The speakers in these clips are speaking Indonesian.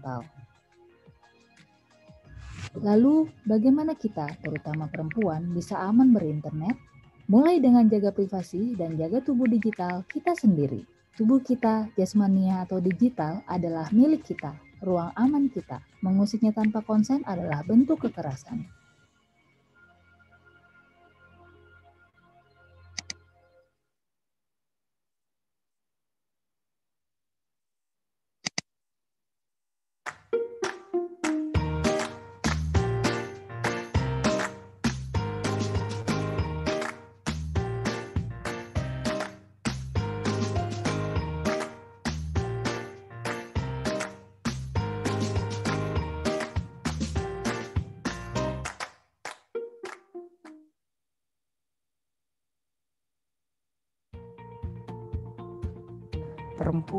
mental. Lalu, bagaimana kita, terutama perempuan, bisa aman berinternet? Mulai dengan jaga privasi dan jaga tubuh digital kita sendiri. Tubuh kita, jasmania atau digital, adalah milik kita, ruang aman kita. Mengusiknya tanpa konsen adalah bentuk kekerasan.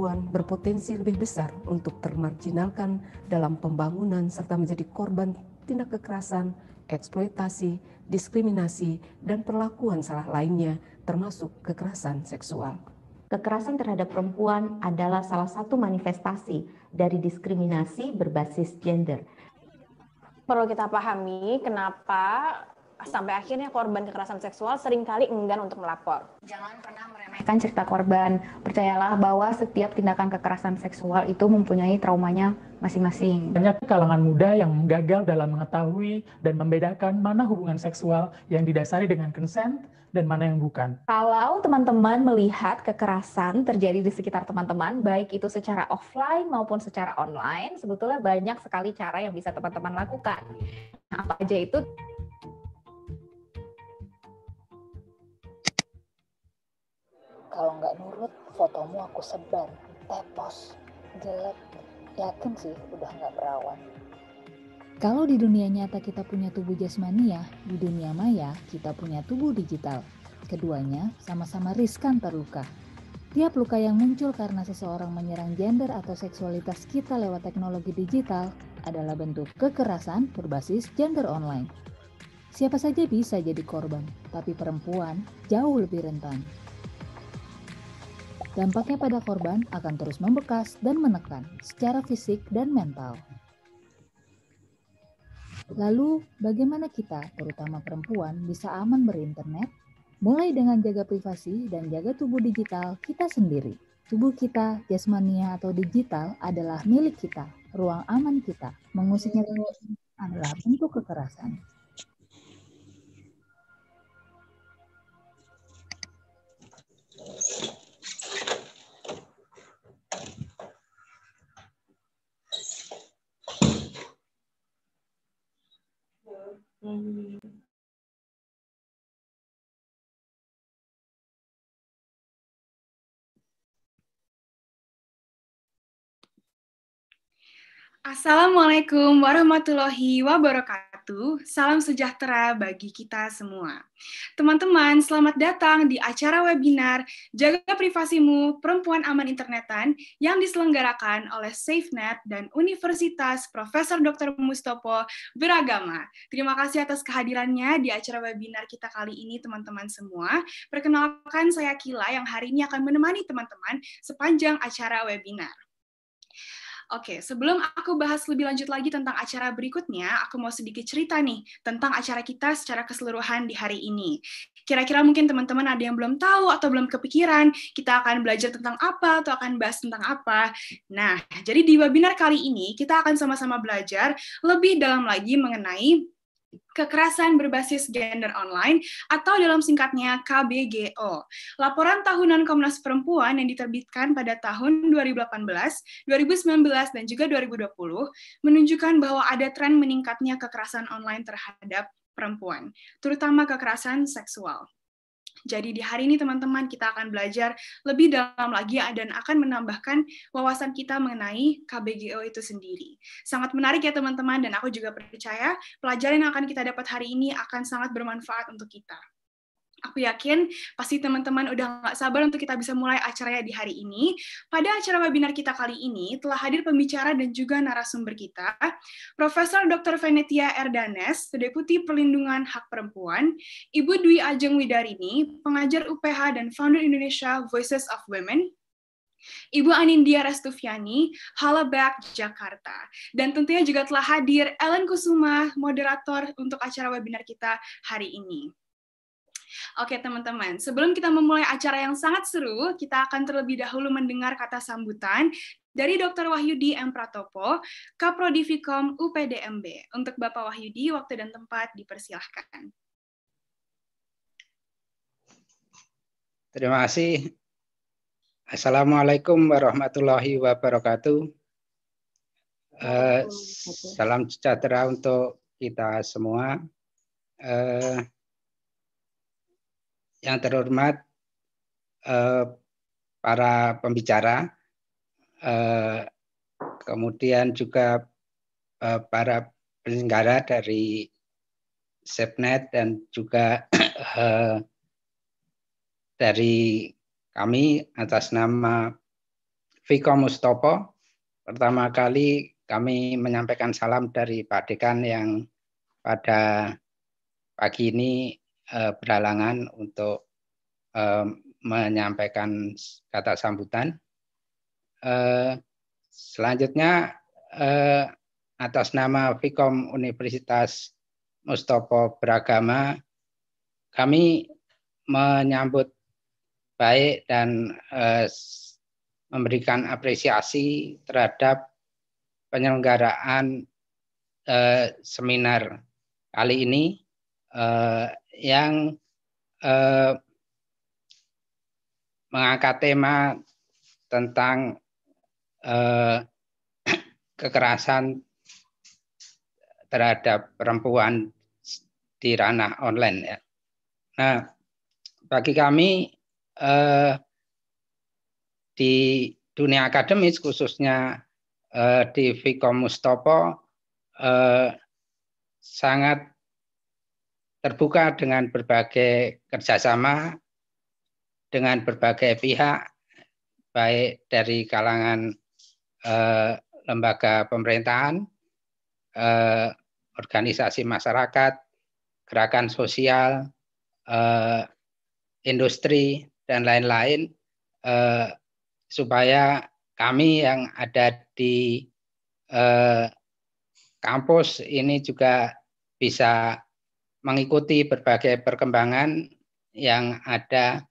perempuan berpotensi lebih besar untuk termarginalkan dalam pembangunan serta menjadi korban tindak kekerasan, eksploitasi, diskriminasi, dan perlakuan salah lainnya, termasuk kekerasan seksual. Kekerasan terhadap perempuan adalah salah satu manifestasi dari diskriminasi berbasis gender. Perlu kita pahami kenapa sampai akhirnya korban kekerasan seksual seringkali enggan untuk melapor. Jangan pernah meremehkan cerita korban. Percayalah bahwa setiap tindakan kekerasan seksual itu mempunyai traumanya masing-masing. Banyak kalangan muda yang gagal dalam mengetahui dan membedakan mana hubungan seksual yang didasari dengan konsent dan mana yang bukan. Kalau teman-teman melihat kekerasan terjadi di sekitar teman-teman, baik itu secara offline maupun secara online, sebetulnya banyak sekali cara yang bisa teman-teman lakukan. Apa aja itu Kalau nggak nurut, fotomu aku sebar. Tepos, eh, jelek, yakin sih udah nggak perawan. Kalau di dunia nyata kita punya tubuh jasmani ya, di dunia maya kita punya tubuh digital. Keduanya sama-sama riskan terluka. Tiap luka yang muncul karena seseorang menyerang gender atau seksualitas kita lewat teknologi digital adalah bentuk kekerasan berbasis gender online. Siapa saja bisa jadi korban, tapi perempuan jauh lebih rentan. Dampaknya pada korban akan terus membekas dan menekan secara fisik dan mental. Lalu, bagaimana kita, terutama perempuan, bisa aman berinternet? Mulai dengan jaga privasi dan jaga tubuh digital kita sendiri. Tubuh kita, jasmania atau digital, adalah milik kita, ruang aman kita. Mengusiknya adalah bentuk kekerasan. Thank you. 嗯。Assalamualaikum warahmatullahi wabarakatuh. Salam sejahtera bagi kita semua. Teman-teman, selamat datang di acara webinar Jaga Privasimu Perempuan Aman Internetan yang diselenggarakan oleh SafeNet dan Universitas Profesor Dr. Mustopo Beragama. Terima kasih atas kehadirannya di acara webinar kita kali ini, teman-teman semua. Perkenalkan saya Kila yang hari ini akan menemani teman-teman sepanjang acara webinar. Oke, sebelum aku bahas lebih lanjut lagi tentang acara berikutnya, aku mau sedikit cerita nih tentang acara kita secara keseluruhan di hari ini. Kira-kira mungkin teman-teman ada yang belum tahu atau belum kepikiran, kita akan belajar tentang apa atau akan bahas tentang apa. Nah, jadi di webinar kali ini kita akan sama-sama belajar lebih dalam lagi mengenai kekerasan berbasis gender online atau dalam singkatnya KBGO. Laporan tahunan Komnas Perempuan yang diterbitkan pada tahun 2018, 2019, dan juga 2020 menunjukkan bahwa ada tren meningkatnya kekerasan online terhadap perempuan, terutama kekerasan seksual. Jadi di hari ini teman-teman kita akan belajar lebih dalam lagi dan akan menambahkan wawasan kita mengenai KBGO itu sendiri. Sangat menarik ya teman-teman dan aku juga percaya pelajaran yang akan kita dapat hari ini akan sangat bermanfaat untuk kita. Aku yakin pasti teman-teman udah nggak sabar untuk kita bisa mulai acaranya di hari ini. Pada acara webinar kita kali ini telah hadir pembicara dan juga narasumber kita, Profesor Dr. Venetia Erdanes, Deputi Perlindungan Hak Perempuan, Ibu Dwi Ajeng Widarini, pengajar UPH dan founder Indonesia Voices of Women, Ibu Anindya Restufiani, Halabak, Jakarta. Dan tentunya juga telah hadir Ellen Kusuma, moderator untuk acara webinar kita hari ini. Oke teman-teman, sebelum kita memulai acara yang sangat seru, kita akan terlebih dahulu mendengar kata sambutan dari Dr. Wahyudi M. Pratopo, Kaprodivikom UPDMB. Untuk Bapak Wahyudi, waktu dan tempat dipersilahkan. Terima kasih. Assalamualaikum warahmatullahi wabarakatuh. Uh, salam sejahtera untuk kita semua. Uh, yang terhormat eh, para pembicara, eh, kemudian juga eh, para penyelenggara dari SEPNET dan juga eh, dari kami atas nama Viko Mustopo. Pertama kali kami menyampaikan salam dari Pak Dekan yang pada pagi ini uh, berhalangan untuk eh, menyampaikan kata sambutan. Eh, selanjutnya atas nama Vikom Universitas Mustopo Beragama, kami menyambut baik dan memberikan apresiasi terhadap penyelenggaraan seminar kali ini yang eh, mengangkat tema tentang eh, kekerasan terhadap perempuan di ranah online ya. Nah, bagi kami eh, di dunia akademis khususnya eh, di Vkom Mustopo eh, sangat terbuka dengan berbagai kerjasama dengan berbagai pihak baik dari kalangan eh, lembaga pemerintahan, eh, organisasi masyarakat, gerakan sosial, eh, industri dan lain-lain eh, supaya kami yang ada di eh, kampus ini juga bisa mengikuti berbagai perkembangan yang ada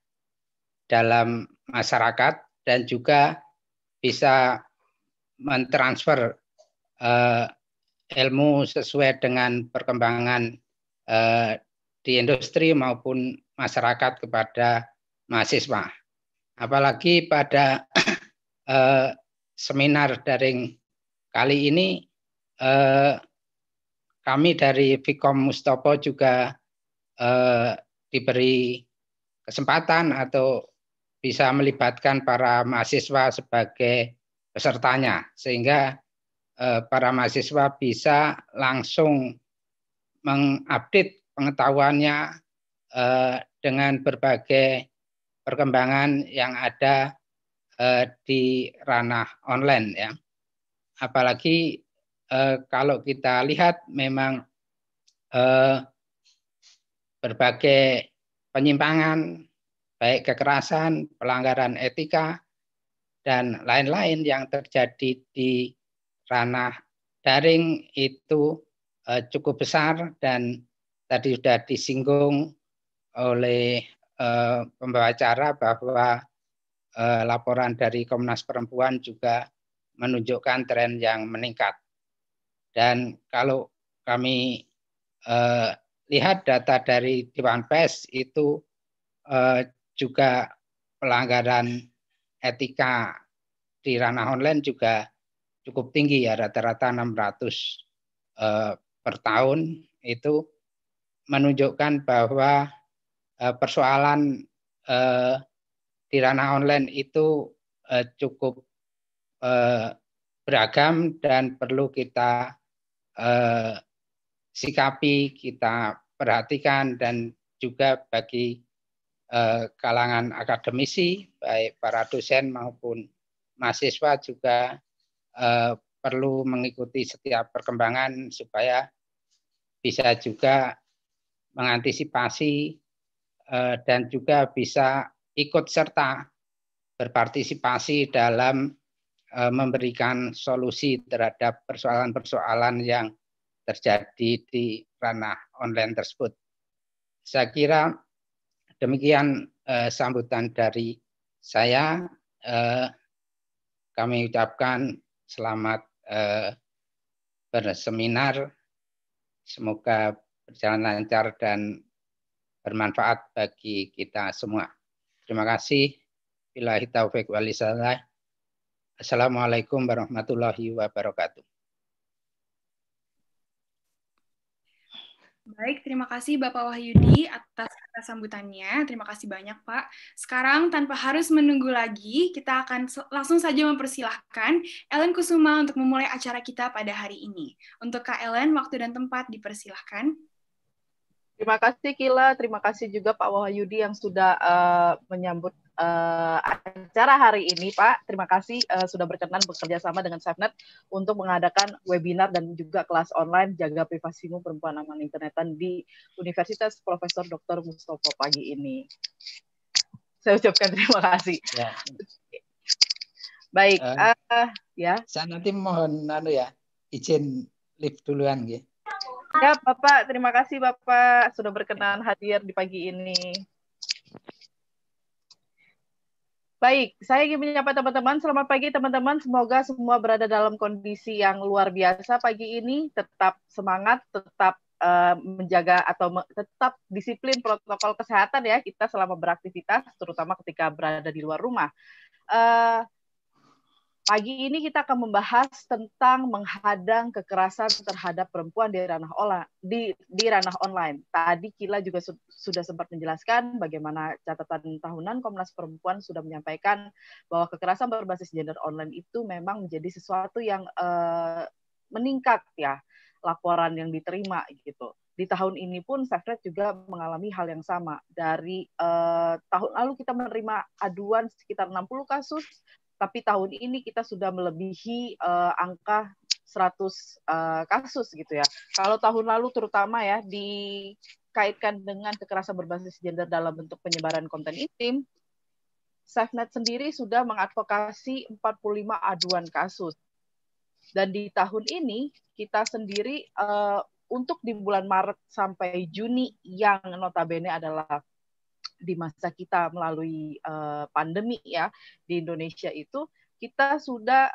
dalam masyarakat dan juga bisa mentransfer uh, ilmu sesuai dengan perkembangan uh, di industri maupun masyarakat kepada mahasiswa. Apalagi pada uh, seminar daring kali ini uh, kami dari Vikom Mustopo juga eh, diberi kesempatan atau bisa melibatkan para mahasiswa sebagai pesertanya sehingga eh, para mahasiswa bisa langsung mengupdate pengetahuannya eh, dengan berbagai perkembangan yang ada eh, di ranah online ya apalagi eh, kalau kita lihat memang eh, berbagai penyimpangan, baik kekerasan, pelanggaran etika, dan lain-lain yang terjadi di ranah daring itu eh, cukup besar dan tadi sudah disinggung oleh eh, pembawa acara bahwa eh, laporan dari Komnas Perempuan juga menunjukkan tren yang meningkat. Dan kalau kami eh, lihat data dari Dewan Pers itu eh, juga pelanggaran etika di ranah online juga cukup tinggi ya rata-rata 600 eh, per tahun itu menunjukkan bahwa eh, persoalan eh, di ranah online itu eh, cukup eh, beragam dan perlu kita Eh, sikapi, kita perhatikan dan juga bagi eh, kalangan akademisi, baik para dosen maupun mahasiswa juga eh, perlu mengikuti setiap perkembangan supaya bisa juga mengantisipasi dan juga bisa ikut serta berpartisipasi dalam Eh, memberikan solusi terhadap persoalan-persoalan yang terjadi di ranah online tersebut. Saya kira demikian eh, sambutan dari saya. Eh, kami ucapkan selamat eh, berseminar. Semoga berjalan lancar dan bermanfaat bagi kita semua. Terima kasih. Bila taufiq walisalah. Assalamualaikum warahmatullahi wabarakatuh. Baik, terima kasih Bapak Wahyudi atas sambutannya. Terima kasih banyak, Pak. Sekarang tanpa harus menunggu lagi, kita akan langsung saja mempersilahkan Ellen Kusuma untuk memulai acara kita pada hari ini. Untuk Kak Ellen, waktu dan tempat dipersilahkan. Terima kasih Kila, terima kasih juga Pak Wahyudi yang sudah uh, menyambut uh, acara hari ini, Pak. Terima kasih uh, sudah berkenan bekerja sama dengan SafeNet untuk mengadakan webinar dan juga kelas online jaga privasimu perempuan aman internetan di Universitas Profesor Dr. Mustopo pagi ini. Saya ucapkan terima kasih. Ya. Baik, uh, uh, ya. Saya nanti mohon anu ya, izin lift duluan ya. Ya, Bapak, terima kasih Bapak sudah berkenan hadir di pagi ini. Baik, saya ingin menyapa teman-teman. Selamat pagi teman-teman. Semoga semua berada dalam kondisi yang luar biasa pagi ini. Tetap semangat, tetap uh, menjaga atau me tetap disiplin protokol kesehatan ya kita selama beraktivitas, terutama ketika berada di luar rumah. Uh, Pagi ini kita akan membahas tentang menghadang kekerasan terhadap perempuan di ranah olah, di, di ranah online. Tadi Kila juga su sudah sempat menjelaskan bagaimana catatan tahunan Komnas Perempuan sudah menyampaikan bahwa kekerasan berbasis gender online itu memang menjadi sesuatu yang eh, meningkat ya laporan yang diterima gitu di tahun ini pun Safret juga mengalami hal yang sama. Dari eh, tahun lalu kita menerima aduan sekitar 60 kasus, tapi tahun ini kita sudah melebihi uh, angka 100 uh, eh, kasus gitu ya. Kalau tahun lalu terutama ya dikaitkan dengan kekerasan berbasis gender dalam bentuk penyebaran konten intim, SafeNet sendiri sudah mengadvokasi 45 aduan kasus. Dan di tahun ini kita sendiri uh, untuk di bulan Maret sampai Juni yang notabene adalah di masa kita melalui uh, pandemi ya di Indonesia itu kita sudah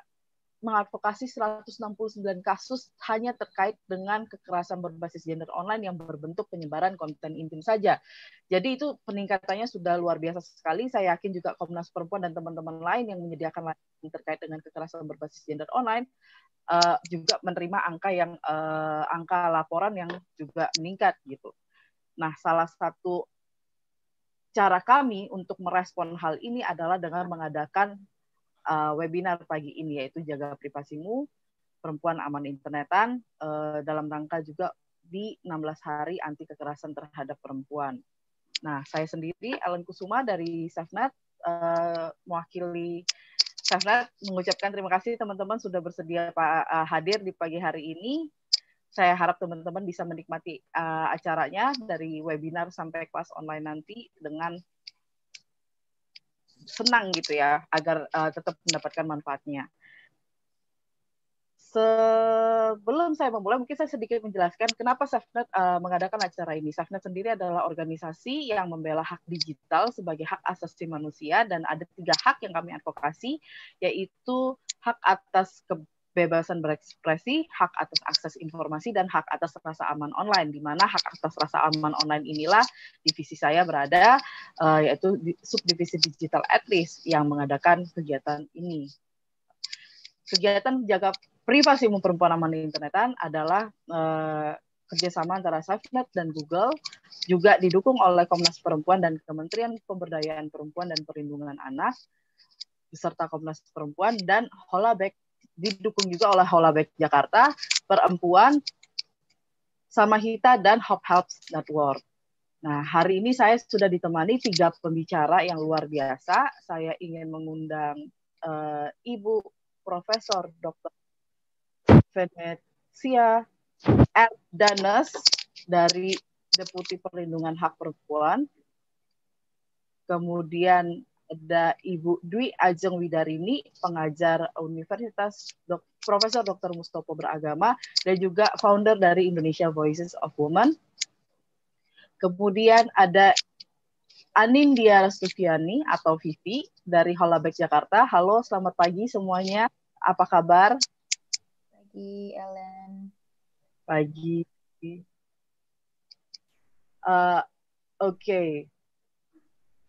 mengadvokasi 169 kasus hanya terkait dengan kekerasan berbasis gender online yang berbentuk penyebaran konten intim saja. Jadi itu peningkatannya sudah luar biasa sekali. Saya yakin juga Komnas Perempuan dan teman-teman lain yang menyediakan layanan terkait dengan kekerasan berbasis gender online uh, juga menerima angka yang uh, angka laporan yang juga meningkat gitu. Nah, salah satu cara kami untuk merespon hal ini adalah dengan mengadakan uh, webinar pagi ini yaitu jaga privasimu perempuan aman internetan uh, dalam rangka juga di 16 hari anti kekerasan terhadap perempuan. Nah, saya sendiri Ellen Kusuma dari Safnet uh, eh, mewakili Safnet mengucapkan terima kasih teman-teman sudah bersedia uh, hadir di pagi hari ini saya harap teman-teman bisa menikmati uh, acaranya dari webinar sampai kelas online nanti dengan senang gitu ya agar uh, tetap mendapatkan manfaatnya. Sebelum saya memulai, mungkin saya sedikit menjelaskan kenapa Safnet uh, mengadakan acara ini. Safnet sendiri adalah organisasi yang membela hak digital sebagai hak asasi manusia dan ada tiga hak yang kami advokasi, yaitu hak atas ke kebebasan berekspresi, hak atas akses informasi, dan hak atas rasa aman online. Di mana hak atas rasa aman online inilah divisi saya berada, uh, yaitu subdivisi digital at least yang mengadakan kegiatan ini. Kegiatan menjaga privasi umum perempuan aman di internetan adalah uh, kerjasama antara SafeNet dan Google, juga didukung oleh Komnas Perempuan dan Kementerian Pemberdayaan Perempuan dan Perlindungan Anak, beserta Komnas Perempuan dan Holabek didukung juga oleh Holabek Jakarta, Perempuan, sama Hita dan Hope Helps Network. Nah, hari ini saya sudah ditemani tiga pembicara yang luar biasa. Saya ingin mengundang uh, Ibu Profesor Dr. Venetia R. Danes dari Deputi Perlindungan Hak Perempuan. Kemudian ada Ibu Dwi Ajeng Widarini, pengajar Universitas Dok Profesor Dr. Mustopo Beragama dan juga founder dari Indonesia Voices of Women. Kemudian ada Anindya Restuviani atau Vivi dari Holabek Jakarta. Halo, selamat pagi semuanya. Apa kabar? Pagi, Ellen. Pagi. Uh, Oke, okay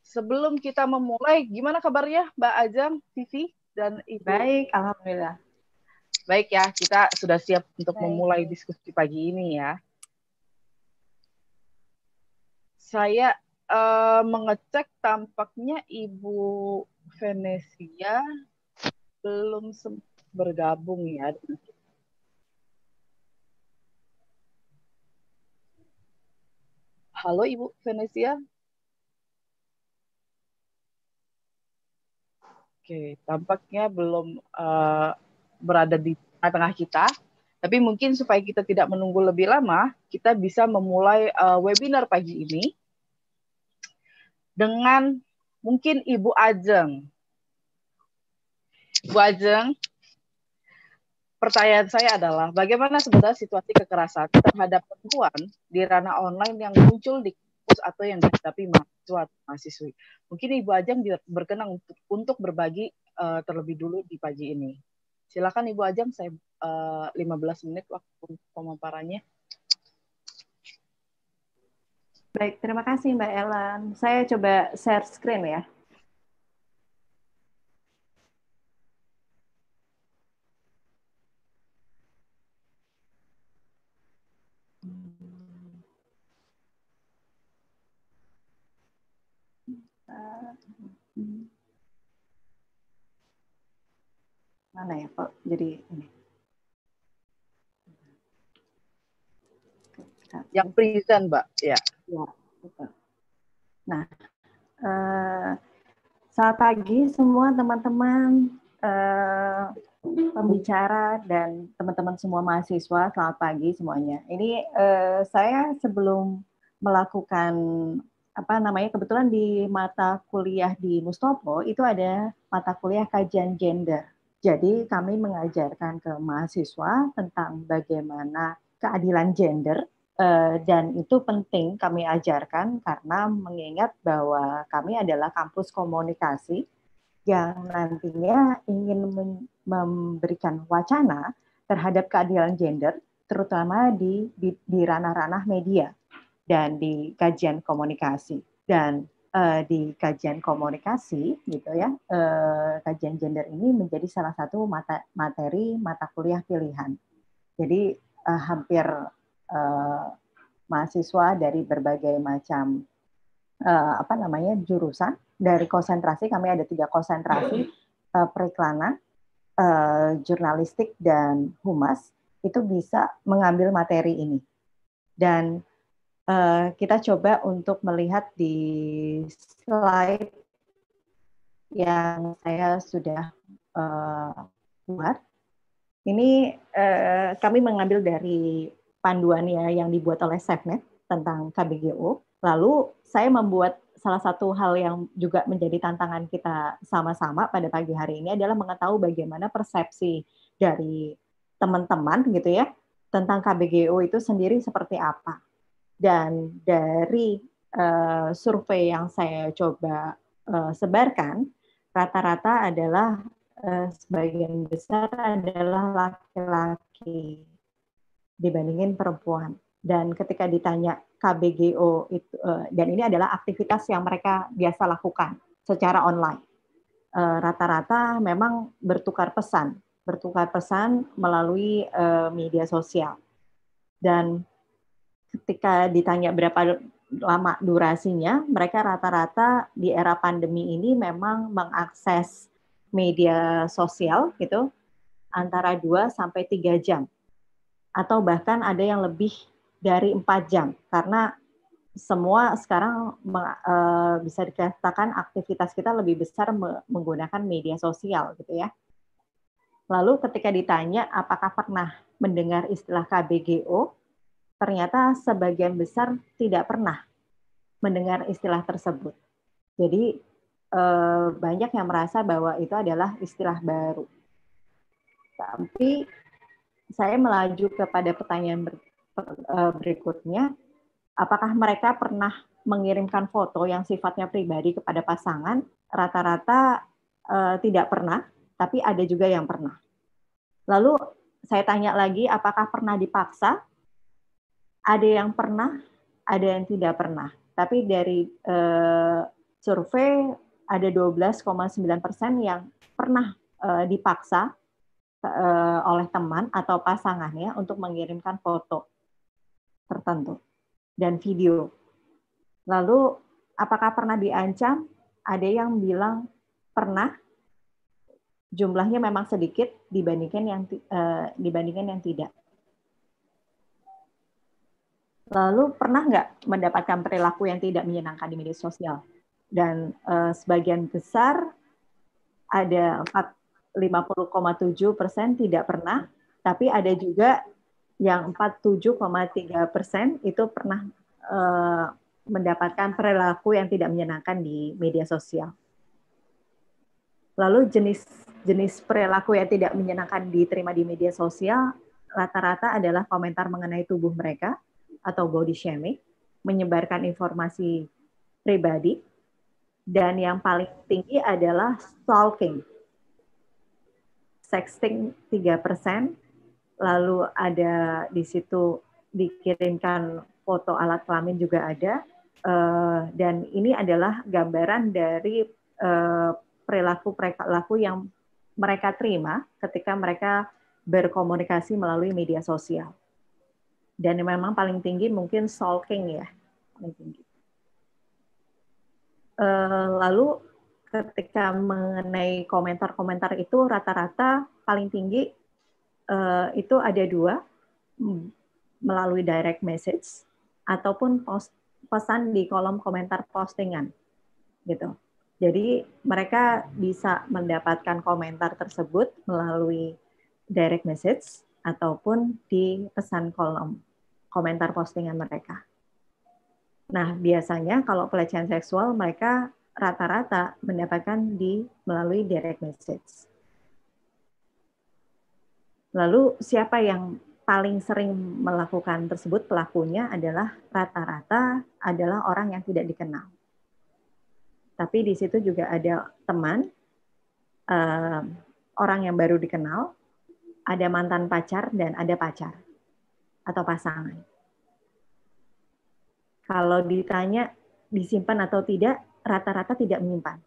sebelum kita memulai, gimana kabarnya Mbak Ajang, Vivi, dan Ibu? Baik, Alhamdulillah. Baik ya, kita sudah siap untuk Baik. memulai diskusi pagi ini ya. Saya uh, mengecek tampaknya Ibu Venesia belum bergabung ya. Halo Ibu Venesia. Oke, tampaknya belum uh, berada di tengah-tengah kita. Tapi mungkin supaya kita tidak menunggu lebih lama, kita bisa memulai uh, webinar pagi ini dengan mungkin Ibu Ajeng. Ibu Ajeng, pertanyaan saya adalah bagaimana sebenarnya situasi kekerasan terhadap perempuan di ranah online yang muncul di kampus atau yang dihadapi mahasiswa? mahasiswa mahasiswi. Mungkin Ibu Ajeng berkenan untuk, untuk berbagi uh, terlebih dulu di pagi ini. Silakan Ibu Ajeng, saya uh, eh, 15 menit waktu pemaparannya. Baik, terima kasih Mbak Ellen. Saya coba share screen ya. oh, jadi ini. Yang present, Mbak. Ya. ya Nah, eh, selamat pagi semua teman-teman eh, pembicara dan teman-teman semua mahasiswa. Selamat pagi semuanya. Ini eh, saya sebelum melakukan apa namanya kebetulan di mata kuliah di Mustopo itu ada mata kuliah kajian gender. Jadi kami mengajarkan ke mahasiswa tentang bagaimana keadilan gender eh, dan itu penting kami ajarkan karena mengingat bahwa kami adalah kampus komunikasi yang nantinya ingin memberikan wacana terhadap keadilan gender terutama di di, ranah-ranah media dan di kajian komunikasi dan uh, di kajian komunikasi gitu ya uh, kajian gender ini menjadi salah satu mata, materi mata kuliah pilihan jadi uh, hampir uh, mahasiswa dari berbagai macam uh, apa namanya jurusan dari konsentrasi kami ada tiga konsentrasi uh, periklanan uh, jurnalistik dan humas itu bisa mengambil materi ini dan Eh, kita coba untuk melihat di slide yang saya sudah uh, buat. Ini uh, kami mengambil dari panduannya yang dibuat oleh SafeNet tentang KBGO. Lalu saya membuat salah satu hal yang juga menjadi tantangan kita sama-sama pada pagi hari ini adalah mengetahui bagaimana persepsi dari teman-teman gitu ya tentang KBGO itu sendiri seperti apa dan dari uh, survei yang saya coba uh, sebarkan, rata-rata adalah uh, sebagian besar adalah laki-laki dibandingin perempuan. Dan ketika ditanya KBGO itu, uh, dan ini adalah aktivitas yang mereka biasa lakukan secara online. rata rata-rata memang bertukar pesan bertukar pesan melalui uh, media sosial. Dan ketika ditanya berapa lama durasinya, mereka rata-rata di era pandemi ini memang mengakses media sosial gitu antara 2 sampai 3 jam atau bahkan ada yang lebih dari 4 jam karena semua sekarang eh, bisa dikatakan aktivitas kita lebih besar menggunakan media sosial gitu ya. Lalu ketika ditanya apakah pernah mendengar istilah KBGO, ternyata sebagian besar tidak pernah mendengar istilah tersebut. Jadi eh, banyak yang merasa bahwa itu adalah istilah baru. Tapi saya melaju kepada pertanyaan eh, berikutnya, apakah mereka pernah mengirimkan foto yang sifatnya pribadi kepada pasangan? Rata-rata eh, tidak pernah, tapi ada juga yang pernah. Lalu saya tanya lagi, apakah pernah dipaksa ada yang pernah, ada yang tidak pernah. Tapi dari uh, survei ada 12,9 persen yang pernah uh, dipaksa uh, oleh teman atau pasangannya untuk mengirimkan foto tertentu dan video. Lalu apakah pernah diancam? Ada yang bilang pernah. Jumlahnya memang sedikit dibandingkan yang uh, dibandingkan yang tidak Lalu pernah nggak mendapatkan perilaku yang tidak menyenangkan di media sosial? Dan uh, sebagian besar ada 50,7 persen tidak pernah, tapi ada juga yang 47,3 persen itu pernah uh, mendapatkan perilaku yang tidak menyenangkan di media sosial. Lalu jenis jenis perilaku yang tidak menyenangkan diterima di media sosial rata-rata adalah komentar mengenai tubuh mereka, atau body shaming, menyebarkan informasi pribadi, dan yang paling tinggi adalah stalking. Sexting 3 persen, lalu ada di situ dikirimkan foto alat kelamin juga ada, eh, dan ini adalah gambaran dari eh, perilaku perilaku yang mereka terima ketika mereka berkomunikasi melalui media sosial dan memang paling tinggi mungkin sulking ya paling tinggi. Eh, lalu ketika mengenai komentar-komentar itu rata-rata paling tinggi eh, itu ada dua hmm, melalui direct message ataupun post, pesan di kolom komentar postingan gitu. Jadi mereka bisa mendapatkan komentar tersebut melalui direct message ataupun di pesan kolom komentar postingan mereka. Nah, biasanya kalau pelecehan seksual mereka rata-rata mendapatkan di melalui direct message. Lalu siapa yang paling sering melakukan tersebut pelakunya adalah rata-rata adalah orang yang tidak dikenal. Tapi di situ juga ada teman, eh, orang yang baru dikenal, ada mantan pacar dan ada pacar atau pasangan. Kalau ditanya disimpan atau tidak, rata-rata tidak menyimpan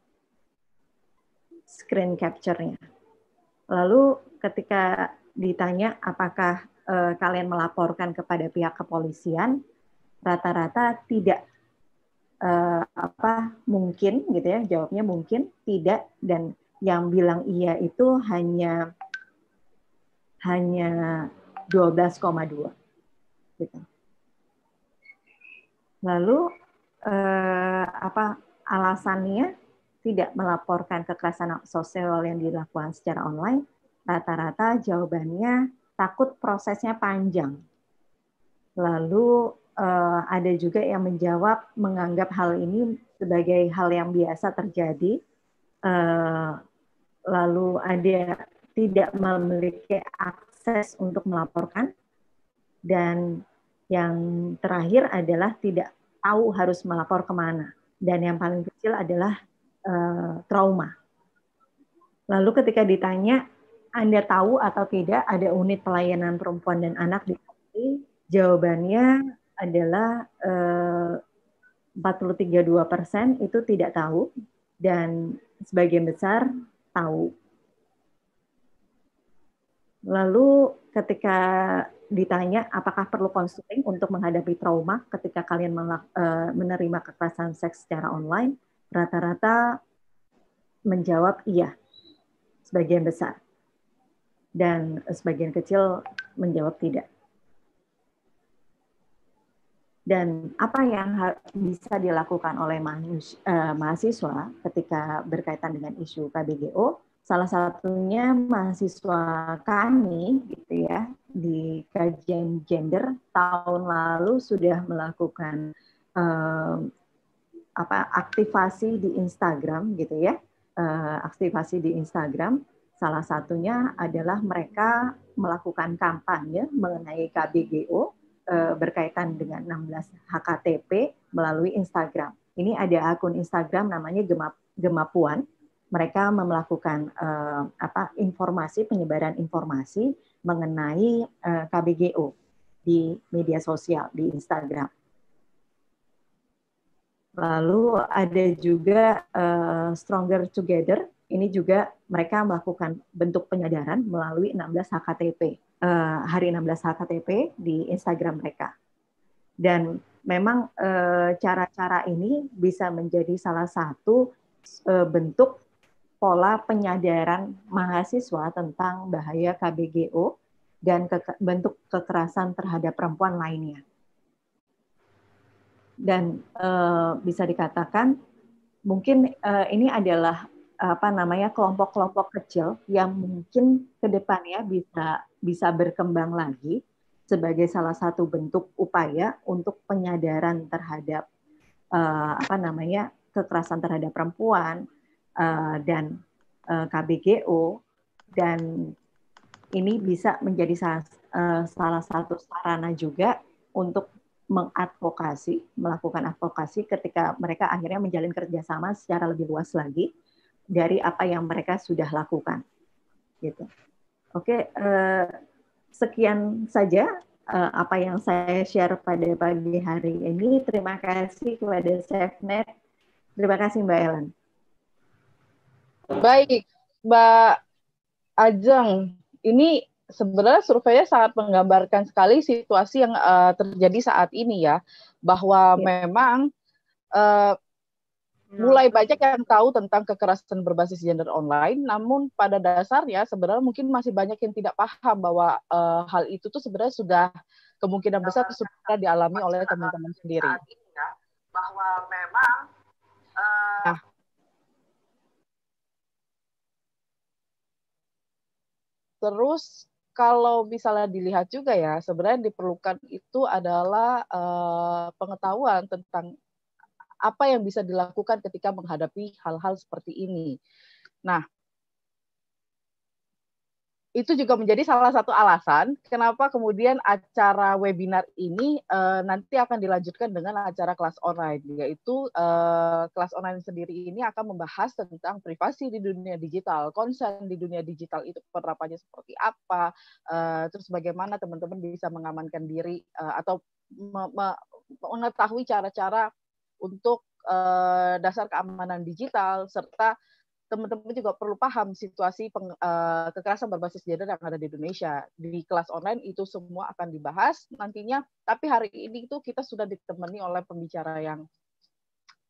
screen capture-nya. Lalu ketika ditanya apakah eh, kalian melaporkan kepada pihak kepolisian, rata-rata tidak eh, apa mungkin gitu ya, jawabnya mungkin tidak dan yang bilang iya itu hanya hanya 12,2 gitu. Lalu eh, apa alasannya tidak melaporkan kekerasan sosial yang dilakukan secara online? Rata-rata jawabannya takut prosesnya panjang. Lalu eh, ada juga yang menjawab menganggap hal ini sebagai hal yang biasa terjadi. Eh, lalu ada tidak memiliki akses untuk melaporkan dan yang terakhir adalah tidak tahu harus melapor kemana. Dan yang paling kecil adalah uh, trauma. Lalu ketika ditanya, Anda tahu atau tidak ada unit pelayanan perempuan dan anak di sini Jawabannya adalah eh, 43,2 persen itu tidak tahu dan sebagian besar tahu. Lalu ketika ditanya apakah perlu konseling untuk menghadapi trauma ketika kalian uh, menerima kekerasan seks secara online? Rata-rata menjawab iya, sebagian besar. Dan sebagian kecil menjawab tidak. Dan apa yang bisa dilakukan oleh manusia, uh, e, mahasiswa ketika berkaitan dengan isu KBGO salah satunya mahasiswa kami gitu ya di kajian gender tahun lalu sudah melakukan um, apa aktivasi di Instagram gitu ya uh, aktivasi di Instagram salah satunya adalah mereka melakukan kampanye mengenai KBGO uh, eh, berkaitan dengan 16 HKTP melalui Instagram ini ada akun Instagram namanya Gemap Gemapuan mereka melakukan uh, eh, apa informasi penyebaran informasi mengenai uh, eh, KBGO di media sosial di Instagram. Lalu ada juga uh, Stronger Together. Ini juga mereka melakukan bentuk penyadaran melalui 16 HKTP. uh, hari 16 HKTP di Instagram mereka. Dan memang cara-cara uh, ini bisa menjadi salah satu bentuk pola penyadaran mahasiswa tentang bahaya KBGO dan ke bentuk kekerasan terhadap perempuan lainnya. Dan e, bisa dikatakan mungkin e, ini adalah apa namanya kelompok-kelompok kecil yang mungkin ke depannya bisa bisa berkembang lagi sebagai salah satu bentuk upaya untuk penyadaran terhadap uh, apa namanya kekerasan terhadap perempuan, Eh, dan uh, eh, KBGO dan ini bisa menjadi salah, eh, salah satu sarana juga untuk mengadvokasi, melakukan advokasi ketika mereka akhirnya menjalin kerjasama secara lebih luas lagi dari apa yang mereka sudah lakukan. Gitu. Oke, sekian saja apa yang saya share pada pagi hari ini. Terima kasih kepada SafeNet. Terima kasih Mbak Ellen. Baik, Mbak Ajeng, ini sebenarnya surveinya sangat menggambarkan sekali situasi yang uh, terjadi saat ini ya, bahwa ya. memang uh, mulai banyak yang tahu tentang kekerasan berbasis gender online, namun pada dasarnya sebenarnya mungkin masih banyak yang tidak paham bahwa uh, hal itu tuh sebenarnya sudah kemungkinan besar nah, sudah dialami oleh teman-teman sendiri. Ya, bahwa memang Terus kalau misalnya dilihat juga ya, sebenarnya yang diperlukan itu adalah uh, pengetahuan tentang apa yang bisa dilakukan ketika menghadapi hal-hal seperti ini. Nah, itu juga menjadi salah satu alasan kenapa kemudian acara webinar ini uh, nanti akan dilanjutkan dengan acara kelas online yaitu uh, kelas online sendiri ini akan membahas tentang privasi di dunia digital, konsen di dunia digital itu penerapannya seperti apa, uh, terus bagaimana teman-teman bisa mengamankan diri uh, atau me me mengetahui cara-cara untuk uh, dasar keamanan digital serta teman-teman juga perlu paham situasi peng, uh, kekerasan berbasis gender yang ada di Indonesia. Di kelas online itu semua akan dibahas nantinya, tapi hari ini itu kita sudah ditemani oleh pembicara yang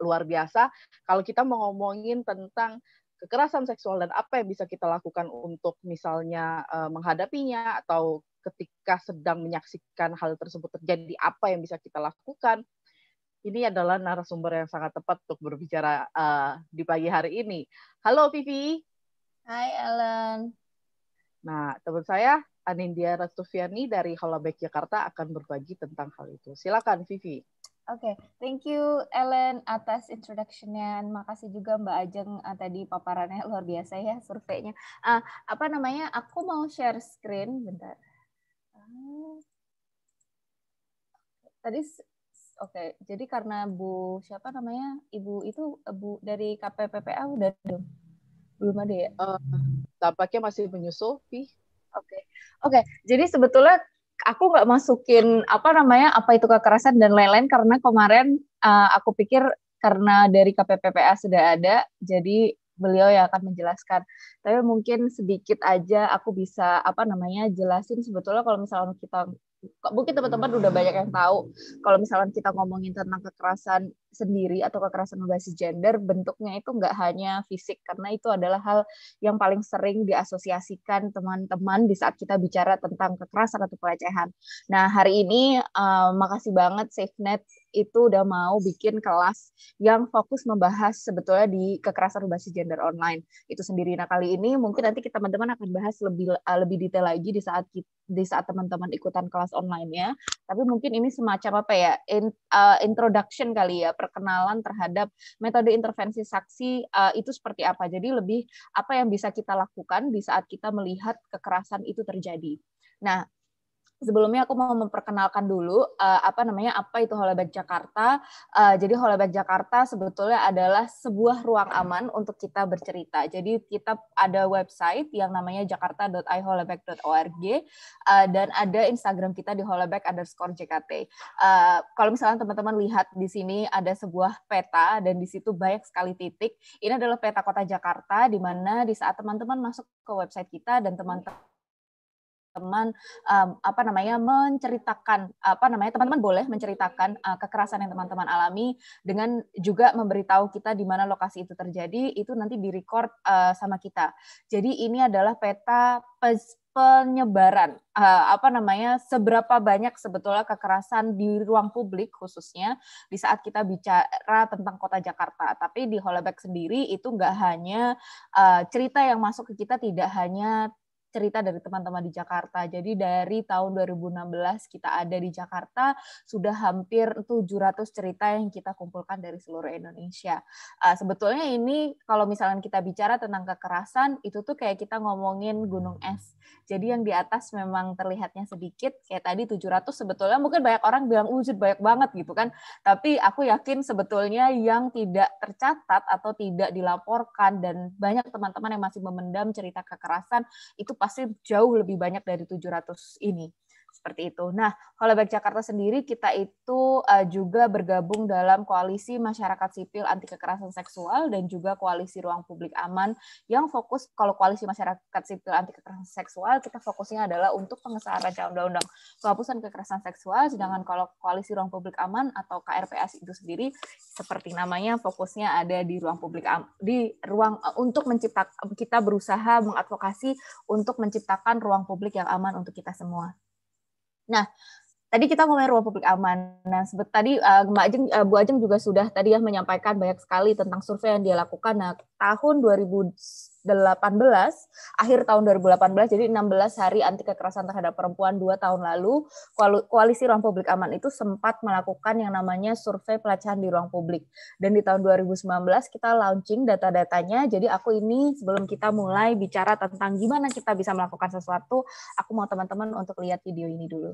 luar biasa. Kalau kita mau ngomongin tentang kekerasan seksual dan apa yang bisa kita lakukan untuk misalnya uh, menghadapinya atau ketika sedang menyaksikan hal tersebut terjadi apa yang bisa kita lakukan ini adalah narasumber yang sangat tepat untuk berbicara uh, di pagi hari ini. Halo Vivi. Hai Ellen. Nah, teman saya Anindya Rastufiani dari Holabek Jakarta akan berbagi tentang hal itu. Silakan Vivi. Oke, okay. thank you Ellen atas introduction-nya. Makasih juga Mbak Ajeng uh, tadi paparannya luar biasa ya surveinya. Uh, apa namanya? Aku mau share screen bentar. Ah. tadi Oke, jadi karena Bu siapa namanya ibu itu eh, Bu dari KPPPA udah belum? Belum ada ya? Uh, tampaknya masih menyusul, Oke, Oke, okay. oke. Okay. Jadi sebetulnya aku nggak masukin apa namanya apa itu kekerasan dan lain-lain karena kemarin uh, aku pikir karena dari KPPPA sudah ada, jadi beliau yang akan menjelaskan. Tapi mungkin sedikit aja aku bisa apa namanya jelasin sebetulnya kalau misalnya kita mungkin teman-teman udah banyak yang tahu kalau misalkan kita ngomongin tentang kekerasan sendiri atau kekerasan berbasis gender bentuknya itu nggak hanya fisik karena itu adalah hal yang paling sering diasosiasikan teman-teman di saat kita bicara tentang kekerasan atau pelecehan. Nah hari ini uh, makasih banget SafeNet itu udah mau bikin kelas yang fokus membahas sebetulnya di kekerasan berbasis gender online itu sendiri. Nah kali ini mungkin nanti kita teman-teman akan bahas lebih uh, lebih detail lagi di saat di saat teman-teman ikutan kelas online ya. Tapi mungkin ini semacam apa ya in, uh, introduction kali ya perkenalan terhadap metode intervensi saksi uh, itu seperti apa. Jadi lebih apa yang bisa kita lakukan di saat kita melihat kekerasan itu terjadi. Nah, sebelumnya aku mau memperkenalkan dulu uh, apa namanya apa itu Holabag Jakarta. Uh, jadi Holabag Jakarta sebetulnya adalah sebuah ruang aman untuk kita bercerita. Jadi kita ada website yang namanya jakarta.iholabag.org uh, eh, dan ada Instagram kita di holabag underscore JKT. Uh, kalau misalnya teman-teman lihat di sini ada sebuah peta dan di situ banyak sekali titik. Ini adalah peta kota Jakarta di mana di saat teman-teman masuk ke website kita dan teman-teman teman um, apa namanya menceritakan apa namanya teman-teman boleh menceritakan uh, kekerasan yang teman-teman alami dengan juga memberitahu kita di mana lokasi itu terjadi itu nanti direcord uh, sama kita. Jadi ini adalah peta penyebaran eh, apa namanya seberapa banyak sebetulnya kekerasan di ruang publik khususnya di saat kita bicara tentang kota Jakarta tapi di Holabek sendiri itu nggak hanya cerita yang masuk ke kita tidak hanya cerita dari teman-teman di Jakarta. Jadi dari tahun 2016 kita ada di Jakarta sudah hampir 700 cerita yang kita kumpulkan dari seluruh Indonesia. Eh, sebetulnya ini kalau misalnya kita bicara tentang kekerasan itu tuh kayak kita ngomongin gunung es. Jadi yang di atas memang terlihatnya sedikit kayak tadi 700 sebetulnya mungkin banyak orang bilang wujud uh, banyak banget gitu kan. Tapi aku yakin sebetulnya yang tidak tercatat atau tidak dilaporkan dan banyak teman-teman yang masih memendam cerita kekerasan itu pasti jauh lebih banyak dari 700 ini seperti itu. Nah, Baik Jakarta sendiri kita itu uh, juga bergabung dalam koalisi masyarakat sipil anti kekerasan seksual dan juga koalisi ruang publik aman yang fokus kalau koalisi masyarakat sipil anti kekerasan seksual kita fokusnya adalah untuk pengesahan rancangan undang-undang penghapusan kekerasan seksual sedangkan kalau koalisi ruang publik aman atau KRPS itu sendiri seperti namanya fokusnya ada di ruang publik di ruang uh, untuk menciptakan kita berusaha mengadvokasi untuk menciptakan ruang publik yang aman untuk kita semua. 那。tadi kita ngomongin ruang publik aman. Nah, sebet tadi uh, Mbak Ajeng, uh, Bu Ajeng juga sudah tadi ya menyampaikan banyak sekali tentang survei yang dia lakukan. Nah, tahun 2018, akhir tahun 2018, jadi 16 hari anti kekerasan terhadap perempuan dua tahun lalu, koalisi ruang publik aman itu sempat melakukan yang namanya survei pelecehan di ruang publik. Dan di tahun 2019 kita launching data-datanya. Jadi aku ini sebelum kita mulai bicara tentang gimana kita bisa melakukan sesuatu, aku mau teman-teman untuk lihat video ini dulu.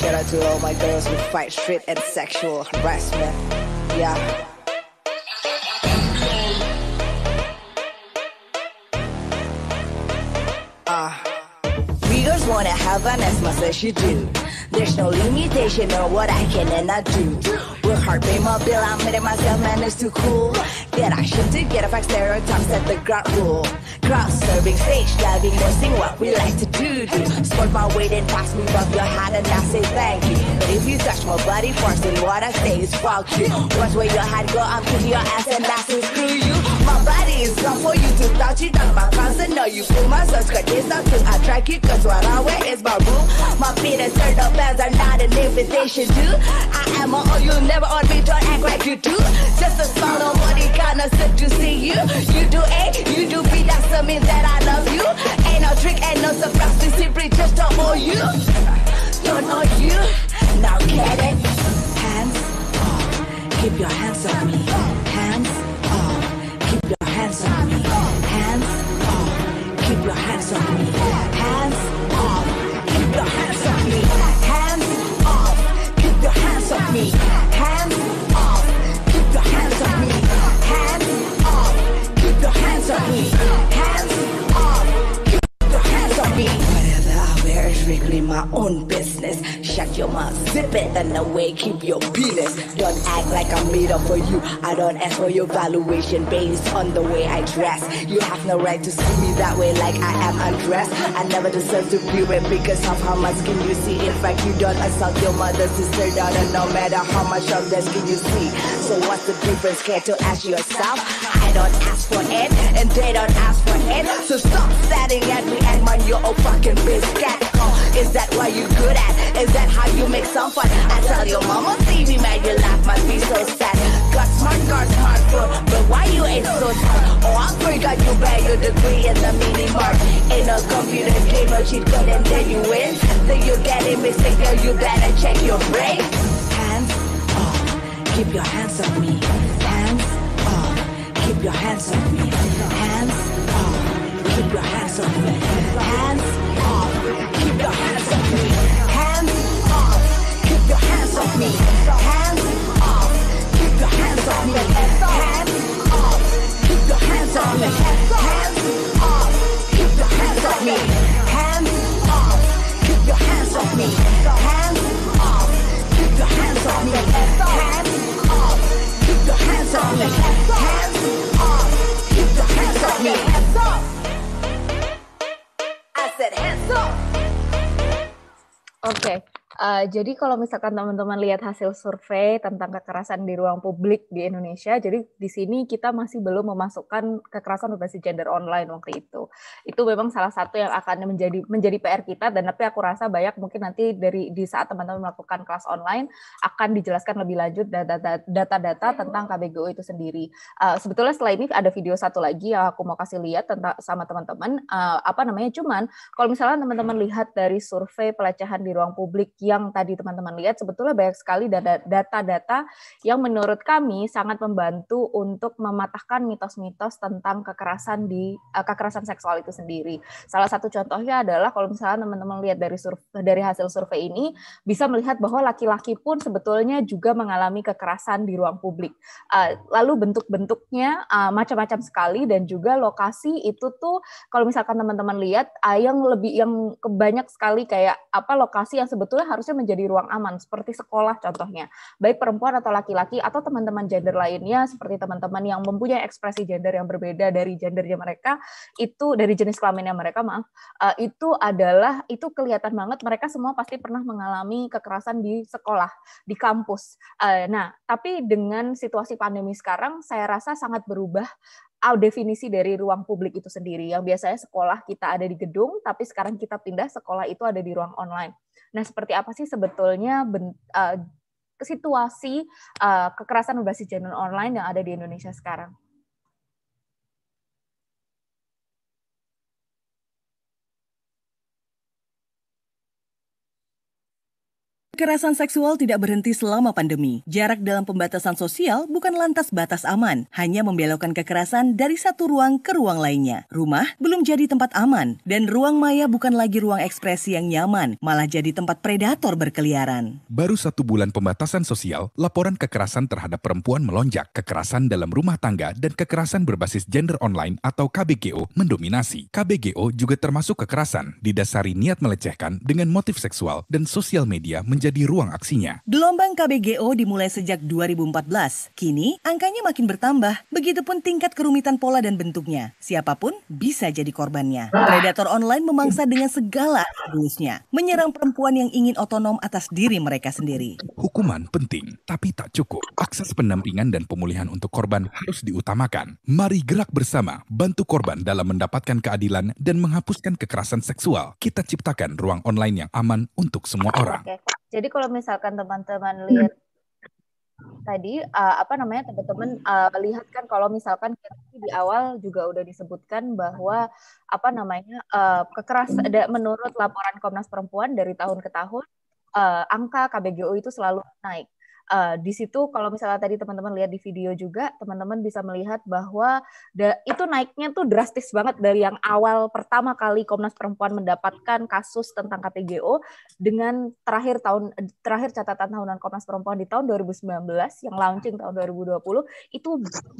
Shout out to all my girls who fight shit and sexual harassment. Yeah. just wanna have fun as much as you do. There's no limitation on what I can and I do. Work hard, pay my bill, I made it myself, man, it's too cool. Get action to get a fact, stereotypes at the ground rule. Cross serving, stage diving, nursing what we like to do. do. Sport my weight and pass me above your hat and I say thank you. But if you touch my body first, then what I say is fuck you. Watch where your head go, I'm kicking your ass and I say screw you. My body is not for you to touch it on my constant. No, you pull my skirt, it's not to attract you, cause what I where is my room? My feet are turned up as I'm not an invitation to. I am on, oh, you never on me, don't act like you do. Just a small of what kinda said to see you. You do A, you do B, that's the means that I love you. Ain't no trick, ain't no surprise, we simply just don't you. Don't owe you, now get it. Hands off. keep your hands on me. Hands off. keep your hands on me. Hands off. keep your hands on me. strictly my own business. Shut your mouth, zip it, and away keep your penis. Don't act like I'm made up for you. I don't ask for your valuation based on the way I dress. You have no right to see me that way like I am undressed. I never deserve to be raped because of how much skin you see. In fact, you don't assault your mother, sister, daughter, no matter how much of that skin you see. So what's the difference? Care to ask yourself? I don't ask for it, and they don't ask for it. So stop staring at me and mind your own fucking biscuit. Is that why you good at? Is that how you make some fun? I tell your mama, see me mad, you laugh, must be so sad. Got smart, got smart, bro, but why you ain't so smart? Oh, I forgot you bet your degree in the mini mark. In a computer game, no cheat code, and then you win. So you get a mistake, yo, you better check your brain. Hands up, keep your hands on me. Hands up, keep your hands on me. Hands up, keep your hands on me. Hands up me. Hands off, keep your hands off me. Hands off, keep your hands off me. Hands off, keep your hands off me. Hands off, keep your hands off me. Hands off, keep your hands off me. Hands off, keep your hands off me. Hands off, keep your hands off me. Hands off, keep your hands off me. Hands off. Okay Uh, jadi kalau misalkan teman-teman lihat hasil survei tentang kekerasan di ruang publik di Indonesia, jadi di sini kita masih belum memasukkan kekerasan berbasis gender online waktu itu. Itu memang salah satu yang akan menjadi menjadi PR kita dan tapi aku rasa banyak mungkin nanti dari di saat teman-teman melakukan kelas online akan dijelaskan lebih lanjut data-data tentang KBGO itu sendiri. Uh, sebetulnya setelah ini ada video satu lagi yang aku mau kasih lihat tentang sama teman-teman uh, apa namanya cuman kalau misalnya teman-teman lihat dari survei pelecehan di ruang publik yang tadi teman-teman lihat sebetulnya banyak sekali data-data yang menurut kami sangat membantu untuk mematahkan mitos-mitos tentang kekerasan di eh, kekerasan seksual itu sendiri. Salah satu contohnya adalah kalau misalnya teman-teman lihat dari survei, dari hasil survei ini bisa melihat bahwa laki-laki pun sebetulnya juga mengalami kekerasan di ruang publik. Eh, lalu bentuk-bentuknya eh, macam-macam sekali dan juga lokasi itu tuh kalau misalkan teman-teman lihat yang lebih yang banyak sekali kayak apa lokasi yang sebetulnya harus harusnya menjadi ruang aman seperti sekolah contohnya baik perempuan atau laki-laki atau teman-teman gender lainnya seperti teman-teman yang mempunyai ekspresi gender yang berbeda dari gendernya mereka itu dari jenis kelaminnya mereka maaf eh, itu adalah itu kelihatan banget mereka semua pasti pernah mengalami kekerasan di sekolah di kampus eh, nah tapi dengan situasi pandemi sekarang saya rasa sangat berubah definisi dari ruang publik itu sendiri yang biasanya sekolah kita ada di gedung tapi sekarang kita pindah sekolah itu ada di ruang online Nah, seperti apa sih sebetulnya bent, uh, eh, situasi uh, kekerasan berbasis gender online yang ada di Indonesia sekarang? Kekerasan seksual tidak berhenti selama pandemi. Jarak dalam pembatasan sosial bukan lantas batas aman, hanya membelokkan kekerasan dari satu ruang ke ruang lainnya. Rumah belum jadi tempat aman, dan ruang maya bukan lagi ruang ekspresi yang nyaman, malah jadi tempat predator berkeliaran. Baru satu bulan pembatasan sosial, laporan kekerasan terhadap perempuan melonjak. Kekerasan dalam rumah tangga dan kekerasan berbasis gender online atau KBGO mendominasi. KBGO juga termasuk kekerasan, didasari niat melecehkan dengan motif seksual dan sosial media menjadi menjadi ruang aksinya. Gelombang KBGO dimulai sejak 2014. Kini, angkanya makin bertambah. Begitupun tingkat kerumitan pola dan bentuknya. Siapapun bisa jadi korbannya. Predator online memangsa dengan segala bulusnya Menyerang perempuan yang ingin otonom atas diri mereka sendiri. Hukuman penting, tapi tak cukup. Akses pendampingan dan pemulihan untuk korban harus diutamakan. Mari gerak bersama, bantu korban dalam mendapatkan keadilan dan menghapuskan kekerasan seksual. Kita ciptakan ruang online yang aman untuk semua orang. Jadi kalau misalkan teman-teman lihat tadi uh, apa namanya teman-teman uh, lihat kan kalau misalkan di awal juga udah disebutkan bahwa apa namanya uh, kekeras ada menurut laporan Komnas Perempuan dari tahun ke tahun uh, angka KBGO itu selalu naik uh, di situ kalau misalnya tadi teman-teman lihat di video juga teman-teman bisa melihat bahwa da, itu naiknya tuh drastis banget dari yang awal pertama kali Komnas Perempuan mendapatkan kasus tentang KPGO dengan terakhir tahun terakhir catatan tahunan Komnas Perempuan di tahun 2019 yang launching tahun 2020 itu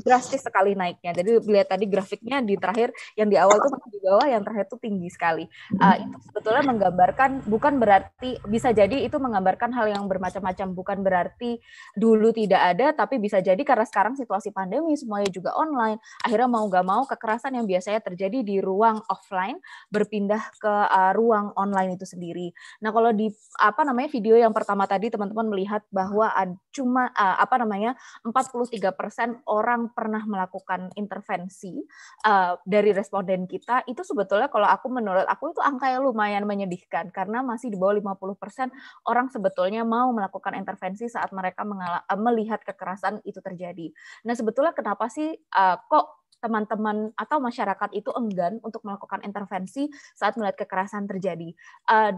drastis sekali naiknya. Jadi lihat tadi grafiknya di terakhir yang di awal tuh masih di bawah, yang terakhir tuh tinggi sekali. Uh, itu sebetulnya menggambarkan bukan berarti bisa jadi itu menggambarkan hal yang bermacam-macam bukan berarti dulu tidak ada tapi bisa jadi karena sekarang situasi pandemi semuanya juga online akhirnya mau nggak mau kekerasan yang biasanya terjadi di ruang offline berpindah ke uh, ruang online itu sendiri nah kalau di apa namanya video yang pertama tadi teman-teman melihat bahwa ada cuma eh, apa namanya 43 persen orang pernah melakukan intervensi uh, dari responden kita itu sebetulnya kalau aku menurut aku itu angka yang lumayan menyedihkan karena masih di bawah 50 persen orang sebetulnya mau melakukan intervensi saat mereka mengala- eh, melihat kekerasan itu terjadi. Nah, sebetulnya kenapa sih uh, kok teman-teman atau masyarakat itu enggan untuk melakukan intervensi saat melihat kekerasan terjadi. Uh,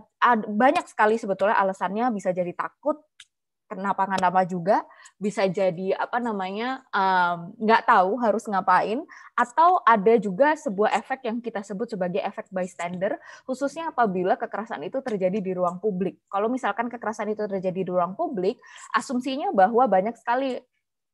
banyak sekali sebetulnya alasannya bisa jadi takut, kenapa nggak nama juga bisa jadi apa namanya nggak um, tahu harus ngapain atau ada juga sebuah efek yang kita sebut sebagai efek bystander khususnya apabila kekerasan itu terjadi di ruang publik kalau misalkan kekerasan itu terjadi di ruang publik asumsinya bahwa banyak sekali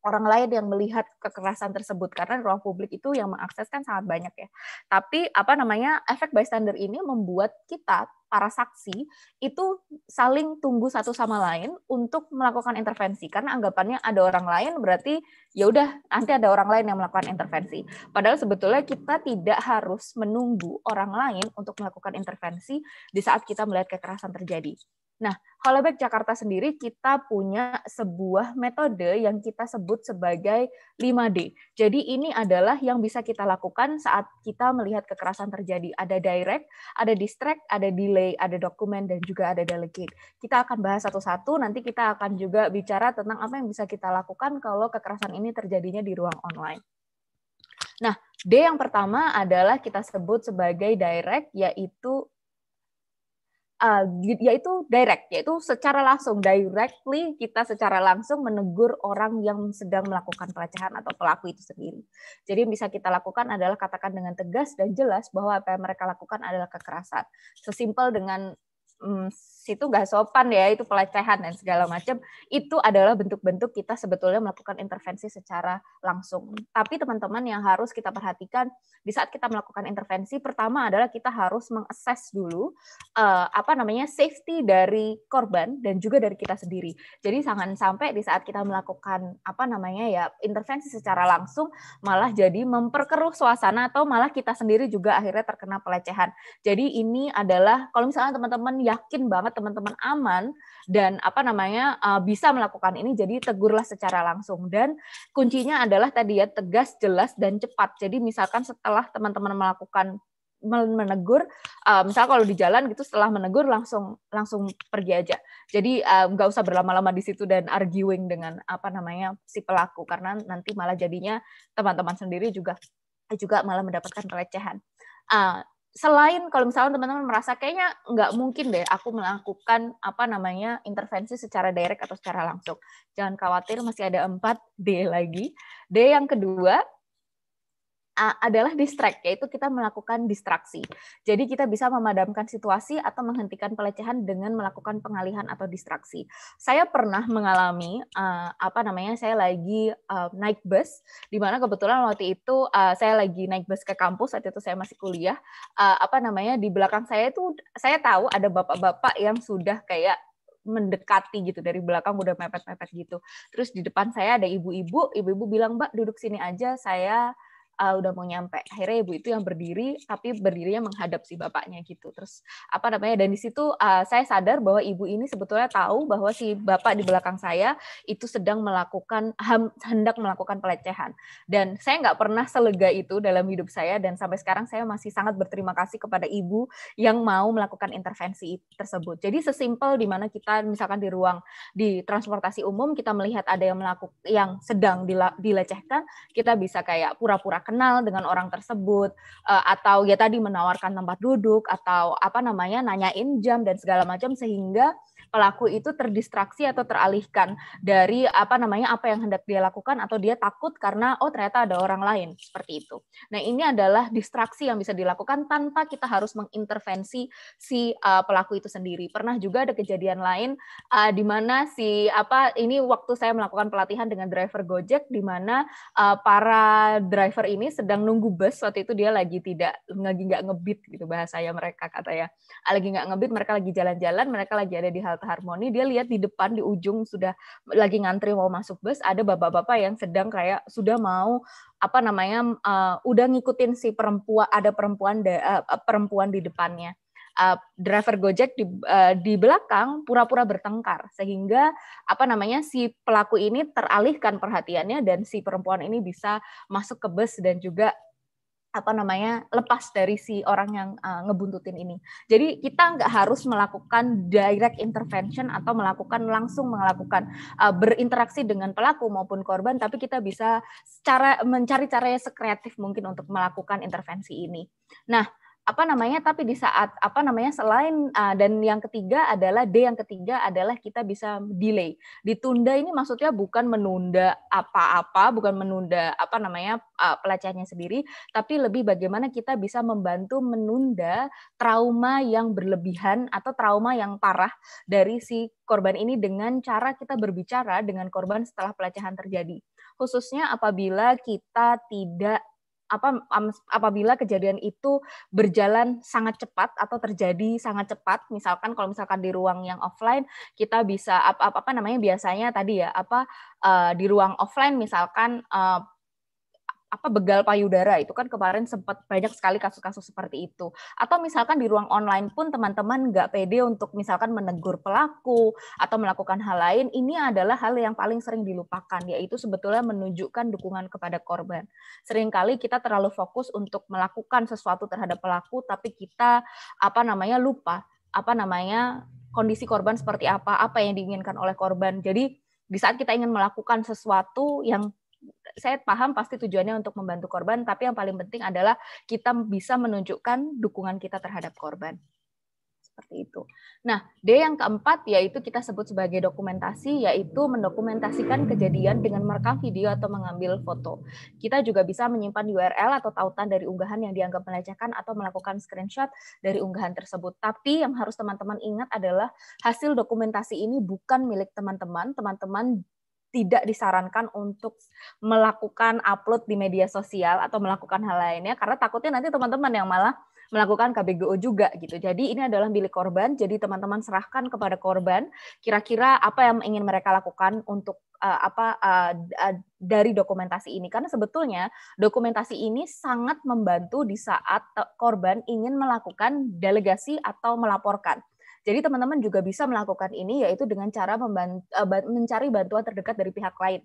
orang lain yang melihat kekerasan tersebut karena ruang publik itu yang mengakses kan sangat banyak ya. Tapi apa namanya efek bystander ini membuat kita para saksi itu saling tunggu satu sama lain untuk melakukan intervensi karena anggapannya ada orang lain berarti ya udah nanti ada orang lain yang melakukan intervensi padahal sebetulnya kita tidak harus menunggu orang lain untuk melakukan intervensi di saat kita melihat kekerasan terjadi nah Hollaback Jakarta sendiri kita punya sebuah metode yang kita sebut sebagai 5D. Jadi ini adalah yang bisa kita lakukan saat kita melihat kekerasan terjadi. Ada direct, ada distract, ada delay, ada dokumen, dan juga ada delegate. Kita akan bahas satu-satu, nanti kita akan juga bicara tentang apa yang bisa kita lakukan kalau kekerasan ini terjadinya di ruang online. Nah, D yang pertama adalah kita sebut sebagai direct, yaitu uh, yaitu direct, yaitu secara langsung, directly kita secara langsung menegur orang yang sedang melakukan pelecehan atau pelaku itu sendiri. Jadi yang bisa kita lakukan adalah katakan dengan tegas dan jelas bahwa apa yang mereka lakukan adalah kekerasan. Sesimpel dengan hmm, situ nggak sopan ya itu pelecehan dan segala macam itu adalah bentuk-bentuk kita sebetulnya melakukan intervensi secara langsung tapi teman-teman yang harus kita perhatikan di saat kita melakukan intervensi pertama adalah kita harus mengakses dulu uh, apa namanya safety dari korban dan juga dari kita sendiri jadi jangan sampai di saat kita melakukan apa namanya ya intervensi secara langsung malah jadi memperkeruh suasana atau malah kita sendiri juga akhirnya terkena pelecehan jadi ini adalah kalau misalnya teman-teman yakin banget teman-teman aman dan apa namanya uh, bisa melakukan ini jadi tegurlah secara langsung dan kuncinya adalah tadi ya tegas jelas dan cepat jadi misalkan setelah teman-teman melakukan menegur uh, misal kalau di jalan gitu setelah menegur langsung langsung pergi aja jadi eh, nggak uh, usah berlama-lama di situ dan arguing dengan apa namanya si pelaku karena nanti malah jadinya teman-teman sendiri juga juga malah mendapatkan pelecehan uh, selain kalau misalnya teman-teman merasa kayaknya nggak mungkin deh aku melakukan apa namanya intervensi secara direct atau secara langsung. Jangan khawatir masih ada 4 D lagi. D yang kedua adalah distract, yaitu kita melakukan distraksi. Jadi kita bisa memadamkan situasi atau menghentikan pelecehan dengan melakukan pengalihan atau distraksi. Saya pernah mengalami uh, apa namanya, saya lagi uh, naik bus, di mana kebetulan waktu itu uh, saya lagi naik bus ke kampus, saat itu saya masih kuliah. Uh, apa namanya di belakang saya itu saya tahu ada bapak-bapak yang sudah kayak mendekati gitu dari belakang udah mepet-mepet gitu. Terus di depan saya ada ibu-ibu, ibu-ibu bilang, "Mbak, duduk sini aja, saya uh, udah mau nyampe akhirnya ibu itu yang berdiri tapi berdirinya menghadap si bapaknya gitu terus apa namanya dan di situ uh, saya sadar bahwa ibu ini sebetulnya tahu bahwa si bapak di belakang saya itu sedang melakukan ham, hendak melakukan pelecehan dan saya nggak pernah selega itu dalam hidup saya dan sampai sekarang saya masih sangat berterima kasih kepada ibu yang mau melakukan intervensi tersebut jadi sesimpel dimana kita misalkan di ruang di transportasi umum kita melihat ada yang melakukan yang sedang dilecehkan kita bisa kayak pura-pura kenal dengan orang tersebut uh, atau ya tadi menawarkan tempat duduk atau apa namanya nanyain jam dan segala macam sehingga pelaku itu terdistraksi atau teralihkan dari apa namanya apa yang hendak dia lakukan atau dia takut karena oh ternyata ada orang lain seperti itu. Nah, ini adalah distraksi yang bisa dilakukan tanpa kita harus mengintervensi si uh, pelaku itu sendiri. Pernah juga ada kejadian lain uh, di mana si apa ini waktu saya melakukan pelatihan dengan driver Gojek di mana uh, para driver ini sedang nunggu bus waktu itu dia lagi tidak lagi nggak ngebit gitu bahasa bahasanya mereka kata ya Lagi nggak ngebit, mereka lagi jalan-jalan, mereka lagi ada di hal Harmoni dia lihat di depan di ujung sudah lagi ngantri mau masuk bus ada bapak-bapak yang sedang kayak sudah mau apa namanya uh, udah ngikutin si perempuan ada perempuan de, uh, eh, perempuan di depannya uh, driver Gojek di, uh, di belakang pura-pura bertengkar sehingga apa namanya si pelaku ini teralihkan perhatiannya dan si perempuan ini bisa masuk ke bus dan juga apa namanya lepas dari si orang yang uh, ngebuntutin ini. Jadi kita nggak harus melakukan direct intervention atau melakukan langsung melakukan uh, berinteraksi dengan pelaku maupun korban, tapi kita bisa cara mencari caranya sekreatif mungkin untuk melakukan intervensi ini. Nah, apa namanya tapi di saat apa namanya selain uh, dan yang ketiga adalah D yang ketiga adalah kita bisa delay. Ditunda ini maksudnya bukan menunda apa-apa, bukan menunda apa namanya uh, pelecehannya sendiri, tapi lebih bagaimana kita bisa membantu menunda trauma yang berlebihan atau trauma yang parah dari si korban ini dengan cara kita berbicara dengan korban setelah pelecehan terjadi. Khususnya apabila kita tidak apa apabila kejadian itu berjalan sangat cepat atau terjadi sangat cepat misalkan kalau misalkan di ruang yang offline kita bisa apa apa, apa namanya biasanya tadi ya apa uh, di ruang offline misalkan uh, apa begal payudara itu kan kemarin sempat banyak sekali kasus-kasus seperti itu atau misalkan di ruang online pun teman-teman nggak pede untuk misalkan menegur pelaku atau melakukan hal lain ini adalah hal yang paling sering dilupakan yaitu sebetulnya menunjukkan dukungan kepada korban seringkali kita terlalu fokus untuk melakukan sesuatu terhadap pelaku tapi kita apa namanya lupa apa namanya kondisi korban seperti apa apa yang diinginkan oleh korban jadi di saat kita ingin melakukan sesuatu yang saya paham pasti tujuannya untuk membantu korban, tapi yang paling penting adalah kita bisa menunjukkan dukungan kita terhadap korban. Seperti itu. Nah, D yang keempat yaitu kita sebut sebagai dokumentasi, yaitu mendokumentasikan kejadian dengan merekam video atau mengambil foto. Kita juga bisa menyimpan URL atau tautan dari unggahan yang dianggap melecehkan atau melakukan screenshot dari unggahan tersebut. Tapi yang harus teman-teman ingat adalah hasil dokumentasi ini bukan milik teman-teman. Teman-teman tidak disarankan untuk melakukan upload di media sosial atau melakukan hal lainnya karena takutnya nanti teman-teman yang malah melakukan KBGO juga gitu. Jadi ini adalah milik korban. Jadi teman-teman serahkan kepada korban kira-kira apa yang ingin mereka lakukan untuk uh, apa uh, dari dokumentasi ini karena sebetulnya dokumentasi ini sangat membantu di saat korban ingin melakukan delegasi atau melaporkan. Jadi teman-teman juga bisa melakukan ini yaitu dengan cara eh, mencari bantuan terdekat dari pihak lain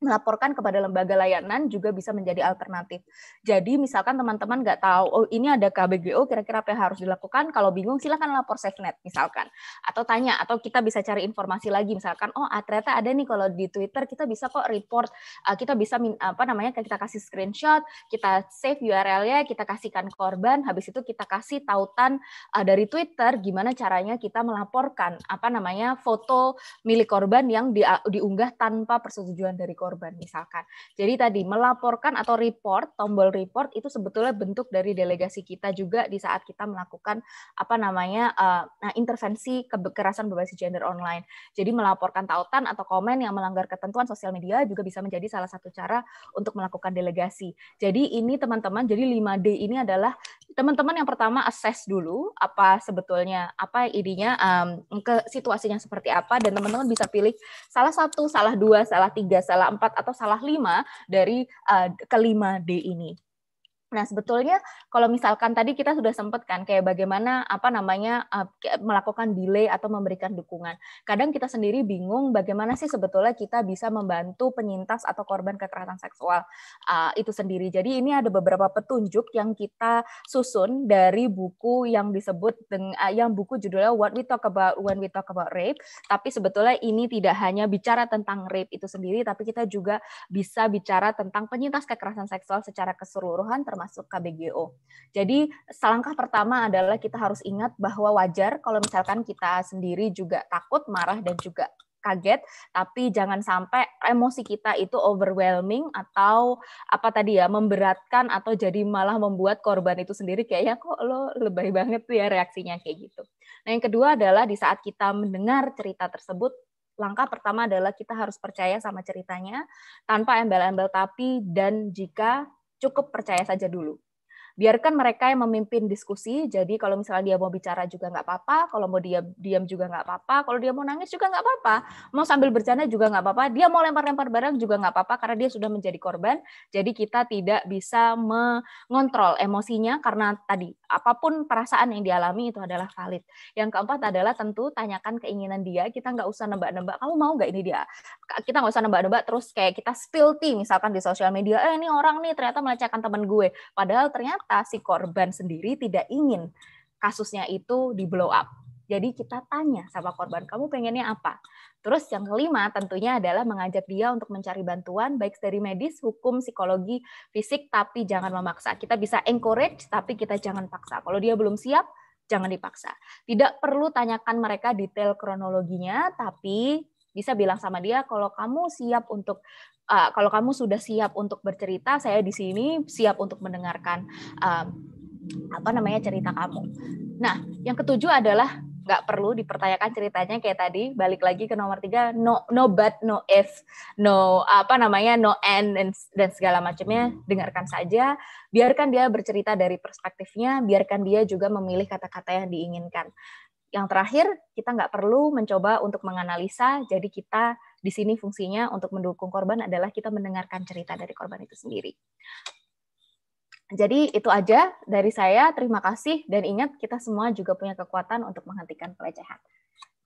melaporkan kepada lembaga layanan juga bisa menjadi alternatif. Jadi misalkan teman-teman nggak tahu, oh ini ada KBGO, kira-kira apa yang harus dilakukan? Kalau bingung silahkan lapor SafeNet misalkan. Atau tanya, atau kita bisa cari informasi lagi misalkan, oh ah, ternyata ada nih kalau di Twitter kita bisa kok report, ah, kita bisa apa namanya kita kasih screenshot, kita save URL-nya, kita kasihkan korban, habis itu kita kasih tautan ah, dari Twitter gimana caranya kita melaporkan apa namanya foto milik korban yang diunggah tanpa persetujuan dari korban korban misalkan. Jadi tadi melaporkan atau report, tombol report itu sebetulnya bentuk dari delegasi kita juga di saat kita melakukan apa namanya uh, intervensi kekerasan berbasis gender online. Jadi melaporkan tautan atau komen yang melanggar ketentuan sosial media juga bisa menjadi salah satu cara untuk melakukan delegasi. Jadi ini teman-teman, jadi 5D ini adalah teman-teman yang pertama assess dulu apa sebetulnya apa idenya um, ke situasinya seperti apa dan teman-teman bisa pilih salah satu, salah dua, salah tiga, salah empat empat atau salah lima dari uh, kelima D ini. Nah, sebetulnya kalau misalkan tadi kita sudah sempat kan kayak bagaimana apa namanya eh, melakukan delay atau memberikan dukungan. Kadang kita sendiri bingung bagaimana sih sebetulnya kita bisa membantu penyintas atau korban kekerasan seksual uh, itu sendiri. Jadi ini ada beberapa petunjuk yang kita susun dari buku yang disebut dengan, uh, eh, yang buku judulnya What We Talk About When We Talk About Rape, tapi sebetulnya ini tidak hanya bicara tentang rape itu sendiri tapi kita juga bisa bicara tentang penyintas kekerasan seksual secara keseluruhan masuk KBGO. Jadi selangkah pertama adalah kita harus ingat bahwa wajar kalau misalkan kita sendiri juga takut, marah dan juga kaget, tapi jangan sampai emosi kita itu overwhelming atau apa tadi ya memberatkan atau jadi malah membuat korban itu sendiri kayaknya kok lo lebay banget tuh ya reaksinya kayak gitu. Nah yang kedua adalah di saat kita mendengar cerita tersebut langkah pertama adalah kita harus percaya sama ceritanya tanpa embel-embel tapi dan jika cukup percaya saja dulu biarkan mereka yang memimpin diskusi. Jadi kalau misalnya dia mau bicara juga nggak apa-apa, kalau mau diam diam juga nggak apa-apa, kalau dia mau nangis juga nggak apa-apa, mau sambil bercanda juga nggak apa-apa, dia mau lempar-lempar barang juga nggak apa-apa karena dia sudah menjadi korban. Jadi kita tidak bisa mengontrol emosinya karena tadi apapun perasaan yang dialami itu adalah valid. Yang keempat adalah tentu tanyakan keinginan dia. Kita nggak usah nembak-nembak Kamu mau nggak ini dia? Kita nggak usah nembak-nembak Terus kayak kita spill tea misalkan di sosial media. Eh ini orang nih ternyata melecehkan teman gue. Padahal ternyata ternyata si korban sendiri tidak ingin kasusnya itu di blow up. Jadi kita tanya sama korban, kamu pengennya apa? Terus yang kelima tentunya adalah mengajak dia untuk mencari bantuan baik dari medis, hukum, psikologi, fisik, tapi jangan memaksa. Kita bisa encourage, tapi kita jangan paksa. Kalau dia belum siap, jangan dipaksa. Tidak perlu tanyakan mereka detail kronologinya, tapi bisa bilang sama dia kalau kamu siap untuk uh, kalau kamu sudah siap untuk bercerita, saya di sini siap untuk mendengarkan uh, apa namanya cerita kamu. Nah, yang ketujuh adalah nggak perlu dipertanyakan ceritanya kayak tadi balik lagi ke nomor tiga no no but no if no apa namanya no end dan, dan segala macamnya dengarkan saja biarkan dia bercerita dari perspektifnya biarkan dia juga memilih kata-kata yang diinginkan yang terakhir, kita nggak perlu mencoba untuk menganalisa, jadi kita di sini fungsinya untuk mendukung korban adalah kita mendengarkan cerita dari korban itu sendiri. Jadi itu aja dari saya, terima kasih, dan ingat kita semua juga punya kekuatan untuk menghentikan pelecehan.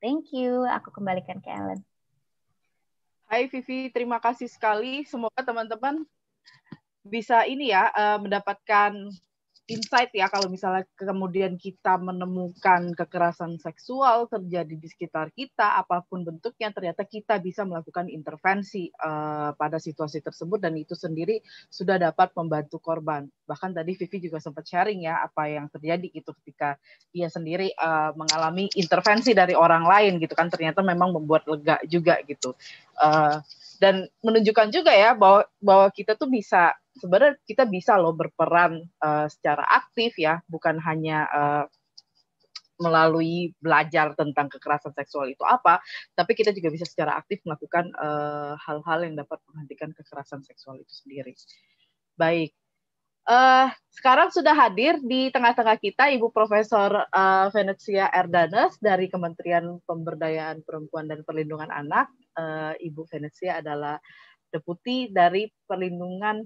Thank you, aku kembalikan ke Ellen. Hai Vivi, terima kasih sekali. Semoga teman-teman bisa ini ya eh, mendapatkan insight ya kalau misalnya kemudian kita menemukan kekerasan seksual terjadi di sekitar kita apapun bentuknya ternyata kita bisa melakukan intervensi uh, pada situasi tersebut dan itu sendiri sudah dapat membantu korban bahkan tadi Vivi juga sempat sharing ya apa yang terjadi itu ketika dia sendiri uh, mengalami intervensi dari orang lain gitu kan ternyata memang membuat lega juga gitu uh, dan menunjukkan juga ya bahwa bahwa kita tuh bisa sebenarnya kita bisa loh berperan uh, secara aktif ya, bukan hanya uh, melalui belajar tentang kekerasan seksual itu apa, tapi kita juga bisa secara aktif melakukan eh, hal-hal uh, yang dapat menghentikan kekerasan seksual itu sendiri. Baik, uh, sekarang sudah hadir di tengah-tengah kita Ibu Profesor uh, Venetia Erdanes dari Kementerian Pemberdayaan Perempuan dan Perlindungan Anak. Uh, Ibu Venetia adalah deputi dari perlindungan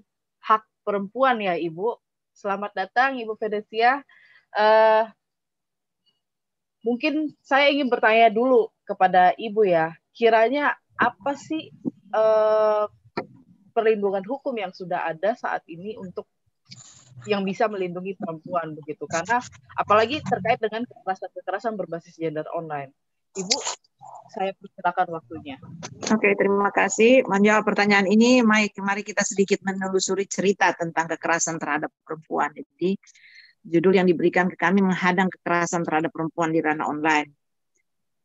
hak perempuan ya Ibu. Selamat datang Ibu Fedesia. Uh, mungkin saya ingin bertanya dulu kepada Ibu ya, kiranya apa sih uh, perlindungan hukum yang sudah ada saat ini untuk yang bisa melindungi perempuan begitu karena apalagi terkait dengan kekerasan kekerasan berbasis gender online Ibu, saya persilakan waktunya. Oke, terima kasih. Menjawab pertanyaan ini, Mike, mari kita sedikit menelusuri cerita tentang kekerasan terhadap perempuan. Jadi, judul yang diberikan ke kami menghadang kekerasan terhadap perempuan di ranah online.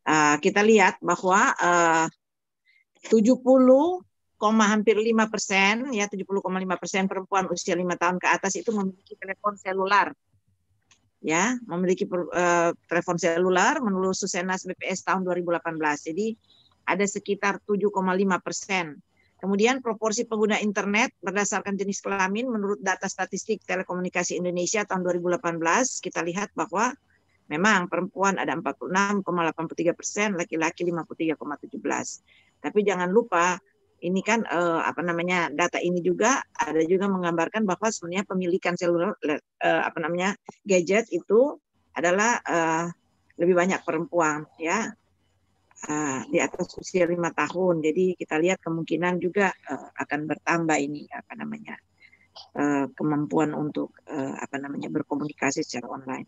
Uh, kita lihat bahwa ah, uh, 70, hampir 5 persen, ya 70,5 persen perempuan usia 5 tahun ke atas itu memiliki telepon selular ya memiliki uh, eh, telepon seluler menurut Susenas BPS tahun 2018. Jadi ada sekitar 7,5 persen. Kemudian proporsi pengguna internet berdasarkan jenis kelamin menurut data statistik Telekomunikasi Indonesia tahun 2018 kita lihat bahwa memang perempuan ada 46,83 persen, laki-laki 53,17. Tapi jangan lupa ini kan uh, apa namanya data ini juga ada juga menggambarkan bahwa sebenarnya pemilikan seluler eh, apa namanya gadget itu adalah uh, lebih banyak perempuan ya uh, di atas usia lima tahun. Jadi kita lihat kemungkinan juga uh, akan bertambah ini apa namanya uh, kemampuan untuk uh, apa namanya berkomunikasi secara online.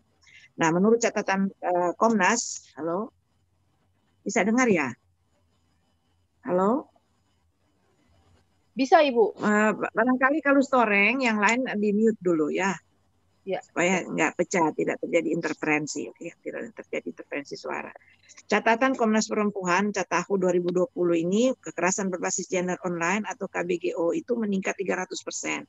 Nah, menurut catatan uh, Komnas, halo, bisa dengar ya? Halo. Bisa Ibu. Uh, barangkali kalau storeng yang lain di mute dulu ya. Ya. Supaya nggak pecah, tidak terjadi interferensi, ya, tidak terjadi interferensi suara. Catatan Komnas Perempuan Catahu 2020 ini kekerasan berbasis gender online atau KBGO itu meningkat 300 persen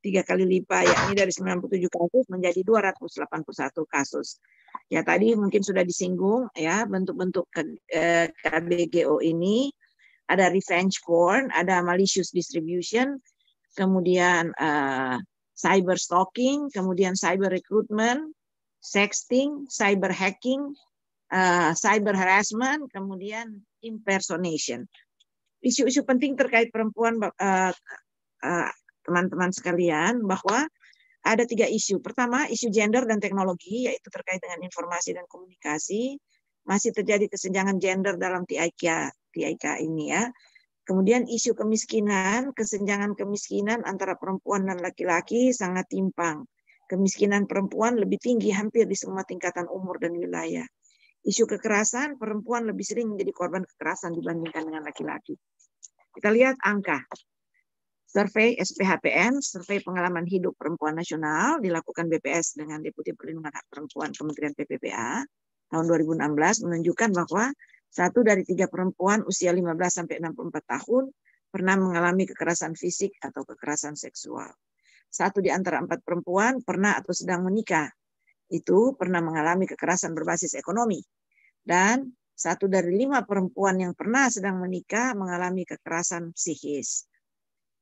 tiga kali lipat yakni dari 97 kasus menjadi 281 kasus. Ya tadi mungkin sudah disinggung ya bentuk-bentuk KBGO eh, ini ada revenge porn, ada malicious distribution, kemudian uh, cyber stalking, kemudian cyber recruitment, sexting, cyber hacking, uh, cyber harassment, kemudian impersonation. Isu-isu penting terkait perempuan uh, uh, teman-teman sekalian bahwa ada tiga isu. Pertama, isu gender dan teknologi, yaitu terkait dengan informasi dan komunikasi. Masih terjadi kesenjangan gender dalam TIK, GIK ini ya. Kemudian isu kemiskinan, kesenjangan kemiskinan antara perempuan dan laki-laki sangat timpang. Kemiskinan perempuan lebih tinggi hampir di semua tingkatan umur dan wilayah. Isu kekerasan, perempuan lebih sering menjadi korban kekerasan dibandingkan dengan laki-laki. Kita lihat angka. Survei SPHPN, Survei Pengalaman Hidup Perempuan Nasional, dilakukan BPS dengan Deputi Perlindungan Hak Perempuan Kementerian PPPA tahun 2016 menunjukkan bahwa satu dari tiga perempuan usia 15 sampai 64 tahun pernah mengalami kekerasan fisik atau kekerasan seksual. Satu di antara empat perempuan pernah atau sedang menikah. Itu pernah mengalami kekerasan berbasis ekonomi. Dan satu dari lima perempuan yang pernah sedang menikah mengalami kekerasan psikis.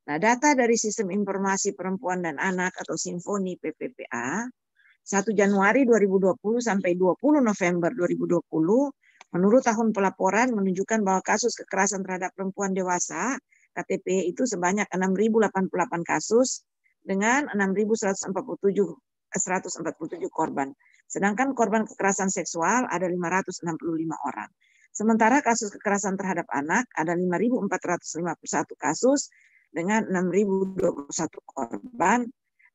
Nah, data dari Sistem Informasi Perempuan dan Anak atau Simfoni PPPA 1 Januari 2020 sampai 20 November 2020 Menurut tahun pelaporan menunjukkan bahwa kasus kekerasan terhadap perempuan dewasa KTP itu sebanyak 6.088 kasus dengan 6.147 147 korban. Sedangkan korban kekerasan seksual ada 565 orang. Sementara kasus kekerasan terhadap anak ada 5.451 kasus dengan 6.021 korban.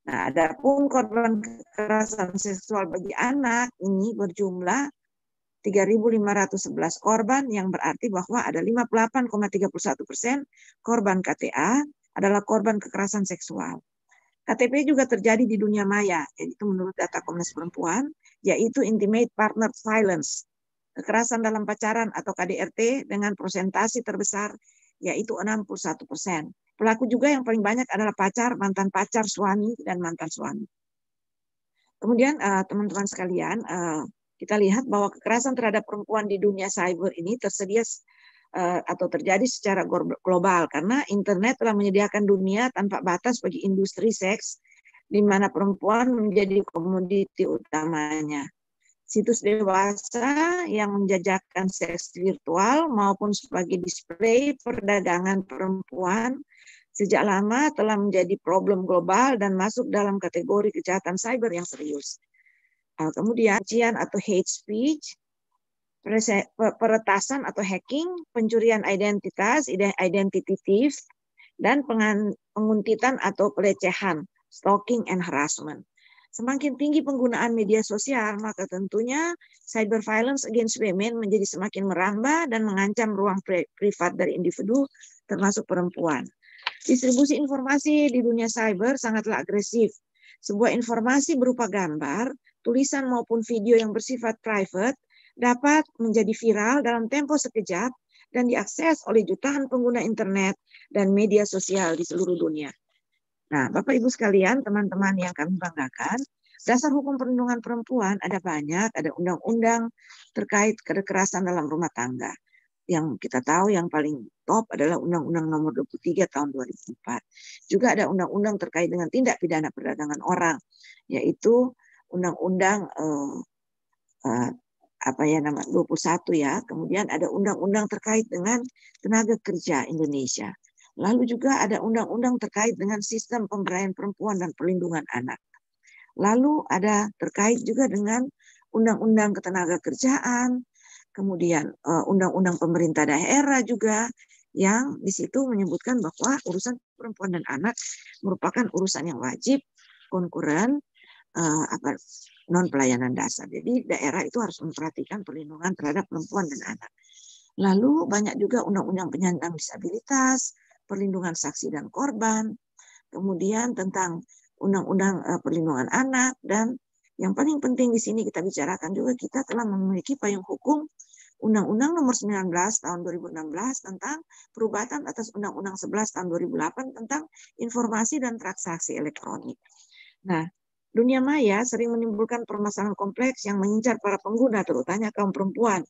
Nah, adapun korban kekerasan seksual bagi anak ini berjumlah 3.511 korban yang berarti bahwa ada 58,31 persen korban KTA adalah korban kekerasan seksual. KTP juga terjadi di dunia maya, yaitu menurut data Komnas Perempuan, yaitu intimate partner violence, kekerasan dalam pacaran atau KDRT dengan prosentasi terbesar yaitu 61 persen. Pelaku juga yang paling banyak adalah pacar, mantan pacar, suami, dan mantan suami. Kemudian eh, teman-teman sekalian, eh, kita lihat bahwa kekerasan terhadap perempuan di dunia cyber ini tersedia eh, atau terjadi secara global karena internet telah menyediakan dunia tanpa batas bagi industri seks di mana perempuan menjadi komoditi utamanya. Situs dewasa yang menjajakan seks virtual maupun sebagai display perdagangan perempuan sejak lama telah menjadi problem global dan masuk dalam kategori kejahatan cyber yang serius. Nah, kemudian ujian atau hate speech, peretasan atau hacking, pencurian identitas, identity thief, dan penguntitan atau pelecehan, stalking and harassment. Semakin tinggi penggunaan media sosial, maka tentunya cyber violence against women menjadi semakin merambah dan mengancam ruang privat dari individu, termasuk perempuan. Distribusi informasi di dunia cyber sangatlah agresif. Sebuah informasi berupa gambar, tulisan maupun video yang bersifat private dapat menjadi viral dalam tempo sekejap dan diakses oleh jutaan pengguna internet dan media sosial di seluruh dunia. Nah, Bapak Ibu sekalian, teman-teman yang kami banggakan, dasar hukum perlindungan perempuan ada banyak, ada undang-undang terkait kekerasan dalam rumah tangga. Yang kita tahu yang paling top adalah Undang-Undang Nomor 23 Tahun 2004. Juga ada undang-undang terkait dengan tindak pidana perdagangan orang, yaitu undang-undang uh, uh, apa ya nama 21 ya. Kemudian ada undang-undang terkait dengan tenaga kerja Indonesia. Lalu juga ada undang-undang terkait dengan sistem pemberdayaan perempuan dan perlindungan anak. Lalu ada terkait juga dengan undang-undang ketenaga kerjaan, kemudian eh, undang-undang pemerintah daerah juga yang di situ menyebutkan bahwa urusan perempuan dan anak merupakan urusan yang wajib, konkuren, Eh, apa non pelayanan dasar. Jadi daerah itu harus memperhatikan perlindungan terhadap perempuan dan anak. Lalu banyak juga undang-undang penyandang disabilitas, perlindungan saksi dan korban, kemudian tentang undang-undang eh, perlindungan anak dan yang paling penting di sini kita bicarakan juga kita telah memiliki payung hukum Undang-Undang Nomor 19 Tahun 2016 tentang perubatan atas Undang-Undang 11 Tahun 2008 tentang informasi dan transaksi elektronik. Nah, Dunia maya sering menimbulkan permasalahan kompleks yang mengincar para pengguna, terutama kaum perempuan.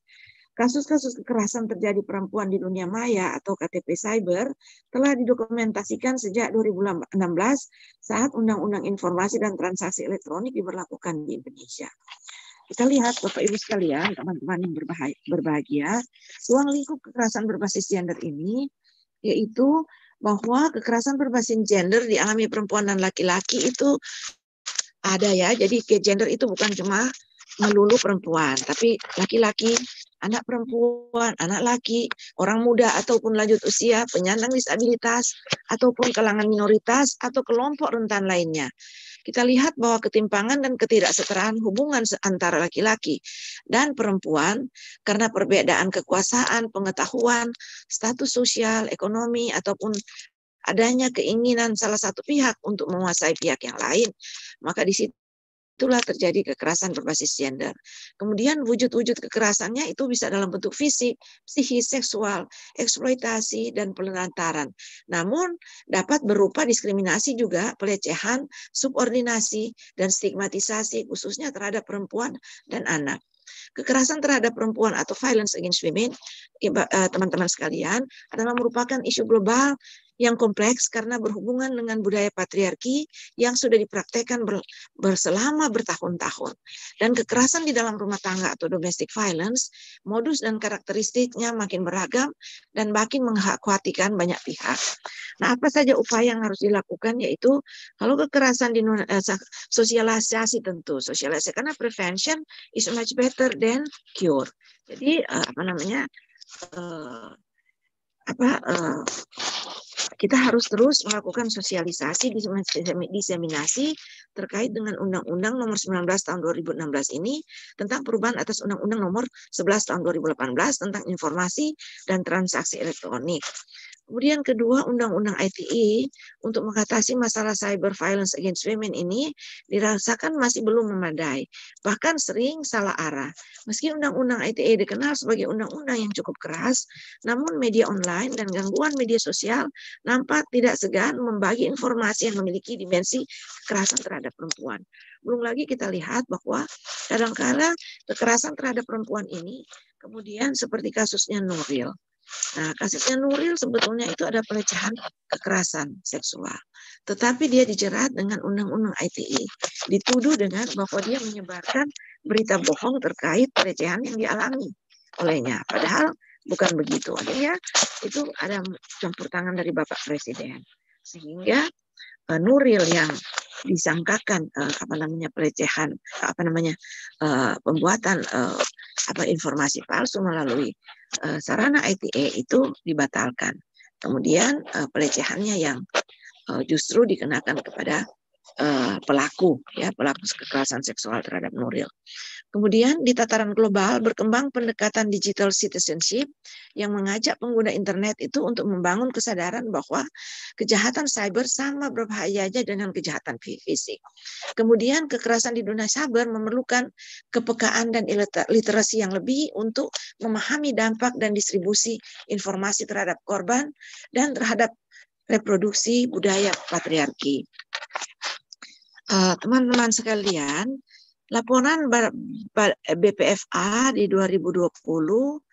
Kasus-kasus kekerasan terjadi perempuan di dunia maya atau KTP cyber telah didokumentasikan sejak 2016 saat Undang-Undang Informasi dan Transaksi Elektronik diberlakukan di Indonesia. Kita lihat Bapak Ibu sekalian, teman-teman yang berbahagia, ruang lingkup kekerasan berbasis gender ini yaitu bahwa kekerasan berbasis gender dialami perempuan dan laki-laki itu ada ya. Jadi ke gender itu bukan cuma melulu perempuan, tapi laki-laki, anak perempuan, anak laki, orang muda ataupun lanjut usia, penyandang disabilitas ataupun kalangan minoritas atau kelompok rentan lainnya. Kita lihat bahwa ketimpangan dan ketidaksetaraan hubungan antara laki-laki dan perempuan karena perbedaan kekuasaan, pengetahuan, status sosial, ekonomi ataupun adanya keinginan salah satu pihak untuk menguasai pihak yang lain, maka di situ itulah terjadi kekerasan berbasis gender. Kemudian wujud-wujud kekerasannya itu bisa dalam bentuk fisik, psikis, seksual, eksploitasi, dan penelantaran. Namun dapat berupa diskriminasi juga, pelecehan, subordinasi, dan stigmatisasi khususnya terhadap perempuan dan anak. Kekerasan terhadap perempuan atau violence against women, eh, teman-teman sekalian, adalah merupakan isu global yang kompleks karena berhubungan dengan budaya patriarki yang sudah dipraktekkan berselama bertahun-tahun. Dan kekerasan di dalam rumah tangga atau domestic violence, modus dan karakteristiknya makin beragam dan makin mengkhawatirkan banyak pihak. Nah, apa saja upaya yang harus dilakukan yaitu kalau kekerasan di eh, sosialisasi tentu, sosialisasi karena prevention is much better than cure. Jadi eh, apa namanya? Eh, apa eh, kita harus terus melakukan sosialisasi diseminasi terkait dengan Undang-Undang Nomor 19 Tahun 2016 ini tentang perubahan atas Undang-Undang Nomor 11 Tahun 2018 tentang informasi dan transaksi elektronik. Kemudian kedua, Undang-Undang ITE untuk mengatasi masalah cyber violence against women ini dirasakan masih belum memadai, bahkan sering salah arah. Meski Undang-Undang ITE dikenal sebagai undang-undang yang cukup keras, namun media online dan gangguan media sosial nampak tidak segan membagi informasi yang memiliki dimensi kekerasan terhadap perempuan. Belum lagi kita lihat bahwa kadang-kadang kekerasan terhadap perempuan ini kemudian seperti kasusnya Nuril Nah, kasusnya Nuril sebetulnya itu ada pelecehan kekerasan seksual. Tetapi dia dijerat dengan Undang-Undang ITE. Dituduh dengan bahwa dia menyebarkan berita bohong terkait pelecehan yang dialami olehnya. Padahal bukan begitu. Akhirnya itu ada campur tangan dari Bapak Presiden. Sehingga uh, Nuril yang disangkakan uh, apa namanya pelecehan apa namanya uh, pembuatan uh, apa informasi palsu melalui uh, sarana ITE itu dibatalkan. Kemudian uh, pelecehannya yang uh, justru dikenakan kepada Eh, pelaku ya pelaku kekerasan seksual terhadap Nuril. Kemudian di tataran global berkembang pendekatan digital citizenship yang mengajak pengguna internet itu untuk membangun kesadaran bahwa kejahatan cyber sama berbahayanya dengan kejahatan fisik. Kemudian kekerasan di dunia cyber memerlukan kepekaan dan literasi yang lebih untuk memahami dampak dan distribusi informasi terhadap korban dan terhadap reproduksi budaya patriarki. Eh, teman-teman uh, sekalian, laporan BPFA di 2020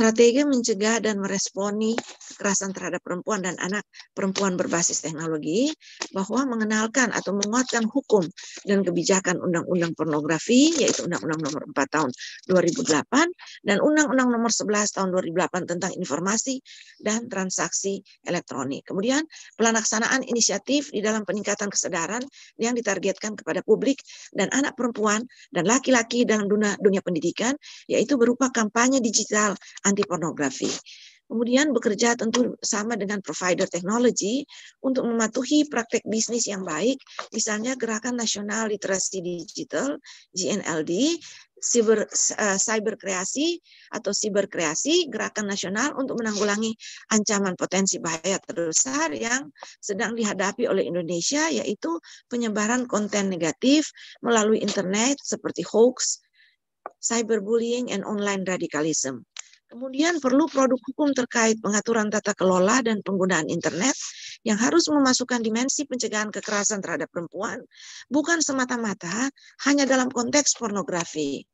Strategi mencegah dan meresponi kekerasan terhadap perempuan dan anak perempuan berbasis teknologi bahwa mengenalkan atau menguatkan hukum dan kebijakan Undang-Undang Pornografi yaitu Undang-Undang Nomor 4 Tahun 2008 dan Undang-Undang Nomor 11 Tahun 2008 tentang Informasi dan Transaksi Elektronik. Kemudian pelaksanaan inisiatif di dalam peningkatan kesadaran yang ditargetkan kepada publik dan anak perempuan dan laki-laki dalam dunia, dunia pendidikan yaitu berupa kampanye digital anti pornografi. Kemudian bekerja tentu sama dengan provider teknologi untuk mematuhi praktek bisnis yang baik, misalnya Gerakan Nasional Literasi Digital (GNLD), cyber eh, cyber kreasi atau cyber kreasi Gerakan Nasional untuk menanggulangi ancaman potensi bahaya terbesar yang sedang dihadapi oleh Indonesia, yaitu penyebaran konten negatif melalui internet seperti hoax, cyberbullying, and online radicalism. Kemudian perlu produk hukum terkait pengaturan tata kelola dan penggunaan internet yang harus memasukkan dimensi pencegahan kekerasan terhadap perempuan, bukan semata-mata hanya dalam konteks pornografi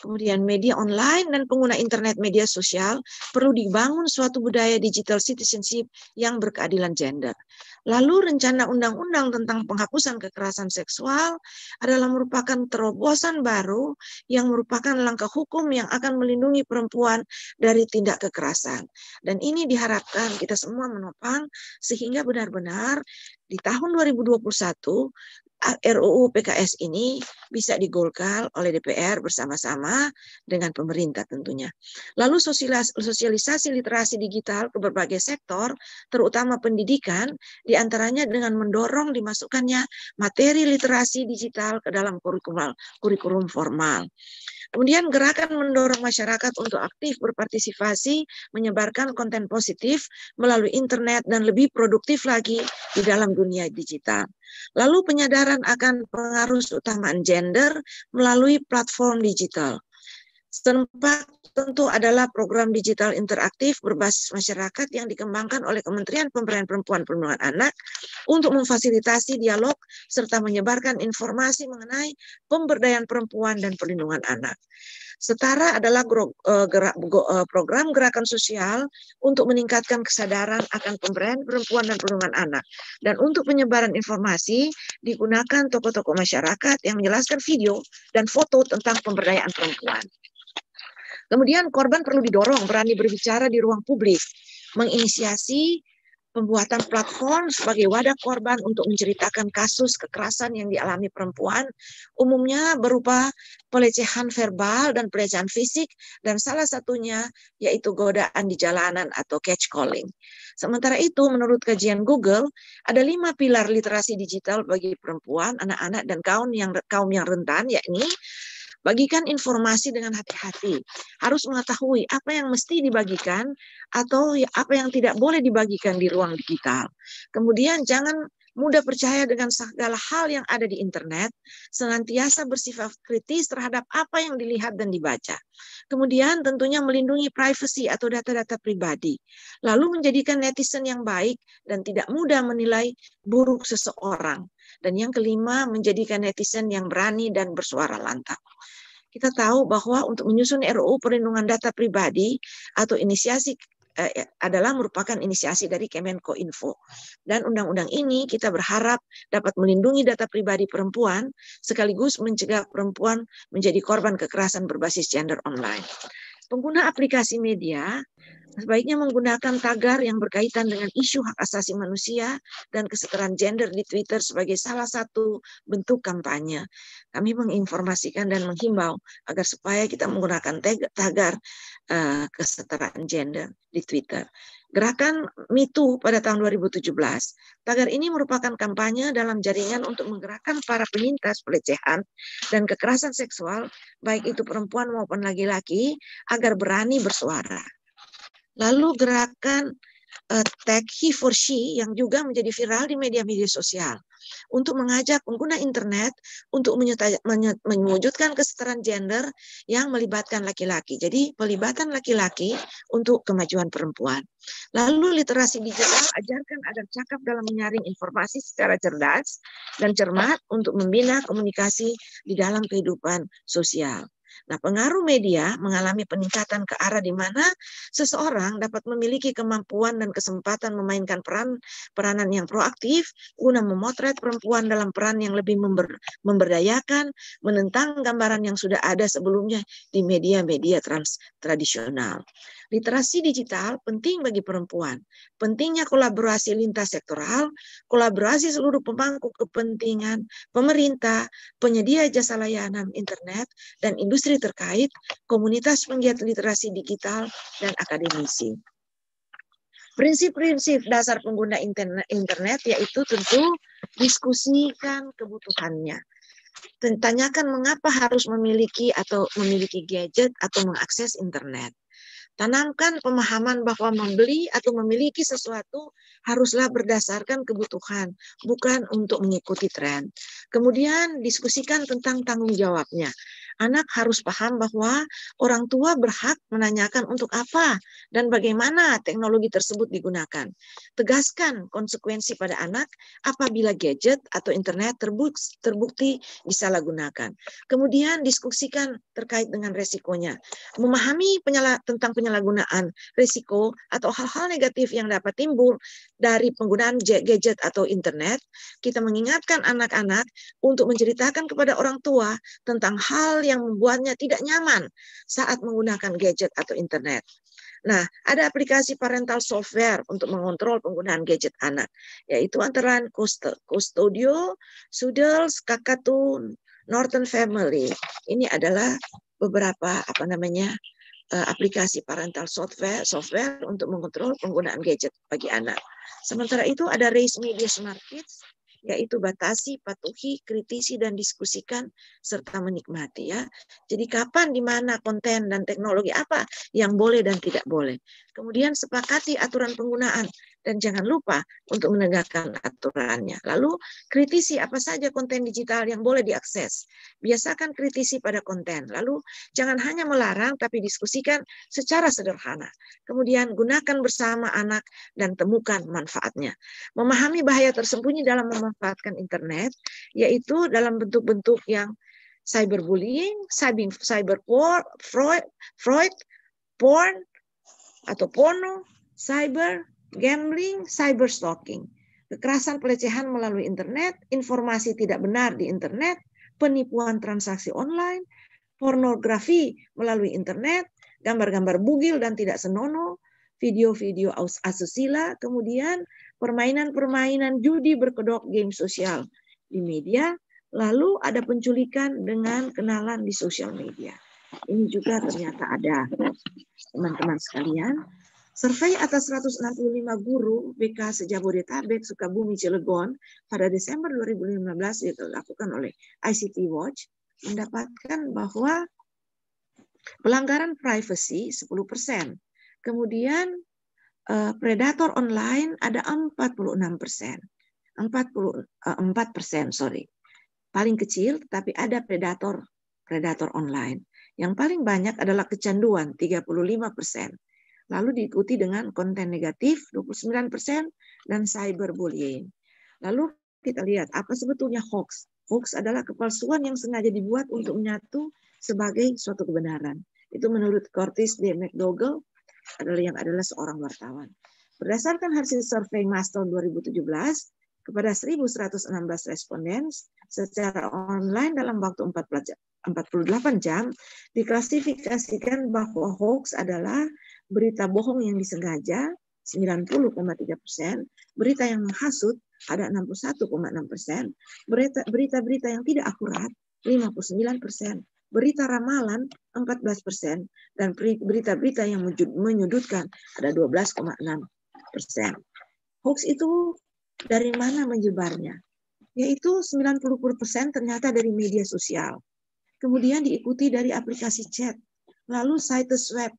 kemudian media online dan pengguna internet media sosial, perlu dibangun suatu budaya digital citizenship yang berkeadilan gender. Lalu rencana undang-undang tentang penghapusan kekerasan seksual adalah merupakan terobosan baru yang merupakan langkah hukum yang akan melindungi perempuan dari tindak kekerasan. Dan ini diharapkan kita semua menopang sehingga benar-benar di tahun 2021 RUU PKS ini bisa digolkal oleh DPR bersama-sama dengan pemerintah tentunya. Lalu sosialisasi literasi digital ke berbagai sektor, terutama pendidikan, diantaranya dengan mendorong dimasukkannya materi literasi digital ke dalam kurikulum formal. Kemudian gerakan mendorong masyarakat untuk aktif berpartisipasi, menyebarkan konten positif melalui internet dan lebih produktif lagi di dalam dunia digital. Lalu penyadaran akan pengaruh utamaan gender melalui platform digital. Setempat tentu adalah program digital interaktif berbasis masyarakat yang dikembangkan oleh Kementerian Pemberdayaan Perempuan Perlindungan Anak untuk memfasilitasi dialog serta menyebarkan informasi mengenai pemberdayaan perempuan dan perlindungan anak. Setara adalah eh, eh, program gerakan sosial untuk meningkatkan kesadaran akan pemberdayaan perempuan dan perlindungan anak. Dan untuk penyebaran informasi digunakan tokoh-tokoh masyarakat yang menjelaskan video dan foto tentang pemberdayaan perempuan. Kemudian korban perlu didorong berani berbicara di ruang publik, menginisiasi pembuatan platform sebagai wadah korban untuk menceritakan kasus kekerasan yang dialami perempuan, umumnya berupa pelecehan verbal dan pelecehan fisik, dan salah satunya yaitu godaan di jalanan atau catch calling. Sementara itu, menurut kajian Google, ada lima pilar literasi digital bagi perempuan, anak-anak, dan kaum yang, kaum yang rentan, yakni Bagikan informasi dengan hati-hati. Harus mengetahui apa yang mesti dibagikan atau ya, apa yang tidak boleh dibagikan di ruang digital. Kemudian jangan mudah percaya dengan segala hal yang ada di internet, senantiasa bersifat kritis terhadap apa yang dilihat dan dibaca. Kemudian tentunya melindungi privasi atau data-data pribadi. Lalu menjadikan netizen yang baik dan tidak mudah menilai buruk seseorang. Dan yang kelima, menjadikan netizen yang berani dan bersuara lantang. Kita tahu bahwa untuk menyusun RUU perlindungan data pribadi atau inisiasi eh, eh, adalah merupakan inisiasi dari Kemenko Info. Dan undang-undang ini kita berharap dapat melindungi data pribadi perempuan sekaligus mencegah perempuan menjadi korban kekerasan berbasis gender online pengguna aplikasi media sebaiknya menggunakan tagar yang berkaitan dengan isu hak asasi manusia dan kesetaraan gender di Twitter sebagai salah satu bentuk kampanye. Kami menginformasikan dan menghimbau agar supaya kita menggunakan tagar eh, kesetaraan gender di Twitter. Gerakan Mitu pada tahun 2017, tagar ini merupakan kampanye dalam jaringan untuk menggerakkan para penyintas pelecehan dan kekerasan seksual, baik itu perempuan maupun laki-laki, agar berani bersuara. Lalu gerakan uh, tag he for she yang juga menjadi viral di media-media sosial untuk mengajak pengguna internet untuk mewujudkan kesetaraan gender yang melibatkan laki-laki. Jadi pelibatan laki-laki untuk kemajuan perempuan. Lalu literasi digital ajarkan agar cakap dalam menyaring informasi secara cerdas dan cermat untuk membina komunikasi di dalam kehidupan sosial. Nah, pengaruh media mengalami peningkatan ke arah di mana seseorang dapat memiliki kemampuan dan kesempatan memainkan peran peranan yang proaktif guna memotret perempuan dalam peran yang lebih member, memberdayakan, menentang gambaran yang sudah ada sebelumnya di media-media trans tradisional. Literasi digital penting bagi perempuan. Pentingnya kolaborasi lintas sektoral, kolaborasi seluruh pemangku kepentingan, pemerintah, penyedia jasa layanan internet dan industri industri terkait, komunitas penggiat literasi digital, dan akademisi. Prinsip-prinsip dasar pengguna internet yaitu tentu diskusikan kebutuhannya. Tanyakan mengapa harus memiliki atau memiliki gadget atau mengakses internet. Tanamkan pemahaman bahwa membeli atau memiliki sesuatu haruslah berdasarkan kebutuhan, bukan untuk mengikuti tren. Kemudian diskusikan tentang tanggung jawabnya. Anak harus paham bahwa orang tua berhak menanyakan untuk apa dan bagaimana teknologi tersebut digunakan. Tegaskan konsekuensi pada anak apabila gadget atau internet terbukti, disalahgunakan. Kemudian diskusikan terkait dengan resikonya. Memahami penyala, tentang penyalahgunaan risiko atau hal-hal negatif yang dapat timbul dari penggunaan gadget atau internet, kita mengingatkan anak-anak untuk menceritakan kepada orang tua tentang hal yang membuatnya tidak nyaman saat menggunakan gadget atau internet. Nah, ada aplikasi parental software untuk mengontrol penggunaan gadget anak, yaitu antara Custodio, Sudels, Kakatun, Norton Family. Ini adalah beberapa apa namanya Eh, aplikasi parental software software untuk mengontrol penggunaan gadget bagi anak. Sementara itu ada race media smart kids yaitu batasi, patuhi, kritisi dan diskusikan serta menikmati ya. Jadi kapan di mana konten dan teknologi apa yang boleh dan tidak boleh kemudian sepakati aturan penggunaan, dan jangan lupa untuk menegakkan aturannya. Lalu, kritisi apa saja konten digital yang boleh diakses. Biasakan kritisi pada konten. Lalu, jangan hanya melarang, tapi diskusikan secara sederhana. Kemudian, gunakan bersama anak dan temukan manfaatnya. Memahami bahaya tersembunyi dalam memanfaatkan internet, yaitu dalam bentuk-bentuk yang cyberbullying, cyber, cyber fraud, fraud, porn, atau porno, cyber, gambling, cyber stalking, kekerasan pelecehan melalui internet, informasi tidak benar di internet, penipuan transaksi online, pornografi melalui internet, gambar-gambar bugil dan tidak senonoh, video-video asusila, kemudian permainan-permainan judi berkedok game sosial di media, lalu ada penculikan dengan kenalan di sosial media. Ini juga ternyata ada. Teman-teman sekalian, survei atas 165 guru BK sejabodetabek Sukabumi Cilegon pada Desember 2015 dilakukan oleh ICT Watch mendapatkan bahwa pelanggaran privacy 10%. Kemudian eh, predator online ada 46 persen. 44 eh, persen, sorry. Paling kecil, tapi ada predator predator online. Yang paling banyak adalah kecanduan 35 persen. Lalu diikuti dengan konten negatif 29 persen dan cyberbullying. Lalu kita lihat apa sebetulnya hoax. Hoax adalah kepalsuan yang sengaja dibuat untuk menyatu sebagai suatu kebenaran. Itu menurut Curtis D. McDougall adalah yang adalah seorang wartawan. Berdasarkan hasil survei ribu tujuh 2017, kepada 1.116 responden secara online dalam waktu 48 jam diklasifikasikan bahwa hoax adalah berita bohong yang disengaja 90,3 persen, berita yang menghasut ada 61,6 persen, berita-berita yang tidak akurat 59 persen, berita ramalan 14 persen, dan berita-berita yang menyudutkan ada 12,6 persen. Hoax itu dari mana menyebarnya? Yaitu 90% ternyata dari media sosial. Kemudian diikuti dari aplikasi chat. Lalu situs web,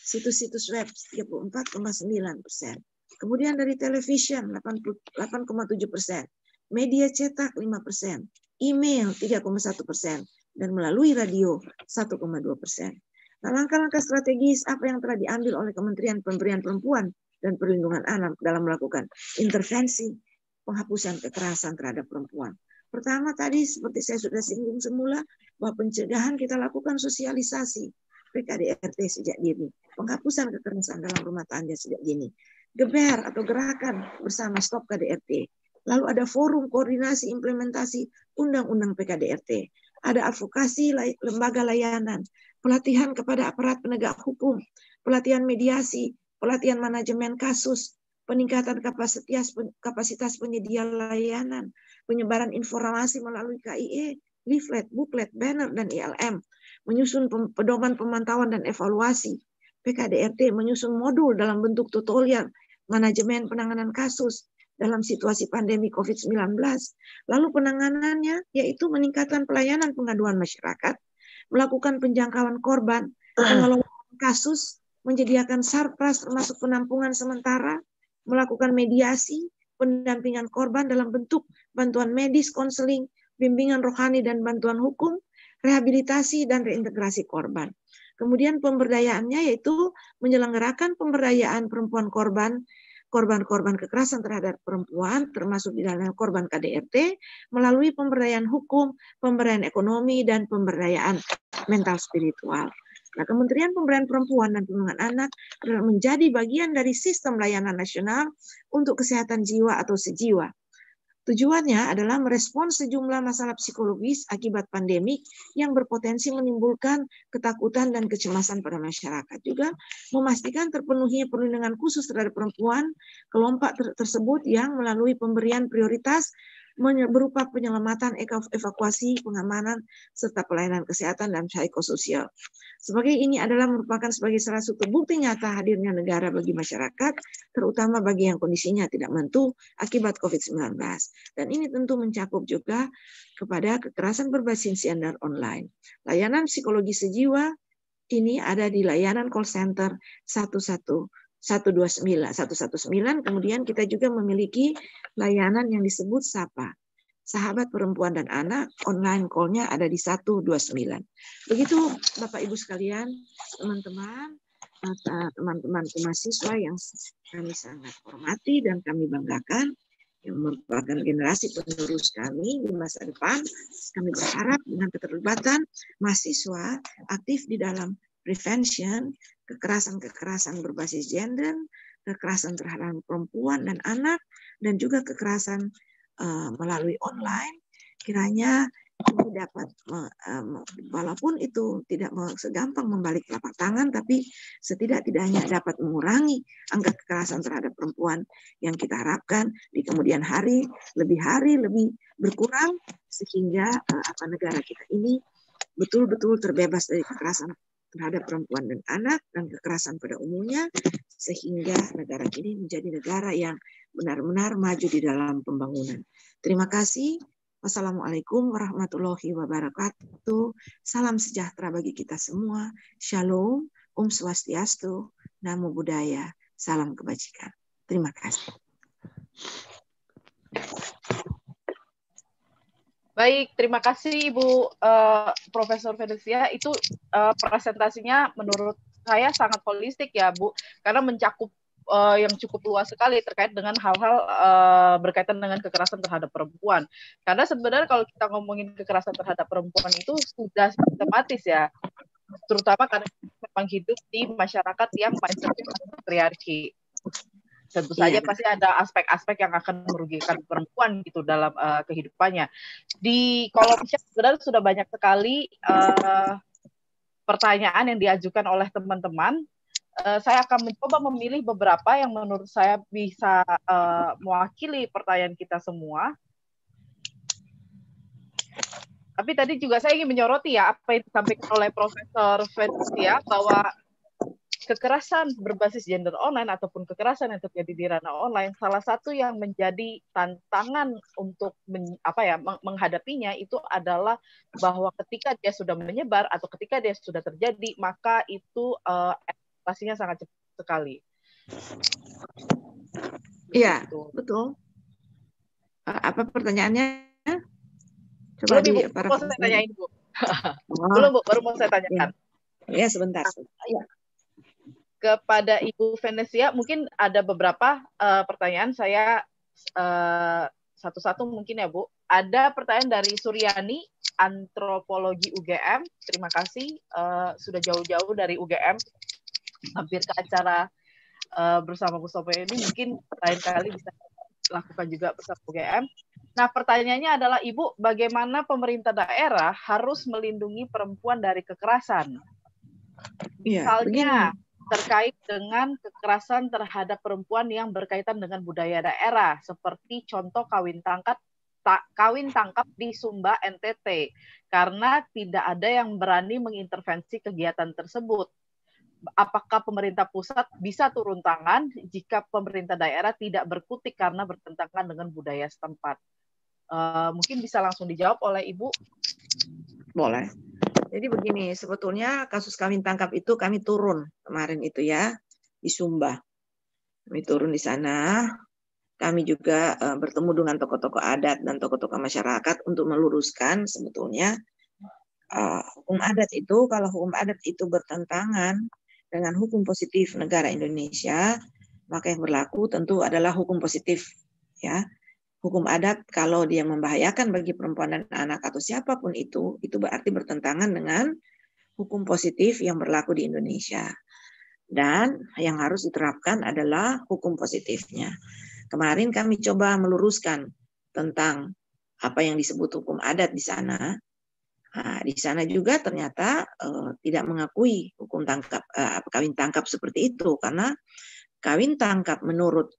situs-situs web 34,9 persen. Kemudian dari televisi 8,7 persen. Media cetak 5 persen. Email 3,1 persen. Dan melalui radio 1,2 persen. Nah, langkah-langkah strategis apa yang telah diambil oleh Kementerian Pemberian Perempuan dan perlindungan anak dalam melakukan intervensi penghapusan kekerasan terhadap perempuan. Pertama tadi seperti saya sudah singgung semula bahwa pencegahan kita lakukan sosialisasi PKDRT sejak dini, penghapusan kekerasan dalam rumah tangga sejak dini, geber atau gerakan bersama stop KDRT. Lalu ada forum koordinasi implementasi undang-undang PKDRT, ada advokasi lembaga layanan, pelatihan kepada aparat penegak hukum, pelatihan mediasi, pelatihan manajemen kasus, peningkatan kapasitas kapasitas penyedia layanan, penyebaran informasi melalui KIE, leaflet, booklet, banner, dan ILM, menyusun pedoman pemantauan dan evaluasi, PKDRT menyusun modul dalam bentuk tutorial manajemen penanganan kasus dalam situasi pandemi COVID-19. Lalu penanganannya yaitu meningkatkan pelayanan pengaduan masyarakat, melakukan penjangkauan korban, pengelolaan kasus, menyediakan sarpras termasuk penampungan sementara, melakukan mediasi, pendampingan korban dalam bentuk bantuan medis, konseling, bimbingan rohani dan bantuan hukum, rehabilitasi dan reintegrasi korban. Kemudian pemberdayaannya yaitu menyelenggarakan pemberdayaan perempuan korban korban-korban kekerasan terhadap perempuan, termasuk di dalam korban KDRT, melalui pemberdayaan hukum, pemberdayaan ekonomi, dan pemberdayaan mental spiritual. Nah, Kementerian Pemberdayaan Perempuan dan Perlindungan Anak menjadi bagian dari sistem layanan nasional untuk kesehatan jiwa atau sejiwa. Tujuannya adalah merespons sejumlah masalah psikologis akibat pandemik yang berpotensi menimbulkan ketakutan dan kecemasan pada masyarakat. Juga memastikan terpenuhinya perlindungan khusus terhadap perempuan kelompok ter tersebut yang melalui pemberian prioritas berupa penyelamatan, evakuasi, pengamanan, serta pelayanan kesehatan dan psikososial. Sebagai ini adalah merupakan sebagai salah satu bukti nyata hadirnya negara bagi masyarakat, terutama bagi yang kondisinya tidak mentu akibat COVID-19. Dan ini tentu mencakup juga kepada kekerasan berbasis gender online. Layanan psikologi sejiwa ini ada di layanan call center 112 129, 119. Kemudian kita juga memiliki layanan yang disebut Sapa. Sahabat perempuan dan anak, online call-nya ada di 129. Begitu Bapak Ibu sekalian, teman-teman, teman-teman mahasiswa yang kami sangat hormati dan kami banggakan yang merupakan generasi penerus kami di masa depan. Kami berharap dengan keterlibatan mahasiswa aktif di dalam prevention, kekerasan-kekerasan berbasis gender, kekerasan terhadap perempuan dan anak, dan juga kekerasan uh, melalui online, kiranya ini dapat um, walaupun itu tidak segampang membalik telapak tangan tapi setidak-tidaknya dapat mengurangi angka kekerasan terhadap perempuan yang kita harapkan di kemudian hari lebih hari lebih berkurang sehingga uh, apa negara kita ini betul-betul terbebas dari kekerasan terhadap perempuan dan anak dan kekerasan pada umumnya sehingga negara ini menjadi negara yang benar-benar maju di dalam pembangunan. Terima kasih. Wassalamualaikum warahmatullahi wabarakatuh. Salam sejahtera bagi kita semua. Shalom, Om Swastiastu, Namo Buddhaya, salam kebajikan. Terima kasih. Baik, terima kasih Ibu uh, Profesor Felicia. Itu uh, presentasinya menurut saya sangat holistik ya Bu, karena mencakup uh, yang cukup luas sekali terkait dengan hal-hal uh, berkaitan dengan kekerasan terhadap perempuan. Karena sebenarnya kalau kita ngomongin kekerasan terhadap perempuan itu sudah sistematis ya, terutama karena memang hidup di masyarakat yang masih patriarki tentu iya. saja yeah. pasti ada aspek-aspek yang akan merugikan perempuan gitu dalam uh, kehidupannya. Di kolom chat sebenarnya sudah banyak sekali uh, pertanyaan yang diajukan oleh teman-teman. Uh, saya akan mencoba memilih beberapa yang menurut saya bisa uh, mewakili pertanyaan kita semua. Tapi tadi juga saya ingin menyoroti ya apa yang disampaikan oleh Profesor ya, bahwa kekerasan berbasis gender online ataupun kekerasan yang terjadi di ranah online salah satu yang menjadi tantangan untuk men, apa ya menghadapinya itu adalah bahwa ketika dia sudah menyebar atau ketika dia sudah terjadi maka itu uh, eh, pastinya sangat cepat sekali. Iya, gitu. betul. Eh, apa pertanyaannya? Coba di, para mau saya tanyain, Bu. Belum, Bu, baru mau saya tanyakan. Ya, sebentar. Ya, kepada Ibu Venesia mungkin ada beberapa uh, pertanyaan saya satu eh, satu-satu mungkin ya Bu. Ada pertanyaan dari Suryani Antropologi UGM. Terima kasih uh, sudah jauh-jauh dari UGM hampir ke acara uh, bersama Bu Sopo ini mungkin lain kali bisa lakukan juga bersama UGM. Nah, pertanyaannya adalah Ibu, bagaimana pemerintah daerah harus melindungi perempuan dari kekerasan? Iya, Misalnya ya, terkait dengan kekerasan terhadap perempuan yang berkaitan dengan budaya daerah seperti contoh kawin tangkap kawin tangkap di Sumba NTT karena tidak ada yang berani mengintervensi kegiatan tersebut. Apakah pemerintah pusat bisa turun tangan jika pemerintah daerah tidak berkutik karena bertentangan dengan budaya setempat? Uh, mungkin bisa langsung dijawab oleh Ibu. Boleh. Jadi begini, sebetulnya kasus kami tangkap itu kami turun kemarin itu ya di Sumba. Kami turun di sana. Kami juga uh, bertemu dengan tokoh-tokoh adat dan tokoh-tokoh masyarakat untuk meluruskan sebetulnya uh, hukum adat itu kalau hukum adat itu bertentangan dengan hukum positif negara Indonesia, maka yang berlaku tentu adalah hukum positif ya hukum adat kalau dia membahayakan bagi perempuan dan anak atau siapapun itu, itu berarti bertentangan dengan hukum positif yang berlaku di Indonesia. Dan yang harus diterapkan adalah hukum positifnya. Kemarin kami coba meluruskan tentang apa yang disebut hukum adat di sana. Nah, di sana juga ternyata eh, tidak mengakui hukum tangkap eh, kawin tangkap seperti itu karena kawin tangkap menurut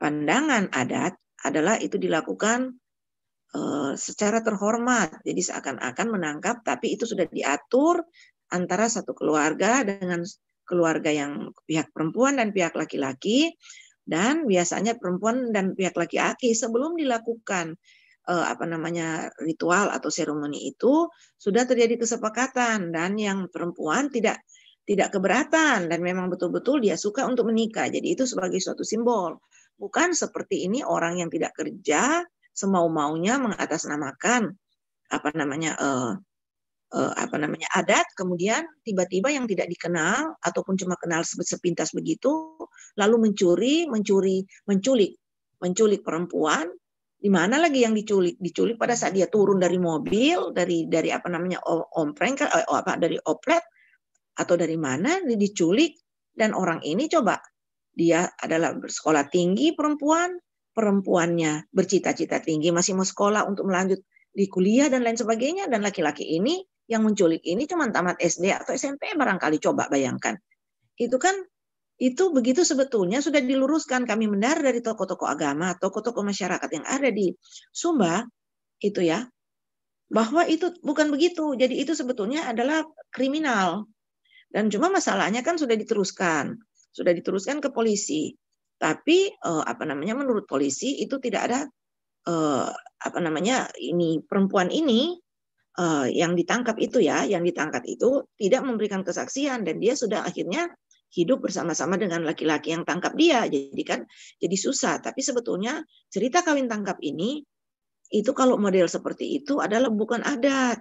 pandangan adat adalah itu dilakukan uh, secara terhormat. Jadi seakan-akan menangkap, tapi itu sudah diatur antara satu keluarga dengan keluarga yang pihak perempuan dan pihak laki-laki dan biasanya perempuan dan pihak laki-laki sebelum dilakukan uh, apa namanya ritual atau seremoni itu sudah terjadi kesepakatan dan yang perempuan tidak tidak keberatan dan memang betul-betul dia suka untuk menikah. Jadi itu sebagai suatu simbol Bukan seperti ini orang yang tidak kerja semau-maunya mengatasnamakan apa namanya uh, uh, apa namanya adat kemudian tiba-tiba yang tidak dikenal ataupun cuma kenal sepintas begitu lalu mencuri, mencuri, menculik, menculik perempuan di mana lagi yang diculik diculik pada saat dia turun dari mobil dari dari apa namanya ompreng eh, apa dari oplet atau dari mana diculik dan orang ini coba dia adalah bersekolah tinggi perempuan, perempuannya bercita-cita tinggi, masih mau sekolah untuk melanjut di kuliah dan lain sebagainya. Dan laki-laki ini yang menculik ini cuma tamat SD atau SMP barangkali coba bayangkan. Itu kan itu begitu sebetulnya sudah diluruskan kami mendar dari toko-toko agama, toko-toko masyarakat yang ada di Sumba itu ya bahwa itu bukan begitu. Jadi itu sebetulnya adalah kriminal. Dan cuma masalahnya kan sudah diteruskan sudah diteruskan ke polisi. Tapi eh, apa namanya menurut polisi itu tidak ada eh, apa namanya ini perempuan ini eh, yang ditangkap itu ya, yang ditangkap itu tidak memberikan kesaksian dan dia sudah akhirnya hidup bersama-sama dengan laki-laki yang tangkap dia. Jadi kan jadi susah. Tapi sebetulnya cerita kawin tangkap ini itu kalau model seperti itu adalah bukan adat.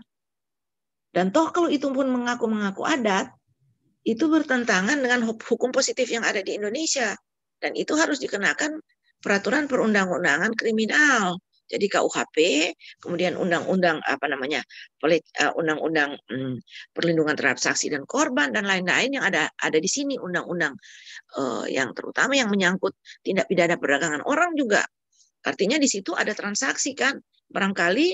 Dan toh kalau itu pun mengaku-mengaku adat, itu bertentangan dengan hukum positif yang ada di Indonesia dan itu harus dikenakan peraturan perundang-undangan kriminal. Jadi KUHP, kemudian undang-undang apa namanya, eh, undang-undang hmm, perlindungan terhadap saksi dan korban dan lain-lain yang ada ada di sini undang-undang eh, yang terutama yang menyangkut tindak pidana perdagangan orang juga. Artinya di situ ada transaksi kan, barangkali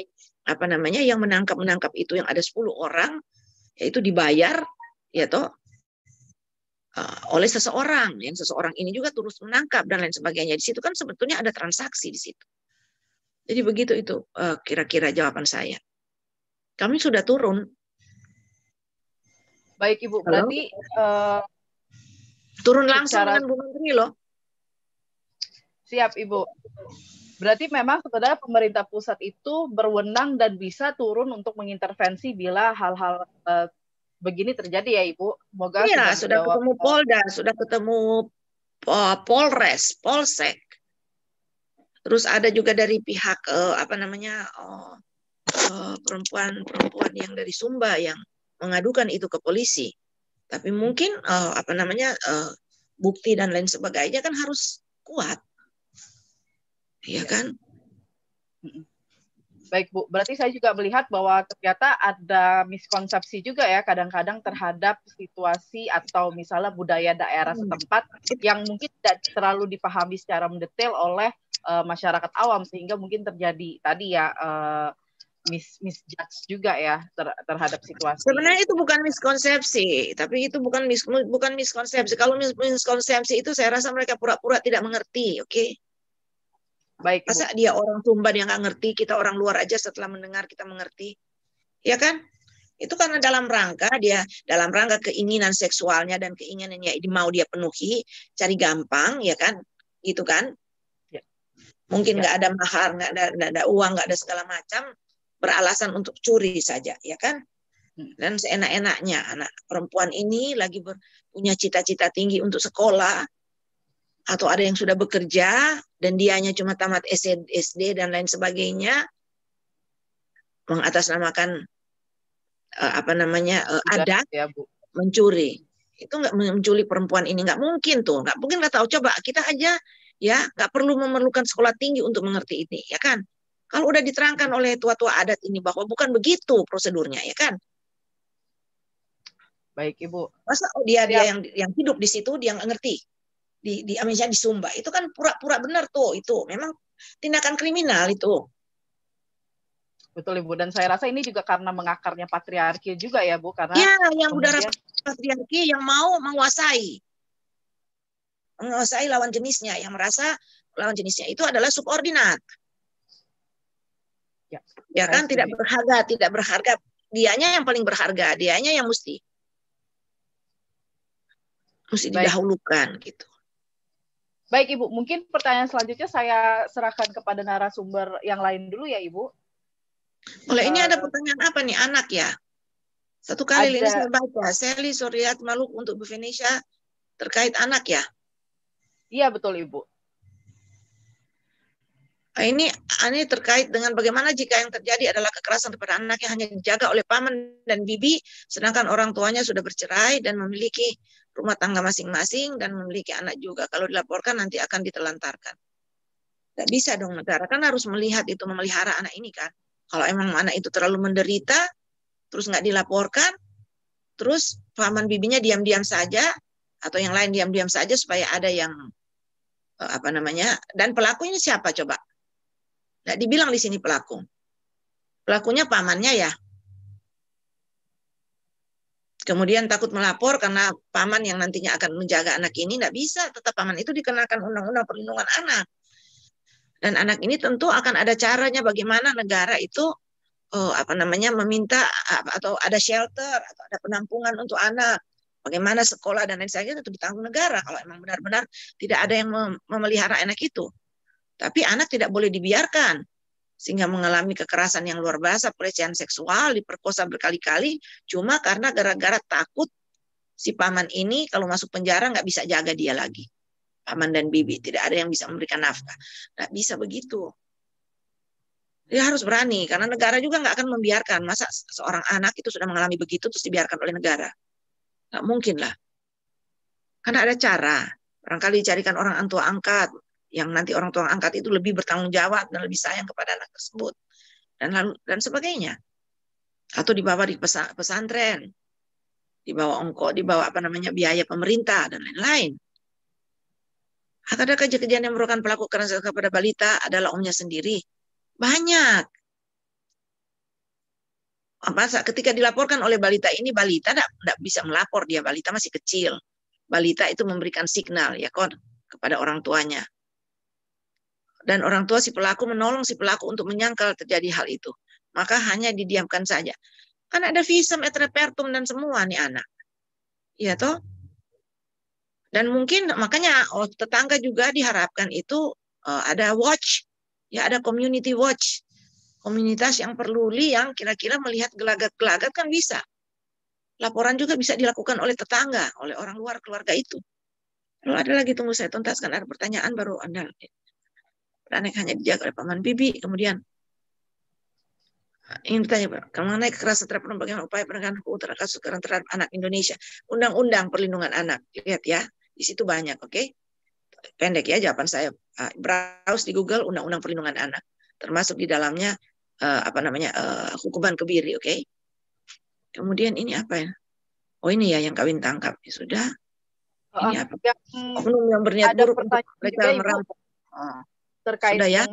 apa namanya yang menangkap menangkap itu yang ada 10 orang yaitu dibayar ya toh Eh, oleh seseorang yang seseorang ini juga terus menangkap dan lain sebagainya di situ kan sebetulnya ada transaksi di situ jadi begitu itu uh, kira-kira jawaban saya kami sudah turun baik ibu Halo? berarti uh, turun langsung secara... dengan Bu Menteri loh siap ibu Berarti memang sebenarnya pemerintah pusat itu berwenang dan bisa turun untuk mengintervensi bila hal-hal begini terjadi ya Ibu. Semoga Iya, sudah, sudah ketemu waktu. Polda, sudah ketemu uh, Polres, Polsek. Terus ada juga dari pihak uh, apa namanya oh, eh, perempuan-perempuan uh, yang dari Sumba yang mengadukan itu ke polisi. Tapi mungkin uh, apa namanya uh, bukti dan lain sebagainya kan harus kuat, ya, ya. kan? Baik Bu, berarti saya juga melihat bahwa ternyata ada miskonsepsi juga ya kadang-kadang terhadap situasi atau misalnya budaya daerah hmm. setempat yang mungkin tidak terlalu dipahami secara mendetail oleh uh, masyarakat awam sehingga mungkin terjadi tadi ya uh, mis misjudge juga ya ter terhadap situasi. Sebenarnya itu bukan miskonsepsi, tapi itu bukan mis bukan miskonsepsi. Kalau mis miskonsepsi itu saya rasa mereka pura-pura tidak mengerti, oke? Okay? Baik. Masa dia orang Tumban yang nggak ngerti, kita orang luar aja setelah mendengar kita mengerti. Ya kan? Itu karena dalam rangka dia dalam rangka keinginan seksualnya dan keinginannya mau dia penuhi, cari gampang, ya kan? Gitu kan? Ya. Mungkin ya. nggak ya. ada mahar, nggak ada, gak ada uang, nggak ada segala macam, beralasan untuk curi saja, ya kan? Hmm. Dan seenak-enaknya anak perempuan ini lagi punya cita-cita tinggi untuk sekolah, atau ada yang sudah bekerja, dan dianya cuma tamat SD dan lain sebagainya mengatasnamakan uh, apa namanya uh, adat ya, mencuri itu nggak mencuri perempuan ini nggak mungkin tuh nggak mungkin nggak tahu coba kita aja ya nggak perlu memerlukan sekolah tinggi untuk mengerti ini ya kan kalau udah diterangkan oleh tua-tua adat ini bahwa bukan begitu prosedurnya ya kan baik ibu masa oh, dia dia ya. yang yang hidup di situ dia nggak ngerti di, di Amerika di Sumba itu kan pura-pura benar tuh itu memang tindakan kriminal itu betul ibu dan saya rasa ini juga karena mengakarnya patriarki juga ya bu karena ya yang kemudian... rasa patriarki yang mau menguasai menguasai lawan jenisnya yang merasa lawan jenisnya itu adalah subordinat ya, ya kan tidak berharga tidak berharga dianya yang paling berharga dianya yang mesti mesti Baik. didahulukan gitu Baik Ibu, mungkin pertanyaan selanjutnya saya serahkan kepada narasumber yang lain dulu ya Ibu. Oleh ini ada eh, pertanyaan apa nih anak ya? Satu kali ini saya baca, Sally Suryat Maluk untuk Bu Venesia terkait anak ya? Iya betul Ibu. Eh, ini ah, ini terkait dengan bagaimana jika yang terjadi adalah kekerasan kepada anak yang hanya dijaga oleh paman dan bibi, sedangkan orang tuanya sudah bercerai dan memiliki rumah tangga masing-masing dan memiliki anak juga. Kalau dilaporkan nanti akan ditelantarkan. Tidak bisa dong negara kan harus melihat itu memelihara anak ini kan. Kalau emang anak itu terlalu menderita, terus nggak dilaporkan, terus paman bibinya diam-diam saja atau yang lain diam-diam saja supaya ada yang eh, apa namanya dan pelakunya siapa coba? Nggak dibilang di sini pelaku. Pelakunya pamannya ya, kemudian takut melapor karena paman yang nantinya akan menjaga anak ini tidak bisa tetap paman itu dikenakan undang-undang perlindungan anak dan anak ini tentu akan ada caranya bagaimana negara itu oh, apa namanya meminta atau ada shelter atau ada penampungan untuk anak bagaimana sekolah dan lain sebagainya itu ditanggung negara kalau emang benar-benar tidak ada yang memelihara anak itu tapi anak tidak boleh dibiarkan sehingga mengalami kekerasan yang luar biasa, pelecehan seksual, diperkosa berkali-kali, cuma karena gara-gara takut si paman ini kalau masuk penjara nggak bisa jaga dia lagi. Paman dan bibi, tidak ada yang bisa memberikan nafkah. Nggak bisa begitu. Dia harus berani, karena negara juga nggak akan membiarkan. Masa seorang anak itu sudah mengalami begitu, terus dibiarkan oleh negara? Nggak mungkin lah. Karena ada cara. Barangkali dicarikan orang antua angkat, yang nanti orang tua angkat itu lebih bertanggung jawab dan lebih sayang kepada anak tersebut dan lalu dan sebagainya atau dibawa di pesantren dibawa ongkos dibawa apa namanya biaya pemerintah dan lain-lain ada kejadian yang merupakan pelaku kekerasan kepada balita adalah omnya sendiri banyak apa ketika dilaporkan oleh balita ini balita tidak bisa melapor dia balita masih kecil balita itu memberikan signal ya kon kepada orang tuanya dan orang tua si pelaku menolong si pelaku untuk menyangkal terjadi hal itu. Maka hanya didiamkan saja. Karena ada visum et repertum dan semua nih anak. Iya toh? Dan mungkin makanya oh, tetangga juga diharapkan itu uh, ada watch, ya ada community watch. Komunitas yang perlu yang kira-kira melihat gelagat-gelagat kan bisa. Laporan juga bisa dilakukan oleh tetangga, oleh orang luar keluarga itu. Lalu ada lagi tunggu saya tuntaskan ada pertanyaan baru Anda Praktek hanya dijaga oleh paman bibi. Kemudian eh, ini ditanya mengenai kekerasan terhadap perempuan bagaimana upaya penegakan hukum terhadap kasus kekerasan terhadap anak Indonesia. Undang-undang perlindungan anak. Lihat ya, di situ banyak, oke? Okay? Pendek ya jawaban saya. Ah, browse di Google Undang-Undang Perlindungan Anak. Termasuk di dalamnya eh, apa namanya eh, hukuman kebiri, oke? Okay? Kemudian ini apa ya? Oh ini ya yang kawin tangkap ya sudah. Ini oh, apa? Yang, oh, yang berniat buruk untuk mereka merampok. Oh. Ah terkait ya? dengan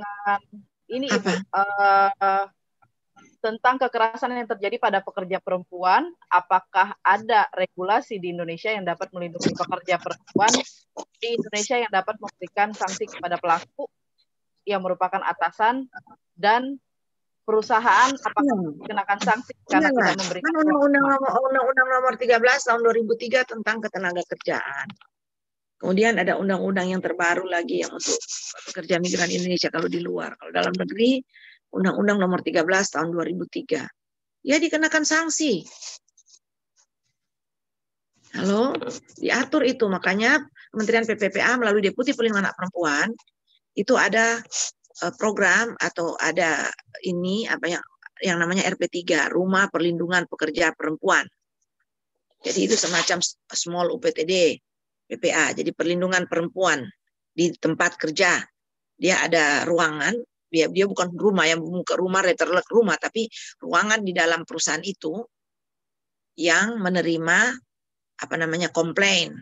ini Apa? uh, tentang kekerasan yang terjadi pada pekerja perempuan, apakah ada regulasi di Indonesia yang dapat melindungi pekerja perempuan di Indonesia yang dapat memberikan sanksi kepada pelaku yang merupakan atasan dan perusahaan apakah iya, dikenakan sanksi karena iya, tidak memberikan undang-undang nomor 13 tahun 2003 tentang ketenaga kerjaan. Kemudian ada undang-undang yang terbaru lagi yang untuk pekerja migran Indonesia kalau di luar. Kalau dalam negeri, undang-undang nomor 13 tahun 2003. Ya dikenakan sanksi. Halo, diatur itu. Makanya Kementerian PPPA melalui Deputi Pelindungan Anak Perempuan itu ada e, program atau ada ini apa yang yang namanya RP3, Rumah Perlindungan Pekerja Perempuan. Jadi itu semacam small UPTD PPA, jadi perlindungan perempuan di tempat kerja. Dia ada ruangan, dia dia bukan rumah yang muka rumah letterlek rumah, tapi ruangan di dalam perusahaan itu yang menerima apa namanya komplain.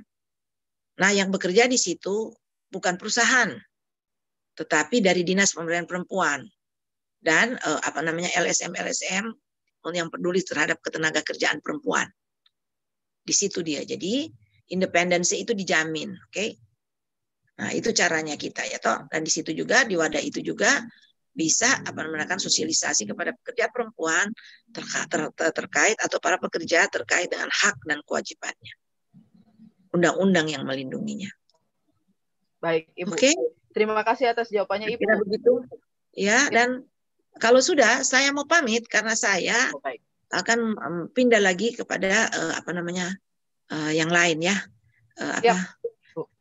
Nah, yang bekerja di situ bukan perusahaan, tetapi dari dinas pemberdayaan perempuan dan eh, apa namanya LSM LSM yang peduli terhadap ketenaga kerjaan perempuan. Di situ dia. Jadi independensi itu dijamin, oke? Okay? Nah, itu caranya kita ya toh. Dan di situ juga di wadah itu juga bisa apa menekan sosialisasi kepada pekerja perempuan terka, ter, ter, terkait atau para pekerja terkait dengan hak dan kewajibannya. Undang-undang yang melindunginya. Baik, Oke. Okay? Terima kasih atas jawabannya Ibu. Kira begitu. Ya, dan kalau sudah saya mau pamit karena saya oh, akan pindah lagi kepada eh, apa namanya uh, yang lain ya. Uh, apa?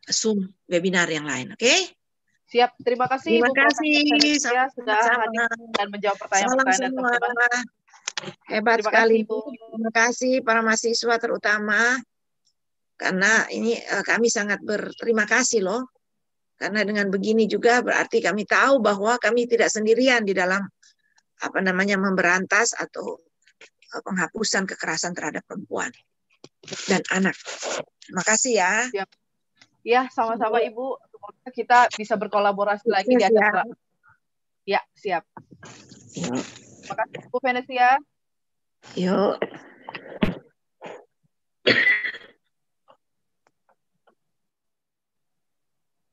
Zoom webinar yang lain, oke? Okay? Siap, terima kasih. Terima kasih Sama, ya sudah sama. dan menjawab pertanyaan-pertanyaan teman-teman. Hebat terima sekali, kasih, Terima kasih para mahasiswa terutama karena ini uh, kami sangat berterima kasih loh. Karena dengan begini juga berarti kami tahu bahwa kami tidak sendirian di dalam apa namanya memberantas atau penghapusan kekerasan terhadap perempuan dan anak. Makasih ya. Siap. Ya, sama-sama Ibu. Kita bisa berkolaborasi lagi di ya. acara. Ya, siap. Terima Makasih Bu Venesia. Yuk. Oke,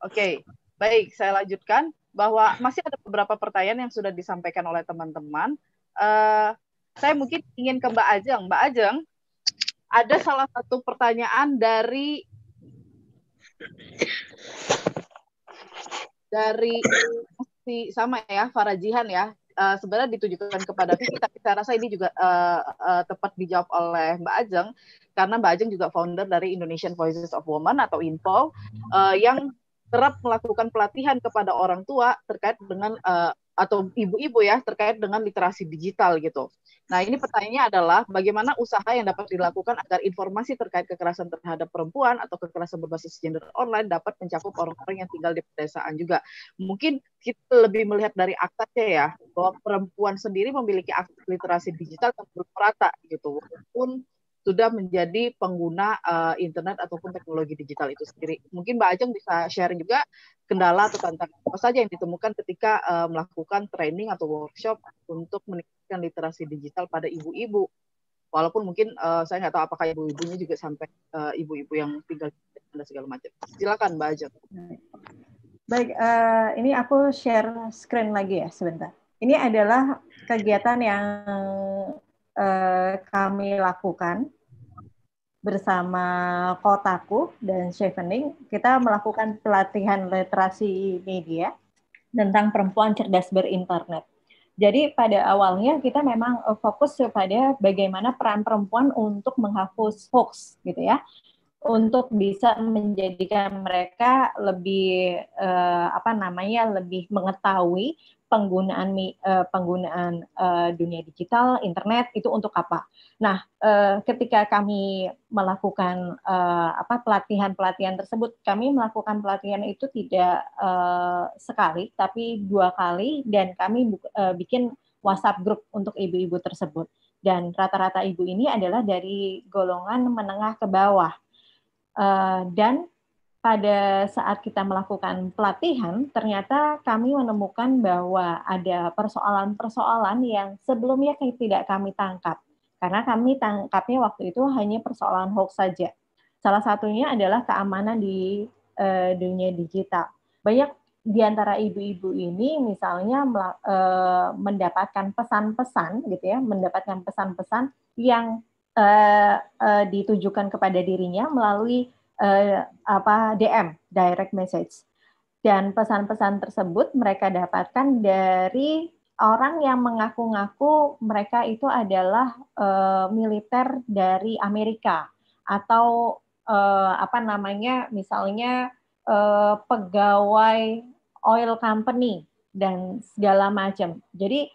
okay. baik. Saya lanjutkan bahwa masih ada beberapa pertanyaan yang sudah disampaikan oleh teman-teman. Uh, saya mungkin ingin ke Mbak Ajeng. Mbak Ajeng, ada salah satu pertanyaan dari dari si sama ya Farajihan ya uh, sebenarnya ditujukan kepada Vicky tapi saya rasa ini juga uh, uh, tepat dijawab oleh Mbak Ajeng karena Mbak Ajeng juga founder dari Indonesian Voices of Women atau Info uh, yang kerap melakukan pelatihan kepada orang tua terkait dengan uh, atau ibu-ibu ya terkait dengan literasi digital gitu. Nah, ini pertanyaannya adalah bagaimana usaha yang dapat dilakukan agar informasi terkait kekerasan terhadap perempuan atau kekerasan berbasis gender online dapat mencakup orang-orang yang tinggal di pedesaan juga. Mungkin kita lebih melihat dari aktasnya ya, bahwa perempuan sendiri memiliki akses literasi digital yang belum merata gitu. Walaupun sudah menjadi pengguna uh, internet ataupun teknologi digital itu sendiri. Mungkin Mbak Ajeng bisa share juga kendala atau tantangan apa saja yang ditemukan ketika uh, melakukan training atau workshop untuk meningkatkan literasi digital pada ibu-ibu. Walaupun mungkin uh, saya nggak tahu apakah ibu-ibunya juga sampai ibu-ibu uh, yang tinggal di segala macam. Silakan Mbak Ajeng. Baik, uh, ini aku share screen lagi ya sebentar. Ini adalah kegiatan yang kami lakukan bersama Kotaku dan Chevening, kita melakukan pelatihan literasi media tentang perempuan cerdas berinternet. Jadi pada awalnya kita memang eh, fokus kepada bagaimana peran perempuan untuk menghapus hoax gitu ya. Untuk bisa menjadikan mereka lebih eh, apa namanya lebih mengetahui penggunaan eh, penggunaan eh, dunia digital internet itu untuk apa. Nah, eh, ketika kami melakukan apa pelatihan-pelatihan tersebut, kami melakukan pelatihan itu tidak sekali tapi dua kali dan kami uh, bikin WhatsApp grup untuk ibu-ibu tersebut. Dan rata-rata ibu ini adalah dari golongan menengah ke bawah. dan pada saat kita melakukan pelatihan, ternyata kami menemukan bahwa ada persoalan-persoalan yang sebelumnya tidak kami tangkap. Karena kami tangkapnya waktu itu hanya persoalan hoax saja. Salah satunya adalah keamanan di e, dunia digital. Banyak di antara ibu-ibu ini misalnya e, mendapatkan pesan-pesan gitu ya, mendapatkan pesan-pesan yang e, ditujukan kepada dirinya melalui uh, apa DM direct message dan pesan-pesan tersebut mereka dapatkan dari orang yang mengaku-ngaku mereka itu adalah uh, militer dari Amerika atau uh, apa namanya misalnya uh, pegawai oil company dan segala macam. Jadi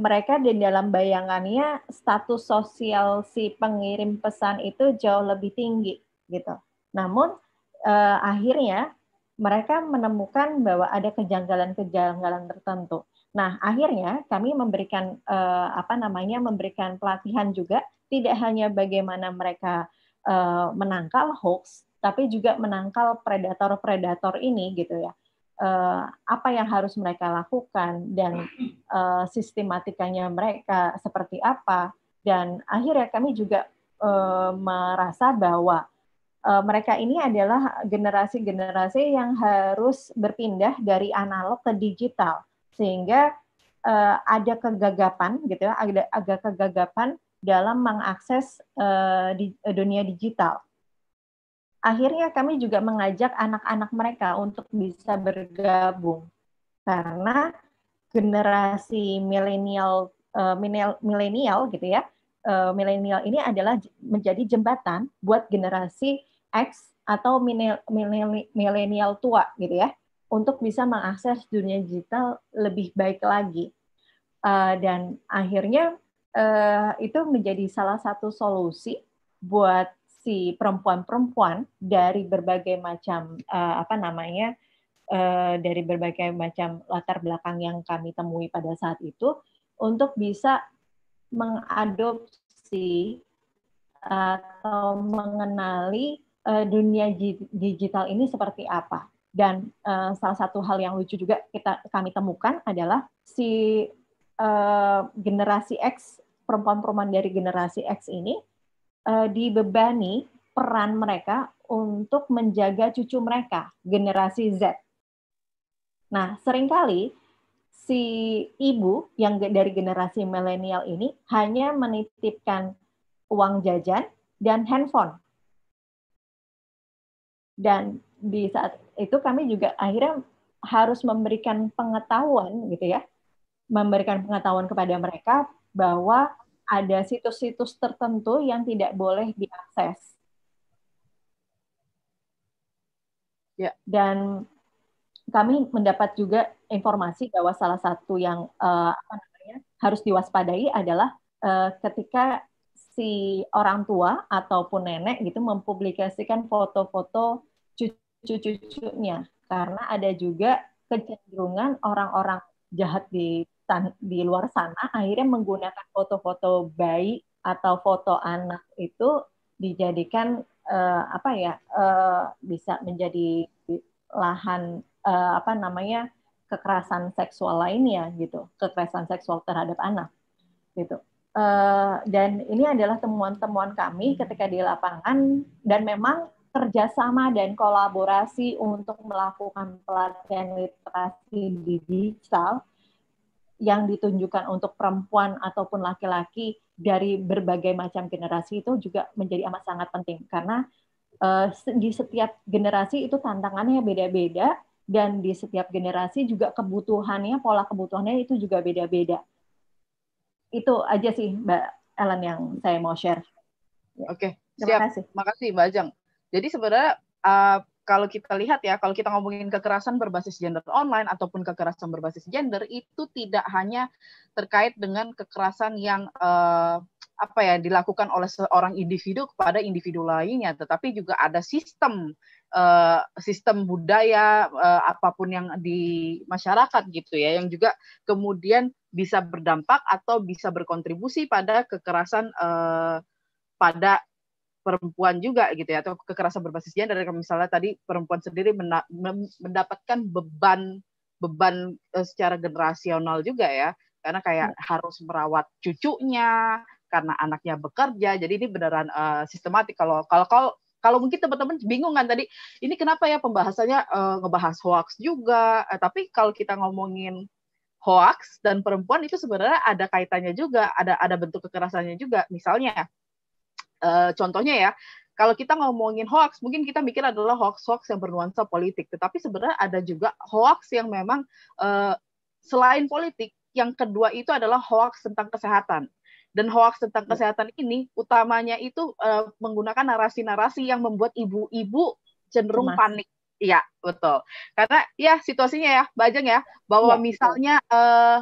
mereka di dalam bayangannya status sosial si pengirim pesan itu jauh lebih tinggi gitu. Namun eh, akhirnya mereka menemukan bahwa ada kejanggalan-kejanggalan tertentu. Nah, akhirnya kami memberikan eh, apa namanya memberikan pelatihan juga tidak hanya bagaimana mereka eh, menangkal hoax, tapi juga menangkal predator-predator ini gitu ya. Eh, apa yang harus mereka lakukan dan eh, sistematikanya mereka seperti apa dan akhirnya kami juga eh, merasa bahwa uh, mereka ini adalah generasi-generasi yang harus berpindah dari analog ke digital sehingga uh, ada kegagapan gitu ya ada agak kegagapan dalam mengakses uh, di, dunia digital. Akhirnya kami juga mengajak anak-anak mereka untuk bisa bergabung karena generasi milenial uh, milenial gitu ya uh, milenial ini adalah menjadi jembatan buat generasi X atau milenial tua gitu ya untuk bisa mengakses dunia digital lebih baik lagi uh, dan akhirnya uh, itu menjadi salah satu solusi buat si perempuan-perempuan dari berbagai macam uh, apa namanya uh, dari berbagai macam latar belakang yang kami temui pada saat itu untuk bisa mengadopsi atau mengenali Eh, dunia digital ini seperti apa. Dan uh, salah satu hal yang lucu juga kita kami temukan adalah si uh, generasi X perempuan-perempuan dari generasi X ini uh, dibebani peran mereka untuk menjaga cucu mereka generasi Z. Nah, seringkali si ibu yang dari generasi milenial ini hanya menitipkan uang jajan dan handphone dan di saat itu kami juga akhirnya harus memberikan pengetahuan gitu ya, memberikan pengetahuan kepada mereka bahwa ada situs-situs tertentu yang tidak boleh diakses. Ya. Dan kami mendapat juga informasi bahwa salah satu yang uh, apa namanya harus diwaspadai adalah uh, ketika si orang tua ataupun nenek gitu mempublikasikan foto-foto cucu-cucunya karena ada juga kecenderungan orang-orang jahat di di luar sana akhirnya menggunakan foto-foto bayi atau foto anak itu dijadikan uh, apa ya uh, bisa menjadi lahan uh, apa namanya kekerasan seksual lainnya gitu kekerasan seksual terhadap anak gitu Eh, dan ini adalah temuan-temuan kami ketika di lapangan dan memang kerjasama dan kolaborasi untuk melakukan pelatihan literasi digital yang ditunjukkan untuk perempuan ataupun laki-laki dari berbagai macam generasi itu juga menjadi amat sangat penting karena eh, di setiap generasi itu tantangannya beda-beda dan di setiap generasi juga kebutuhannya pola kebutuhannya itu juga beda-beda itu aja sih Mbak Ellen yang saya mau share. Ya. Oke, okay, Terima kasih. Makasih Mbak Ajeng. Jadi sebenarnya uh, kalau kita lihat ya, kalau kita ngomongin kekerasan berbasis gender online ataupun kekerasan berbasis gender itu tidak hanya terkait dengan kekerasan yang uh, apa ya dilakukan oleh seorang individu kepada individu lainnya, tetapi juga ada sistem uh, sistem budaya uh, apapun yang di masyarakat gitu ya, yang juga kemudian bisa berdampak atau bisa berkontribusi pada kekerasan eh, pada perempuan juga gitu ya atau kekerasan berbasis gender misalnya tadi perempuan sendiri mendapatkan beban beban eh, secara generasional juga ya karena kayak hmm. harus merawat cucunya karena anaknya bekerja jadi ini beneran uh, sistematik kalau kalau kalau kalau mungkin teman-teman bingung kan tadi ini kenapa ya pembahasannya uh, ngebahas hoax juga eh, tapi kalau kita ngomongin hoax dan perempuan itu sebenarnya ada kaitannya juga, ada ada bentuk kekerasannya juga. Misalnya, uh, contohnya ya, kalau kita ngomongin hoax, mungkin kita mikir adalah hoax-hoax yang bernuansa politik, tetapi sebenarnya ada juga hoax yang memang uh, selain politik, yang kedua itu adalah hoax tentang kesehatan dan hoax tentang ya. kesehatan ini utamanya itu uh, menggunakan narasi-narasi yang membuat ibu-ibu cenderung Mas. panik Iya, betul. Karena ya situasinya ya, Bajeng ya, bahwa ya, misalnya eh,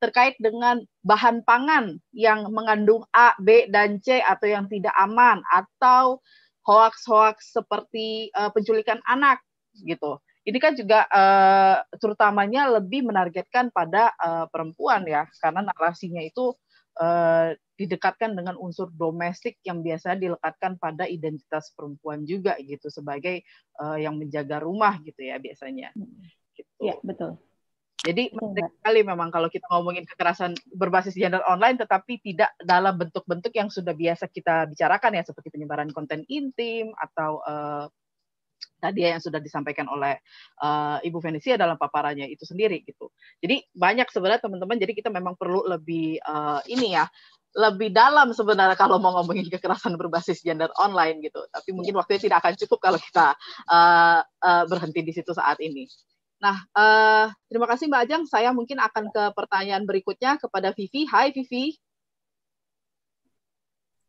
terkait dengan bahan pangan yang mengandung A, B, dan C atau yang tidak aman atau hoax-hoax seperti eh, penculikan anak gitu. Ini kan juga eh, terutamanya lebih menargetkan pada eh, perempuan ya, karena narasinya itu Eh, didekatkan dengan unsur domestik yang biasa dilekatkan pada identitas perempuan juga gitu sebagai eh, yang menjaga rumah gitu ya biasanya. Hmm. Gitu. Iya, betul. Jadi iya, menarik sekali memang kalau kita ngomongin kekerasan berbasis gender online, tetapi tidak dalam bentuk-bentuk yang sudah biasa kita bicarakan ya, seperti penyebaran konten intim atau uh, tadi yang sudah disampaikan oleh uh, Ibu Venesia dalam paparannya itu sendiri gitu. Jadi banyak sebenarnya teman-teman jadi kita memang perlu lebih uh, ini ya lebih dalam sebenarnya kalau mau ngomongin kekerasan berbasis gender online gitu. Tapi iya. mungkin waktunya tidak akan cukup kalau kita uh, uh, berhenti di situ saat ini. Nah, uh, terima kasih Mbak Ajang. Saya mungkin akan ke pertanyaan berikutnya kepada Vivi. Hai Vivi.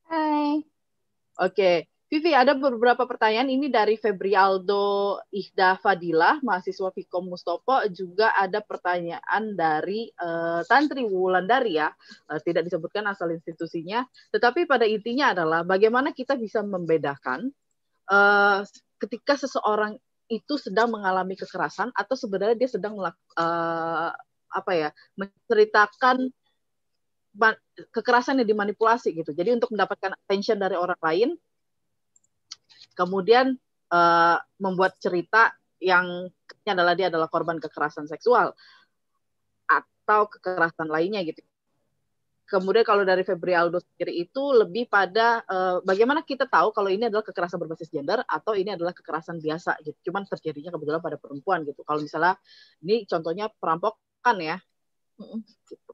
Hai. Oke. Vivi, ada beberapa pertanyaan ini dari Febri Aldo Ihda Fadilah, mahasiswa Fikom Mustopo. Juga ada pertanyaan dari uh, Tantri Wulandari ya, uh, tidak disebutkan asal institusinya. Tetapi pada intinya adalah bagaimana kita bisa membedakan uh, ketika seseorang itu sedang mengalami kekerasan atau sebenarnya dia sedang uh, apa ya menceritakan kekerasan yang dimanipulasi gitu. Jadi untuk mendapatkan attention dari orang lain, kemudian uh, membuat cerita yang adalah dia adalah korban kekerasan seksual atau kekerasan lainnya gitu. Kemudian kalau dari Febri Aldo sendiri itu lebih pada uh, bagaimana kita tahu kalau ini adalah kekerasan berbasis gender atau ini adalah kekerasan biasa gitu. Cuman terjadinya kebetulan pada perempuan gitu. Kalau misalnya ini contohnya perampokan ya. Gitu.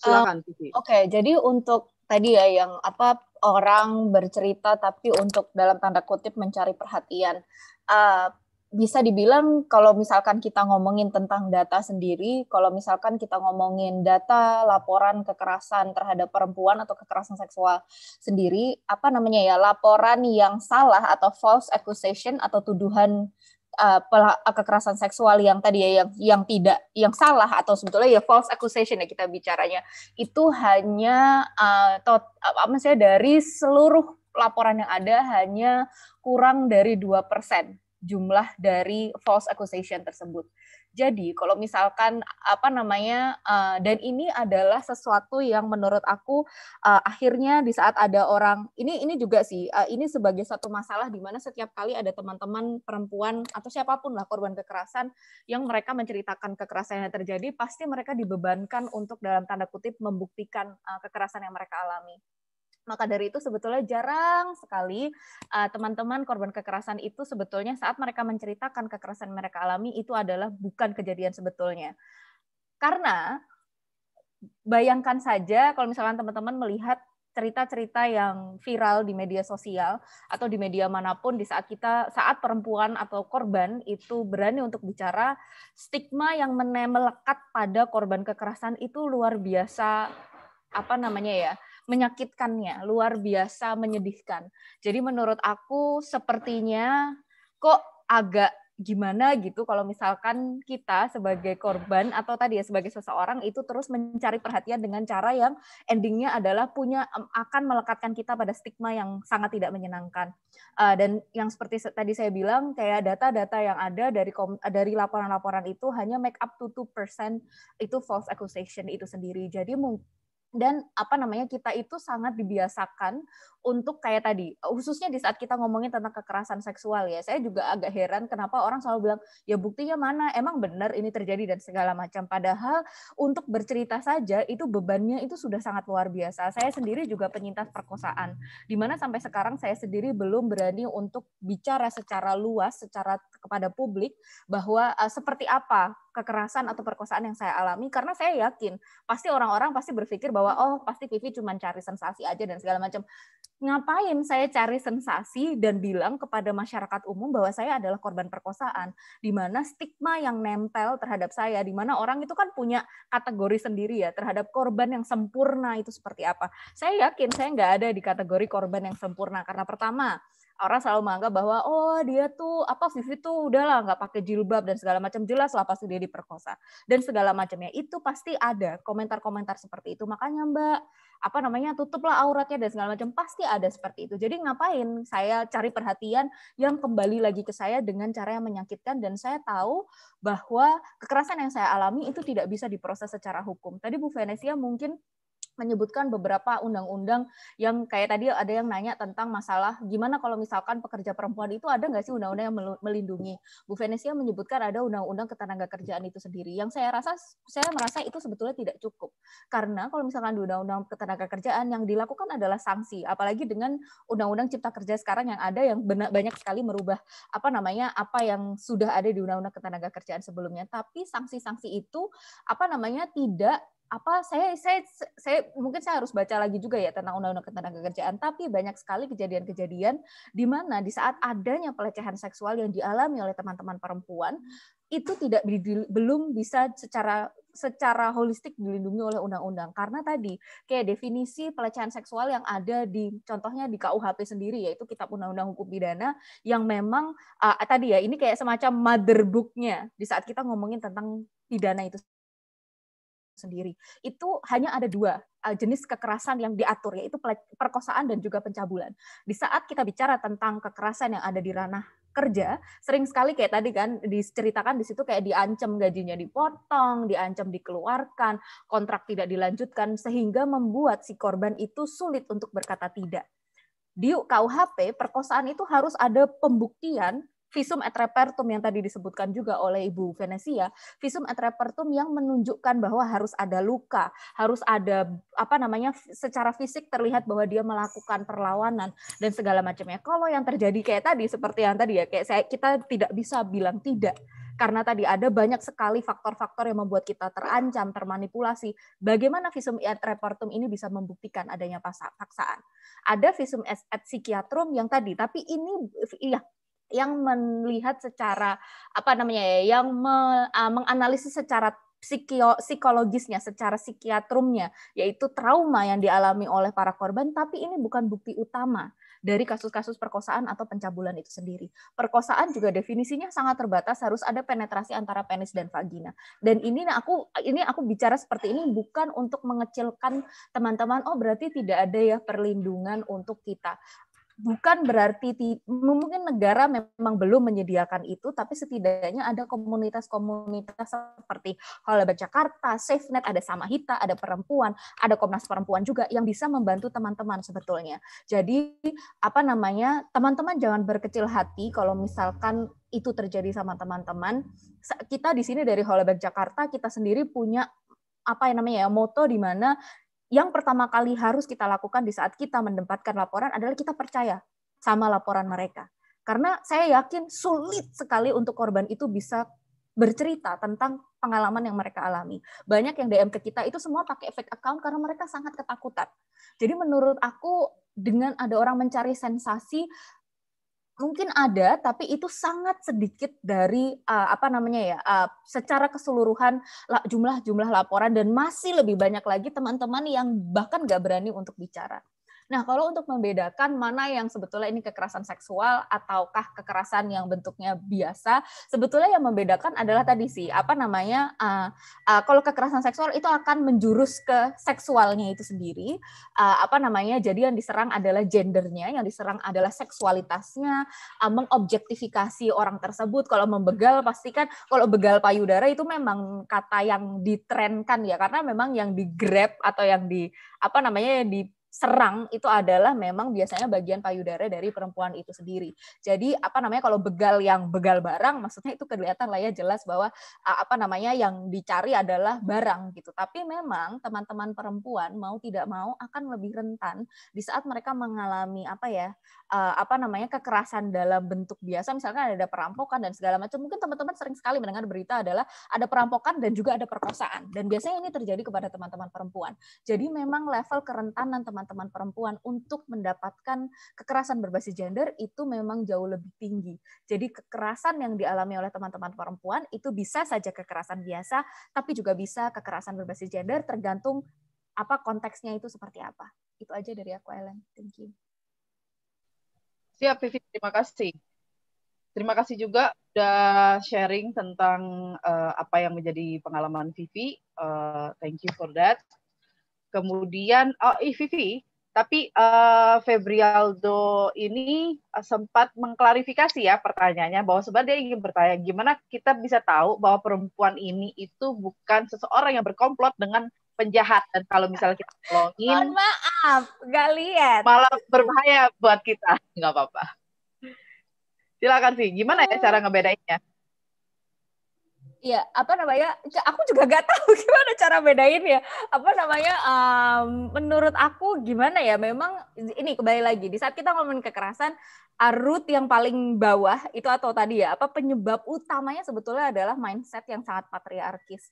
Silakan. uh, Oke, okay, jadi untuk tadi ya yang apa orang bercerita tapi untuk dalam tanda kutip mencari perhatian. Uh, bisa dibilang kalau misalkan kita ngomongin tentang data sendiri, kalau misalkan kita ngomongin data laporan kekerasan terhadap perempuan atau kekerasan seksual sendiri, apa namanya ya, laporan yang salah atau false accusation atau tuduhan uh, kekerasan seksual yang tadi ya yang yang tidak yang salah atau sebetulnya ya false accusation ya kita bicaranya itu hanya uh, apa maksudnya dari seluruh laporan yang ada hanya kurang dari dua persen jumlah dari false accusation tersebut. Jadi kalau misalkan apa namanya uh, dan ini adalah sesuatu yang menurut aku uh, akhirnya di saat ada orang ini ini juga sih uh, ini sebagai satu masalah di mana setiap kali ada teman-teman perempuan atau siapapun lah korban kekerasan yang mereka menceritakan kekerasan yang terjadi pasti mereka dibebankan untuk dalam tanda kutip membuktikan uh, kekerasan yang mereka alami. Maka dari itu sebetulnya jarang sekali eh, teman-teman uh, korban kekerasan itu sebetulnya saat mereka menceritakan kekerasan mereka alami itu adalah bukan kejadian sebetulnya. Karena bayangkan saja kalau misalkan teman-teman melihat cerita-cerita yang viral di media sosial atau di media manapun di saat kita saat perempuan atau korban itu berani untuk bicara stigma yang melekat pada korban kekerasan itu luar biasa apa namanya ya menyakitkannya, luar biasa menyedihkan. Jadi menurut aku sepertinya kok agak gimana gitu kalau misalkan kita sebagai korban atau tadi ya sebagai seseorang itu terus mencari perhatian dengan cara yang endingnya adalah punya akan melekatkan kita pada stigma yang sangat tidak menyenangkan uh, dan yang seperti tadi saya bilang kayak data-data yang ada dari dari laporan-laporan itu hanya make up to 2% itu false accusation itu sendiri jadi mungkin dan apa namanya kita itu sangat dibiasakan untuk kayak tadi khususnya di saat kita ngomongin tentang kekerasan seksual ya saya juga agak heran kenapa orang selalu bilang ya buktinya mana emang benar ini terjadi dan segala macam padahal untuk bercerita saja itu bebannya itu sudah sangat luar biasa saya sendiri juga penyintas perkosaan dimana sampai sekarang saya sendiri belum berani untuk bicara secara luas secara kepada publik bahwa uh, seperti apa kekerasan atau perkosaan yang saya alami karena saya yakin pasti orang-orang pasti berpikir bahwa oh pasti Vivi cuma cari sensasi aja dan segala macam. Ngapain saya cari sensasi dan bilang kepada masyarakat umum bahwa saya adalah korban perkosaan di mana stigma yang nempel terhadap saya di mana orang itu kan punya kategori sendiri ya terhadap korban yang sempurna itu seperti apa. Saya yakin saya nggak ada di kategori korban yang sempurna karena pertama orang selalu menganggap bahwa oh dia tuh apa Vivi tuh udahlah nggak pakai jilbab dan segala macam jelas lah pasti dia diperkosa dan segala macamnya itu pasti ada komentar-komentar seperti itu makanya Mbak apa namanya tutuplah auratnya dan segala macam pasti ada seperti itu jadi ngapain saya cari perhatian yang kembali lagi ke saya dengan cara yang menyakitkan dan saya tahu bahwa kekerasan yang saya alami itu tidak bisa diproses secara hukum tadi Bu Venesia mungkin menyebutkan beberapa undang-undang yang kayak tadi ada yang nanya tentang masalah gimana kalau misalkan pekerja perempuan itu ada nggak sih undang-undang yang melindungi. Bu Venesia menyebutkan ada undang-undang ketenaga kerjaan itu sendiri. Yang saya rasa saya merasa itu sebetulnya tidak cukup karena kalau misalkan di undang-undang ketenaga kerjaan yang dilakukan adalah sanksi, apalagi dengan undang-undang cipta kerja sekarang yang ada yang banyak sekali merubah apa namanya apa yang sudah ada di undang-undang ketenaga kerjaan sebelumnya. Tapi sanksi-sanksi itu apa namanya tidak apa saya saya saya mungkin saya harus baca lagi juga ya tentang undang-undang ketenagakerjaan tapi banyak sekali kejadian-kejadian di mana di saat adanya pelecehan seksual yang dialami oleh teman-teman perempuan itu tidak belum bisa secara secara holistik dilindungi oleh undang-undang karena tadi kayak definisi pelecehan seksual yang ada di contohnya di KUHP sendiri yaitu kitab undang-undang hukum pidana yang memang uh, tadi ya ini kayak semacam mother book-nya di saat kita ngomongin tentang pidana itu sendiri. Itu hanya ada dua eh, jenis kekerasan yang diatur, yaitu perkosaan dan juga pencabulan. Di saat kita bicara tentang kekerasan yang ada di ranah kerja, sering sekali kayak tadi kan diceritakan di situ kayak diancam gajinya dipotong, diancam dikeluarkan, kontrak tidak dilanjutkan, sehingga membuat si korban itu sulit untuk berkata tidak. Di KUHP, perkosaan itu harus ada pembuktian visum et repertum yang tadi disebutkan juga oleh Ibu Venesia, visum et repertum yang menunjukkan bahwa harus ada luka, harus ada apa namanya secara fisik terlihat bahwa dia melakukan perlawanan dan segala macamnya. Kalau yang terjadi kayak tadi seperti yang tadi ya, kayak saya kita tidak bisa bilang tidak karena tadi ada banyak sekali faktor-faktor yang membuat kita terancam, termanipulasi. Bagaimana visum et repertum ini bisa membuktikan adanya paksaan? Ada visum et, psikiatrum yang tadi, tapi ini ya yang melihat secara apa namanya ya, yang me, uh, menganalisis secara psikologisnya, secara psikiatrumnya, yaitu trauma yang dialami oleh para korban, tapi ini bukan bukti utama dari kasus-kasus perkosaan atau pencabulan itu sendiri. Perkosaan juga definisinya sangat terbatas, harus ada penetrasi antara penis dan vagina. Dan ini nah, aku ini aku bicara seperti ini bukan untuk mengecilkan teman-teman, oh berarti tidak ada ya perlindungan untuk kita bukan berarti mungkin negara memang belum menyediakan itu, tapi setidaknya ada komunitas-komunitas seperti Baca Jakarta, SafeNet, ada Sama Samahita, ada perempuan, ada Komnas Perempuan juga yang bisa membantu teman-teman sebetulnya. Jadi apa namanya teman-teman jangan berkecil hati kalau misalkan itu terjadi sama teman-teman. Kita di sini dari Baca Jakarta kita sendiri punya apa yang namanya ya moto di mana yang pertama kali harus kita lakukan di saat kita mendapatkan laporan adalah kita percaya sama laporan mereka. Karena saya yakin sulit sekali untuk korban itu bisa bercerita tentang pengalaman yang mereka alami. Banyak yang DM ke kita itu semua pakai fake account karena mereka sangat ketakutan. Jadi menurut aku dengan ada orang mencari sensasi mungkin ada tapi itu sangat sedikit dari uh, apa namanya ya uh, secara keseluruhan jumlah-jumlah laporan dan masih lebih banyak lagi teman-teman yang bahkan nggak berani untuk bicara. Nah, kalau untuk membedakan mana yang sebetulnya ini kekerasan seksual ataukah kekerasan yang bentuknya biasa, sebetulnya yang membedakan adalah tadi sih apa namanya uh, uh, kalau kekerasan seksual itu akan menjurus ke seksualnya itu sendiri. Uh, apa namanya? Jadi yang diserang adalah gendernya, yang diserang adalah seksualitasnya, uh, mengobjektifikasi orang tersebut. Kalau membegal pastikan kalau begal payudara itu memang kata yang ditrenkan ya karena memang yang di grab atau yang di apa namanya di serang itu adalah memang biasanya bagian payudara dari perempuan itu sendiri. Jadi apa namanya kalau begal yang begal barang maksudnya itu kelihatan lah ya jelas bahwa apa namanya yang dicari adalah barang gitu. Tapi memang teman-teman perempuan mau tidak mau akan lebih rentan di saat mereka mengalami apa ya apa namanya kekerasan dalam bentuk biasa misalkan ada perampokan dan segala macam. Mungkin teman-teman sering sekali mendengar berita adalah ada perampokan dan juga ada perkosaan dan biasanya ini terjadi kepada teman-teman perempuan. Jadi memang level kerentanan teman teman-teman perempuan untuk mendapatkan kekerasan berbasis gender itu memang jauh lebih tinggi. Jadi kekerasan yang dialami oleh teman-teman perempuan itu bisa saja kekerasan biasa, tapi juga bisa kekerasan berbasis gender tergantung apa konteksnya itu seperti apa. Itu aja dari aku, Ellen. Thank you. Siap, Vivi. Terima kasih. Terima kasih juga sudah sharing tentang uh, apa yang menjadi pengalaman Vivi. Uh, thank you for that. Kemudian oh, eh, Vivi tapi uh, Febrialdo ini eh, sempat mengklarifikasi ya pertanyaannya bahwa sebenarnya dia ingin bertanya gimana kita bisa tahu bahwa perempuan ini itu bukan seseorang yang berkomplot dengan penjahat dan kalau misalnya kita tolongin maaf gak lihat malah berbahaya buat kita nggak apa-apa silakan sih gimana ya cara ngebedainnya Iya, apa namanya? Aku juga gak tahu gimana cara bedain ya. Apa namanya? Um, menurut aku gimana ya? Memang ini kembali lagi di saat kita ngomongin kekerasan, arut yang paling bawah itu atau tadi ya apa penyebab utamanya sebetulnya adalah mindset yang sangat patriarkis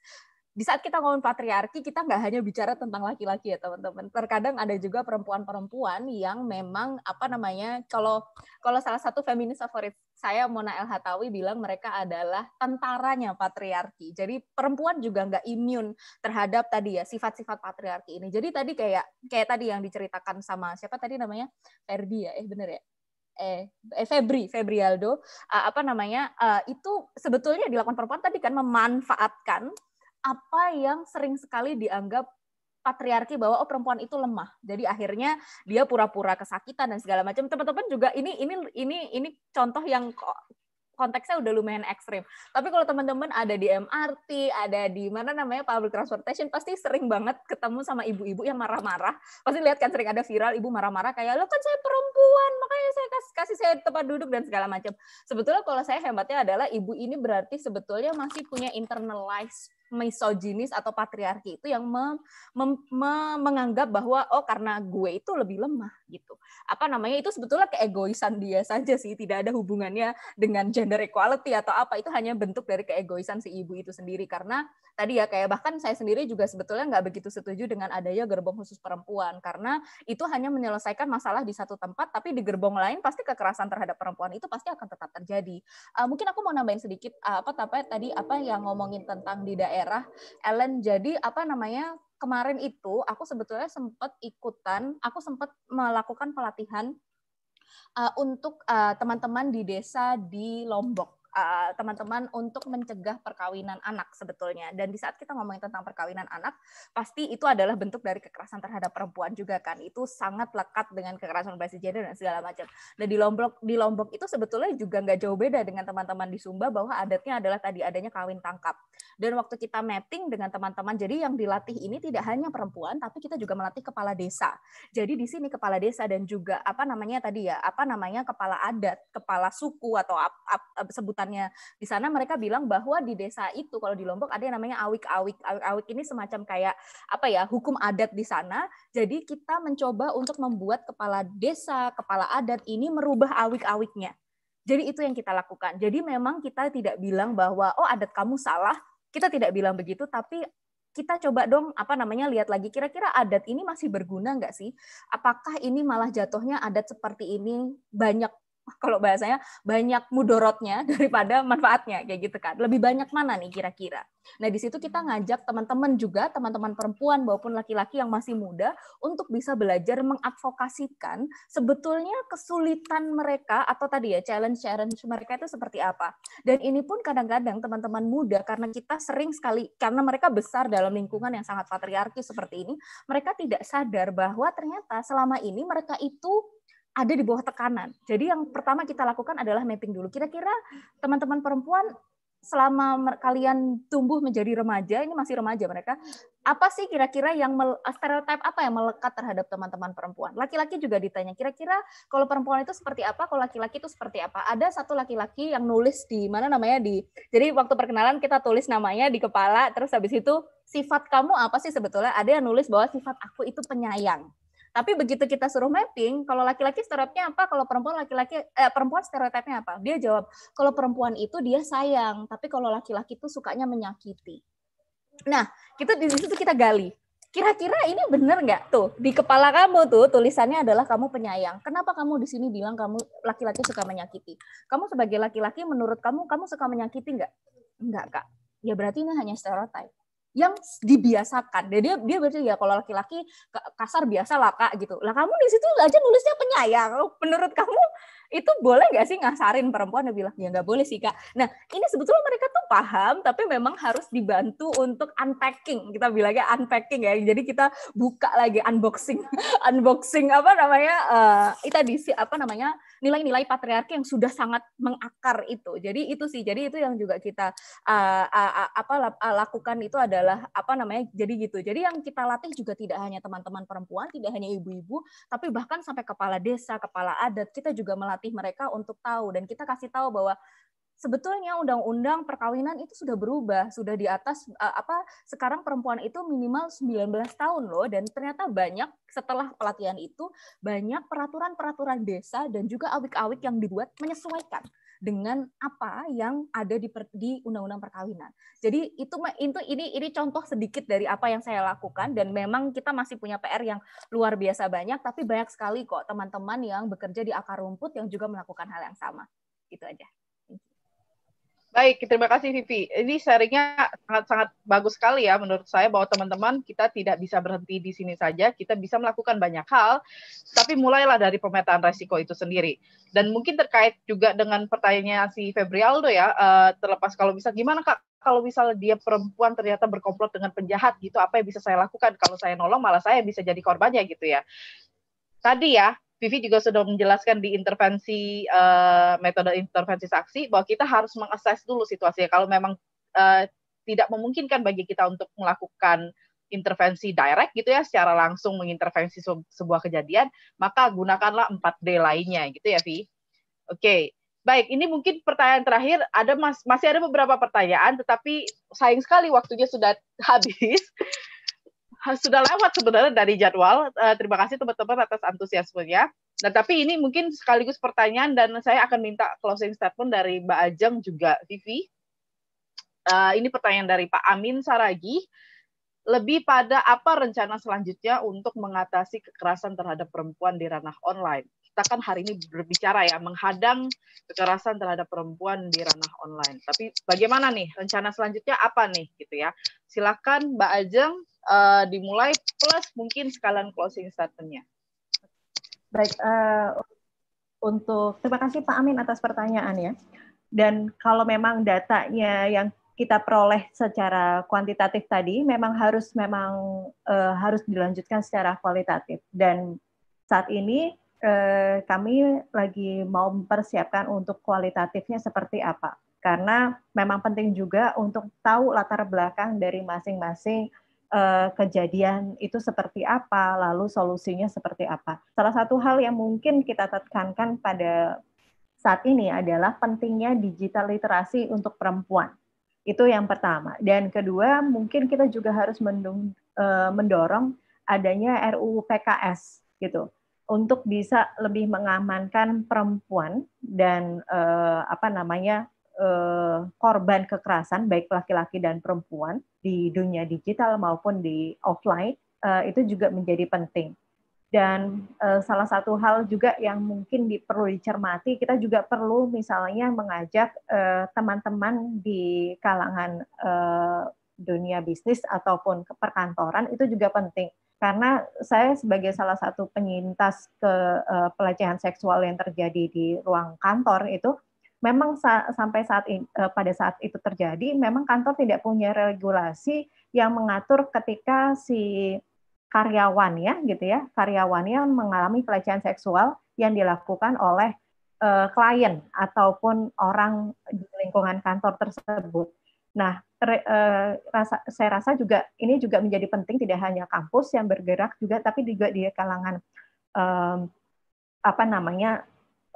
di saat kita ngomong patriarki, kita nggak hanya bicara tentang laki-laki ya teman-teman. Terkadang ada juga perempuan-perempuan yang memang apa namanya, kalau kalau salah satu feminis favorit saya Mona El Hatawi bilang mereka adalah tentaranya patriarki. Jadi perempuan juga nggak imun terhadap tadi ya sifat-sifat patriarki ini. Jadi tadi kayak kayak tadi yang diceritakan sama siapa tadi namanya Ferdi ya, eh bener ya eh, eh Febri Febrialdo uh, apa namanya uh, itu sebetulnya dilakukan perempuan tadi kan memanfaatkan apa yang sering sekali dianggap patriarki bahwa oh perempuan itu lemah. Jadi akhirnya dia pura-pura kesakitan dan segala macam. Teman-teman juga ini ini ini ini contoh yang konteksnya udah lumayan ekstrim. Tapi kalau teman-teman ada di MRT, ada di mana namanya public transportation, pasti sering banget ketemu sama ibu-ibu yang marah-marah. Pasti lihat kan sering ada viral ibu marah-marah kayak, lo kan saya perempuan, makanya saya kasih, kasih saya tempat duduk dan segala macam. Sebetulnya kalau saya hebatnya adalah ibu ini berarti sebetulnya masih punya internalized misoginis atau patriarki itu yang mem, mem, mem, menganggap bahwa oh karena gue itu lebih lemah gitu. Apa namanya itu sebetulnya keegoisan dia saja sih, tidak ada hubungannya dengan gender equality atau apa. Itu hanya bentuk dari keegoisan si ibu itu sendiri karena tadi ya kayak bahkan saya sendiri juga sebetulnya nggak begitu setuju dengan adanya gerbong khusus perempuan karena itu hanya menyelesaikan masalah di satu tempat tapi di gerbong lain pasti kekerasan terhadap perempuan itu pasti akan tetap terjadi. Uh, mungkin aku mau nambahin sedikit uh, apa tapi tadi apa yang ngomongin tentang di daerah Ellen jadi apa namanya kemarin itu aku sebetulnya sempat ikutan aku sempat melakukan pelatihan uh, untuk teman-teman uh, teman -teman di desa di Lombok Eh, teman-teman uh, untuk mencegah perkawinan anak sebetulnya. Dan di saat kita ngomongin tentang perkawinan anak, pasti itu adalah bentuk dari kekerasan terhadap perempuan juga kan. Itu sangat lekat dengan kekerasan berbasis gender dan segala macam. Dan nah, di Lombok di Lombok itu sebetulnya juga nggak jauh beda dengan teman-teman di Sumba bahwa adatnya adalah tadi adanya kawin tangkap. Dan waktu kita mapping dengan teman-teman, jadi yang dilatih ini tidak hanya perempuan, tapi kita juga melatih kepala desa. Jadi di sini kepala desa dan juga apa namanya tadi ya, apa namanya kepala adat, kepala suku atau ap, ap, ap, sebutannya di sana mereka bilang bahwa di desa itu kalau di Lombok ada yang namanya awik-awik. Awik-awik ini semacam kayak apa ya hukum adat di sana. Jadi kita mencoba untuk membuat kepala desa, kepala adat ini merubah awik-awiknya. Jadi itu yang kita lakukan. Jadi memang kita tidak bilang bahwa oh adat kamu salah, kita tidak bilang begitu tapi kita coba dong apa namanya lihat lagi kira-kira adat ini masih berguna nggak sih? Apakah ini malah jatuhnya adat seperti ini banyak kalau bahasanya banyak mudorotnya daripada manfaatnya kayak gitu kan. Lebih banyak mana nih kira-kira? Nah, di situ kita ngajak teman-teman juga, teman-teman perempuan maupun laki-laki yang masih muda untuk bisa belajar mengadvokasikan sebetulnya kesulitan mereka atau tadi ya challenge-challenge mereka itu seperti apa. Dan ini pun kadang-kadang teman-teman muda karena kita sering sekali karena mereka besar dalam lingkungan yang sangat patriarki seperti ini, mereka tidak sadar bahwa ternyata selama ini mereka itu ada di bawah tekanan. Jadi yang pertama kita lakukan adalah mapping dulu. Kira-kira teman-teman perempuan selama kalian tumbuh menjadi remaja, ini masih remaja mereka, apa sih kira-kira yang stereotip apa yang melekat terhadap teman-teman perempuan? Laki-laki juga ditanya, kira-kira kalau perempuan itu seperti apa, kalau laki-laki itu seperti apa? Ada satu laki-laki yang nulis di mana namanya di, jadi waktu perkenalan kita tulis namanya di kepala, terus habis itu sifat kamu apa sih sebetulnya? Ada yang nulis bahwa sifat aku itu penyayang tapi begitu kita suruh mapping, kalau laki-laki stereotipnya apa? Kalau perempuan laki-laki eh, perempuan stereotipnya apa? Dia jawab, kalau perempuan itu dia sayang, tapi kalau laki-laki itu sukanya menyakiti. Nah, kita di situ kita gali. Kira-kira ini benar nggak tuh di kepala kamu tuh tulisannya adalah kamu penyayang. Kenapa kamu di sini bilang kamu laki-laki suka menyakiti? Kamu sebagai laki-laki menurut kamu kamu suka menyakiti nggak? Nggak kak. Ya berarti ini hanya stereotip yang dibiasakan. Jadi dia dia berarti ya kalau laki-laki kasar biasa lah kak gitu. Lah kamu di situ aja nulisnya penyayang. Menurut kamu itu boleh nggak sih ngasarin perempuan? Dia bilang ya nggak boleh sih kak. Nah ini sebetulnya mereka tuh paham tapi memang harus dibantu untuk unpacking. Kita bilangnya unpacking ya. Jadi kita buka lagi unboxing, unboxing apa namanya? Uh, itu di apa namanya? nilai-nilai patriarki yang sudah sangat mengakar itu. Jadi itu sih, jadi itu yang juga kita uh, uh, apa lakukan itu adalah apa namanya? Jadi gitu. Jadi yang kita latih juga tidak hanya teman-teman perempuan, tidak hanya ibu-ibu, tapi bahkan sampai kepala desa, kepala adat kita juga melatih mereka untuk tahu dan kita kasih tahu bahwa sebetulnya undang-undang perkawinan itu sudah berubah, sudah di atas eh, apa sekarang perempuan itu minimal 19 tahun loh dan ternyata banyak setelah pelatihan itu banyak peraturan-peraturan desa dan juga awik-awik yang dibuat menyesuaikan dengan apa yang ada di, di undang-undang perkawinan. Jadi itu itu ini ini contoh sedikit dari apa yang saya lakukan dan memang kita masih punya PR yang luar biasa banyak tapi banyak sekali kok teman-teman yang bekerja di akar rumput yang juga melakukan hal yang sama. Itu aja. Baik, terima kasih Vivi. Ini sharingnya sangat-sangat bagus sekali ya menurut saya bahwa teman-teman kita tidak bisa berhenti di sini saja, kita bisa melakukan banyak hal, tapi mulailah dari pemetaan resiko itu sendiri. Dan mungkin terkait juga dengan pertanyaan si Febrialdo ya, eh, terlepas kalau bisa gimana Kak kalau misalnya dia perempuan ternyata berkomplot dengan penjahat gitu, apa yang bisa saya lakukan? Kalau saya nolong malah saya bisa jadi korbannya gitu ya. Tadi ya, Vivi juga sudah menjelaskan di intervensi uh, metode intervensi saksi bahwa kita harus mengakses dulu situasi. Kalau memang uh, tidak memungkinkan bagi kita untuk melakukan intervensi direct gitu ya secara langsung mengintervensi sebuah kejadian, maka gunakanlah 4D lainnya gitu ya, Vi. Oke. Okay. Baik, ini mungkin pertanyaan terakhir. Ada mas, masih ada beberapa pertanyaan, tetapi sayang sekali waktunya sudah habis sudah lewat sebenarnya dari jadwal. Uh, terima kasih teman-teman atas antusiasmenya. Nah, tapi ini mungkin sekaligus pertanyaan dan saya akan minta closing statement dari Mbak Ajeng juga, Vivi. Uh, ini pertanyaan dari Pak Amin Saragi. Lebih pada apa rencana selanjutnya untuk mengatasi kekerasan terhadap perempuan di ranah online? Kita kan hari ini berbicara ya, menghadang kekerasan terhadap perempuan di ranah online. Tapi bagaimana nih rencana selanjutnya apa nih gitu ya? Silakan Mbak Ajeng uh, dimulai plus mungkin sekalian closing statementnya. Baik, uh, untuk terima kasih Pak Amin atas pertanyaannya. Dan kalau memang datanya yang kita peroleh secara kuantitatif tadi memang harus memang uh, harus dilanjutkan secara kualitatif dan saat ini uh, kami lagi mau mempersiapkan untuk kualitatifnya seperti apa karena memang penting juga untuk tahu latar belakang dari masing-masing Eh, kejadian itu seperti apa, lalu solusinya seperti apa. Salah satu hal yang mungkin kita tekankan pada saat ini adalah pentingnya digital literasi untuk perempuan. Itu yang pertama. Dan kedua, mungkin kita juga harus mendung, eh, mendorong adanya RUU PKS gitu untuk bisa lebih mengamankan perempuan dan eh, apa namanya eh, korban kekerasan baik laki-laki dan perempuan di dunia digital maupun di offline eh, itu juga menjadi penting. Dan eh, salah satu hal juga yang mungkin di, perlu dicermati, kita juga perlu misalnya mengajak eh, teman-teman di kalangan eh, dunia bisnis ataupun perkantoran itu juga penting karena saya sebagai salah satu penyintas ke uh, pelecehan seksual yang terjadi di ruang kantor itu memang sa sampai saat in eh, pada saat itu terjadi memang kantor tidak punya regulasi yang mengatur ketika si karyawan ya gitu ya karyawannya mengalami pelecehan seksual yang dilakukan oleh uh, klien ataupun orang di lingkungan kantor tersebut. Nah, re, eh, rasa, saya rasa juga ini juga menjadi penting tidak hanya kampus yang bergerak juga tapi juga di kalangan apa namanya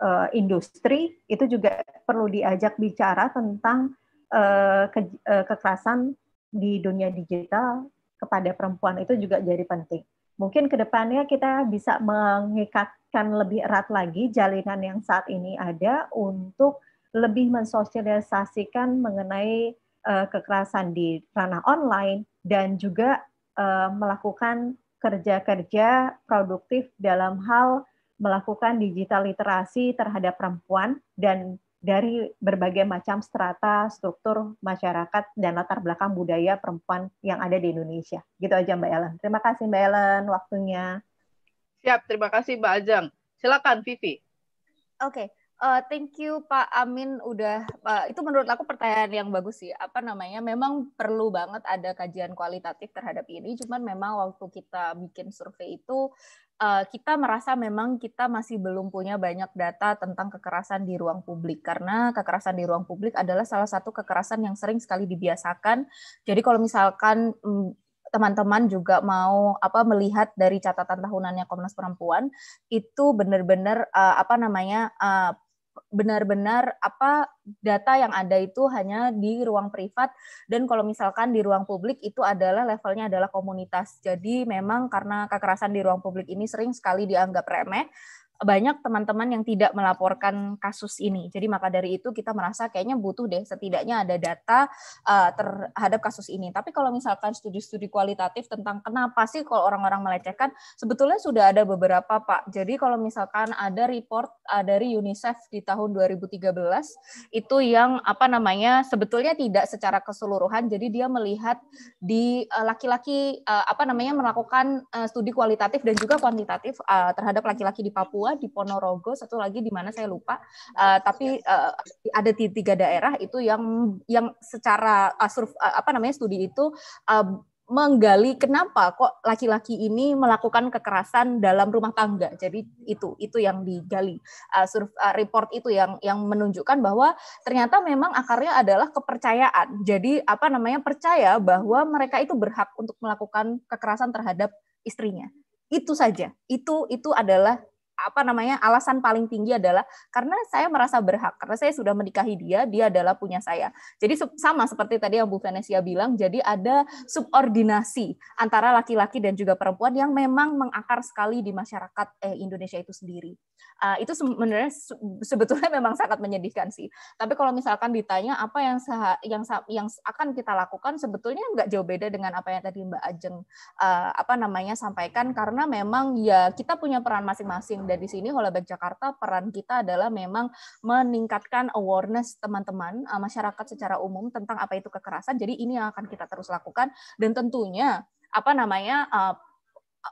uh, industri itu juga perlu diajak bicara tentang uh, ke, uh, kekerasan di dunia digital kepada perempuan itu juga jadi penting. Mungkin kedepannya kita bisa mengikatkan lebih erat lagi jalinan yang saat ini ada untuk lebih mensosialisasikan mengenai uh, kekerasan di ranah online dan juga uh, melakukan kerja-kerja produktif dalam hal melakukan digital literasi terhadap perempuan dan dari berbagai macam strata, struktur masyarakat, dan latar belakang budaya perempuan yang ada di Indonesia. Gitu aja Mbak Ellen. Terima kasih Mbak Ellen waktunya. Siap, terima kasih Mbak Ajeng. Silakan Vivi. Oke, okay. uh, eh, thank you Pak Amin udah uh, itu menurut aku pertanyaan yang bagus sih. Apa namanya? Memang perlu banget ada kajian kualitatif terhadap ini, cuman memang waktu kita bikin survei itu Eh, kita merasa memang kita masih belum punya banyak data tentang kekerasan di ruang publik karena kekerasan di ruang publik adalah salah satu kekerasan yang sering sekali dibiasakan. Jadi kalau misalkan mm, teman-teman juga mau apa melihat dari catatan tahunannya Komnas Perempuan itu benar-benar uh, apa namanya uh, benar-benar apa data yang ada itu hanya di ruang privat dan kalau misalkan di ruang publik itu adalah levelnya adalah komunitas. Jadi memang karena kekerasan di ruang publik ini sering sekali dianggap remeh, banyak teman-teman yang tidak melaporkan kasus ini. Jadi maka dari itu kita merasa kayaknya butuh deh setidaknya ada data uh, terhadap kasus ini. Tapi kalau misalkan studi-studi kualitatif tentang kenapa sih kalau orang-orang melecehkan, sebetulnya sudah ada beberapa Pak. Jadi kalau misalkan ada report uh, dari UNICEF di tahun 2013 itu yang apa namanya sebetulnya tidak secara keseluruhan. Jadi dia melihat di eh, laki-laki uh, uh, apa namanya melakukan uh, studi kualitatif dan juga kuantitatif uh, terhadap laki-laki di Papua di Ponorogo, satu lagi di mana saya lupa. Uh, tapi uh, ada di tiga daerah itu yang yang secara uh, surf, uh, apa namanya studi itu uh, menggali kenapa kok laki-laki ini melakukan kekerasan dalam rumah tangga. Jadi itu itu yang digali uh, survei uh, report itu yang yang menunjukkan bahwa ternyata memang akarnya adalah kepercayaan. Jadi apa namanya percaya bahwa mereka itu berhak untuk melakukan kekerasan terhadap istrinya. Itu saja. Itu itu adalah apa namanya alasan paling tinggi adalah karena saya merasa berhak karena saya sudah menikahi dia dia adalah punya saya jadi sama seperti tadi yang Bu Venesia bilang jadi ada subordinasi antara laki-laki dan juga perempuan yang memang mengakar sekali di masyarakat eh, Indonesia itu sendiri uh, itu sebenarnya sebetulnya memang sangat menyedihkan sih tapi kalau misalkan ditanya apa yang seha, yang yang akan kita lakukan sebetulnya nggak jauh beda dengan apa yang tadi Mbak Ajeng uh, apa namanya sampaikan karena memang ya kita punya peran masing-masing di sini Holaback Jakarta peran kita adalah memang meningkatkan awareness teman-teman eh, masyarakat secara umum tentang apa itu kekerasan. Jadi ini yang akan kita terus lakukan dan tentunya apa namanya eh,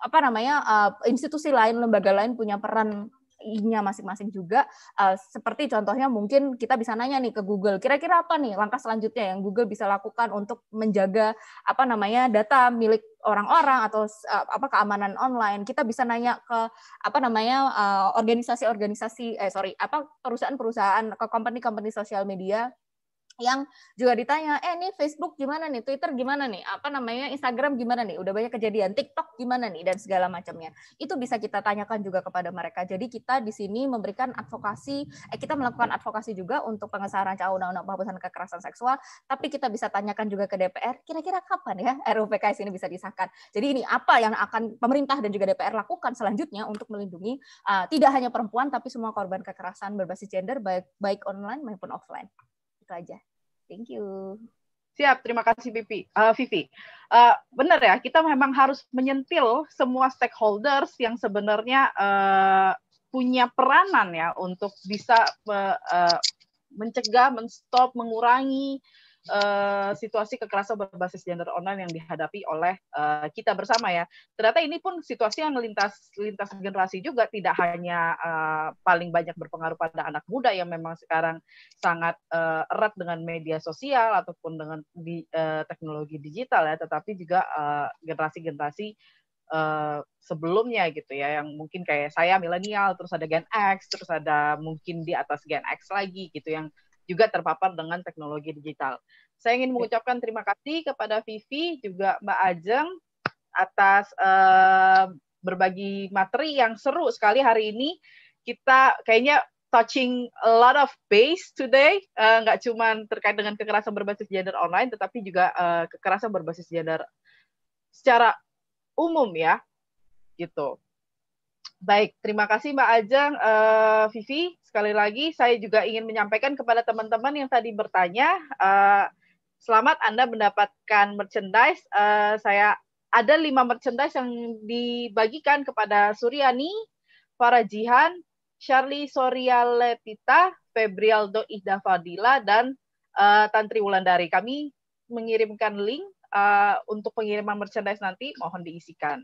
apa namanya eh, institusi lain lembaga lain punya peran nya masing-masing juga. Uh, seperti contohnya mungkin kita bisa nanya nih ke Google, kira-kira apa nih langkah selanjutnya yang Google bisa lakukan untuk menjaga apa namanya data milik orang-orang atau uh, apa keamanan online. Kita bisa nanya ke apa namanya eh, organisasi-organisasi uh, eh sorry apa perusahaan-perusahaan ke company-company sosial media yang juga ditanya, eh ini Facebook gimana nih, Twitter gimana nih, apa namanya Instagram gimana nih, udah banyak kejadian, TikTok gimana nih dan segala macamnya. Itu bisa kita tanyakan juga kepada mereka. Jadi kita di sini memberikan advokasi, eh kita melakukan advokasi juga untuk pengesahan rancangan undang-undang penghapusan kekerasan seksual, tapi kita bisa tanyakan juga ke DPR, kira-kira kapan ya RUU ini bisa disahkan. Jadi ini apa yang akan pemerintah dan juga DPR lakukan selanjutnya untuk melindungi uh, tidak hanya perempuan tapi semua korban kekerasan berbasis gender baik baik online maupun offline. Itu aja. Thank you. Siap, terima kasih Pipi, uh, eh, Vivi. Uh, benar ya, kita memang harus menyentil semua stakeholders yang sebenarnya uh, punya peranan ya untuk bisa uh, mencegah, menstop, mengurangi Eh, situasi kekerasan berbasis gender online yang dihadapi oleh uh, kita bersama ya. Ternyata ini pun situasi yang lintas lintas generasi juga tidak hanya uh, paling banyak berpengaruh pada anak muda yang memang sekarang sangat uh, erat dengan media sosial ataupun dengan di, uh, teknologi digital ya, tetapi juga generasi-generasi uh, sebelumnya gitu ya yang mungkin kayak saya milenial terus ada Gen X terus ada mungkin di atas Gen X lagi gitu yang juga terpapar dengan teknologi digital. Saya ingin ya. mengucapkan terima kasih kepada Vivi juga Mbak Ajeng atas uh, berbagi materi yang seru sekali hari ini. Kita kayaknya touching a lot of base today, eh, nggak uh, cuma terkait dengan kekerasan berbasis gender online, tetapi juga uh, kekerasan berbasis gender secara umum ya, gitu. Baik, terima kasih Mbak Ajeng, uh, Vivi. Sekali lagi saya juga ingin menyampaikan kepada teman-teman yang tadi bertanya, uh, selamat Anda mendapatkan merchandise. Uh, saya ada lima merchandise yang dibagikan kepada Suryani, Farah Jihan, Charlie Letita, Febrialdo Ihda Fadila, dan uh, Tantri Wulandari. Kami mengirimkan link uh, untuk pengiriman merchandise nanti, mohon diisikan.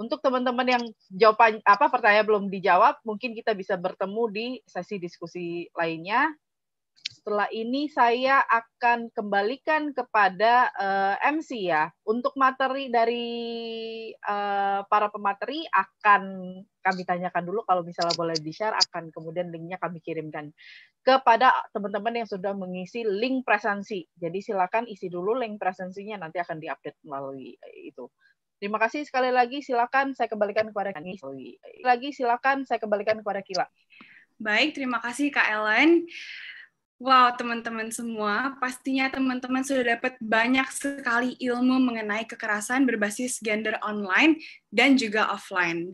Untuk teman-teman yang jawaban apa pertanyaan belum dijawab, mungkin kita bisa bertemu di sesi diskusi lainnya. Setelah ini saya akan kembalikan kepada uh, eh, MC ya. Untuk materi dari uh, para pemateri akan kami tanyakan dulu kalau misalnya boleh di-share akan kemudian linknya kami kirimkan kepada teman-teman yang sudah mengisi link presensi. Jadi silakan isi dulu link presensinya nanti akan diupdate melalui itu. Terima kasih sekali lagi. Silakan saya kembalikan kepada Kani. Lagi silakan saya kembalikan kepada Kila. Baik, terima kasih Kak Ellen. Wow, teman-teman semua, pastinya teman-teman sudah dapat banyak sekali ilmu mengenai kekerasan berbasis gender online dan juga offline.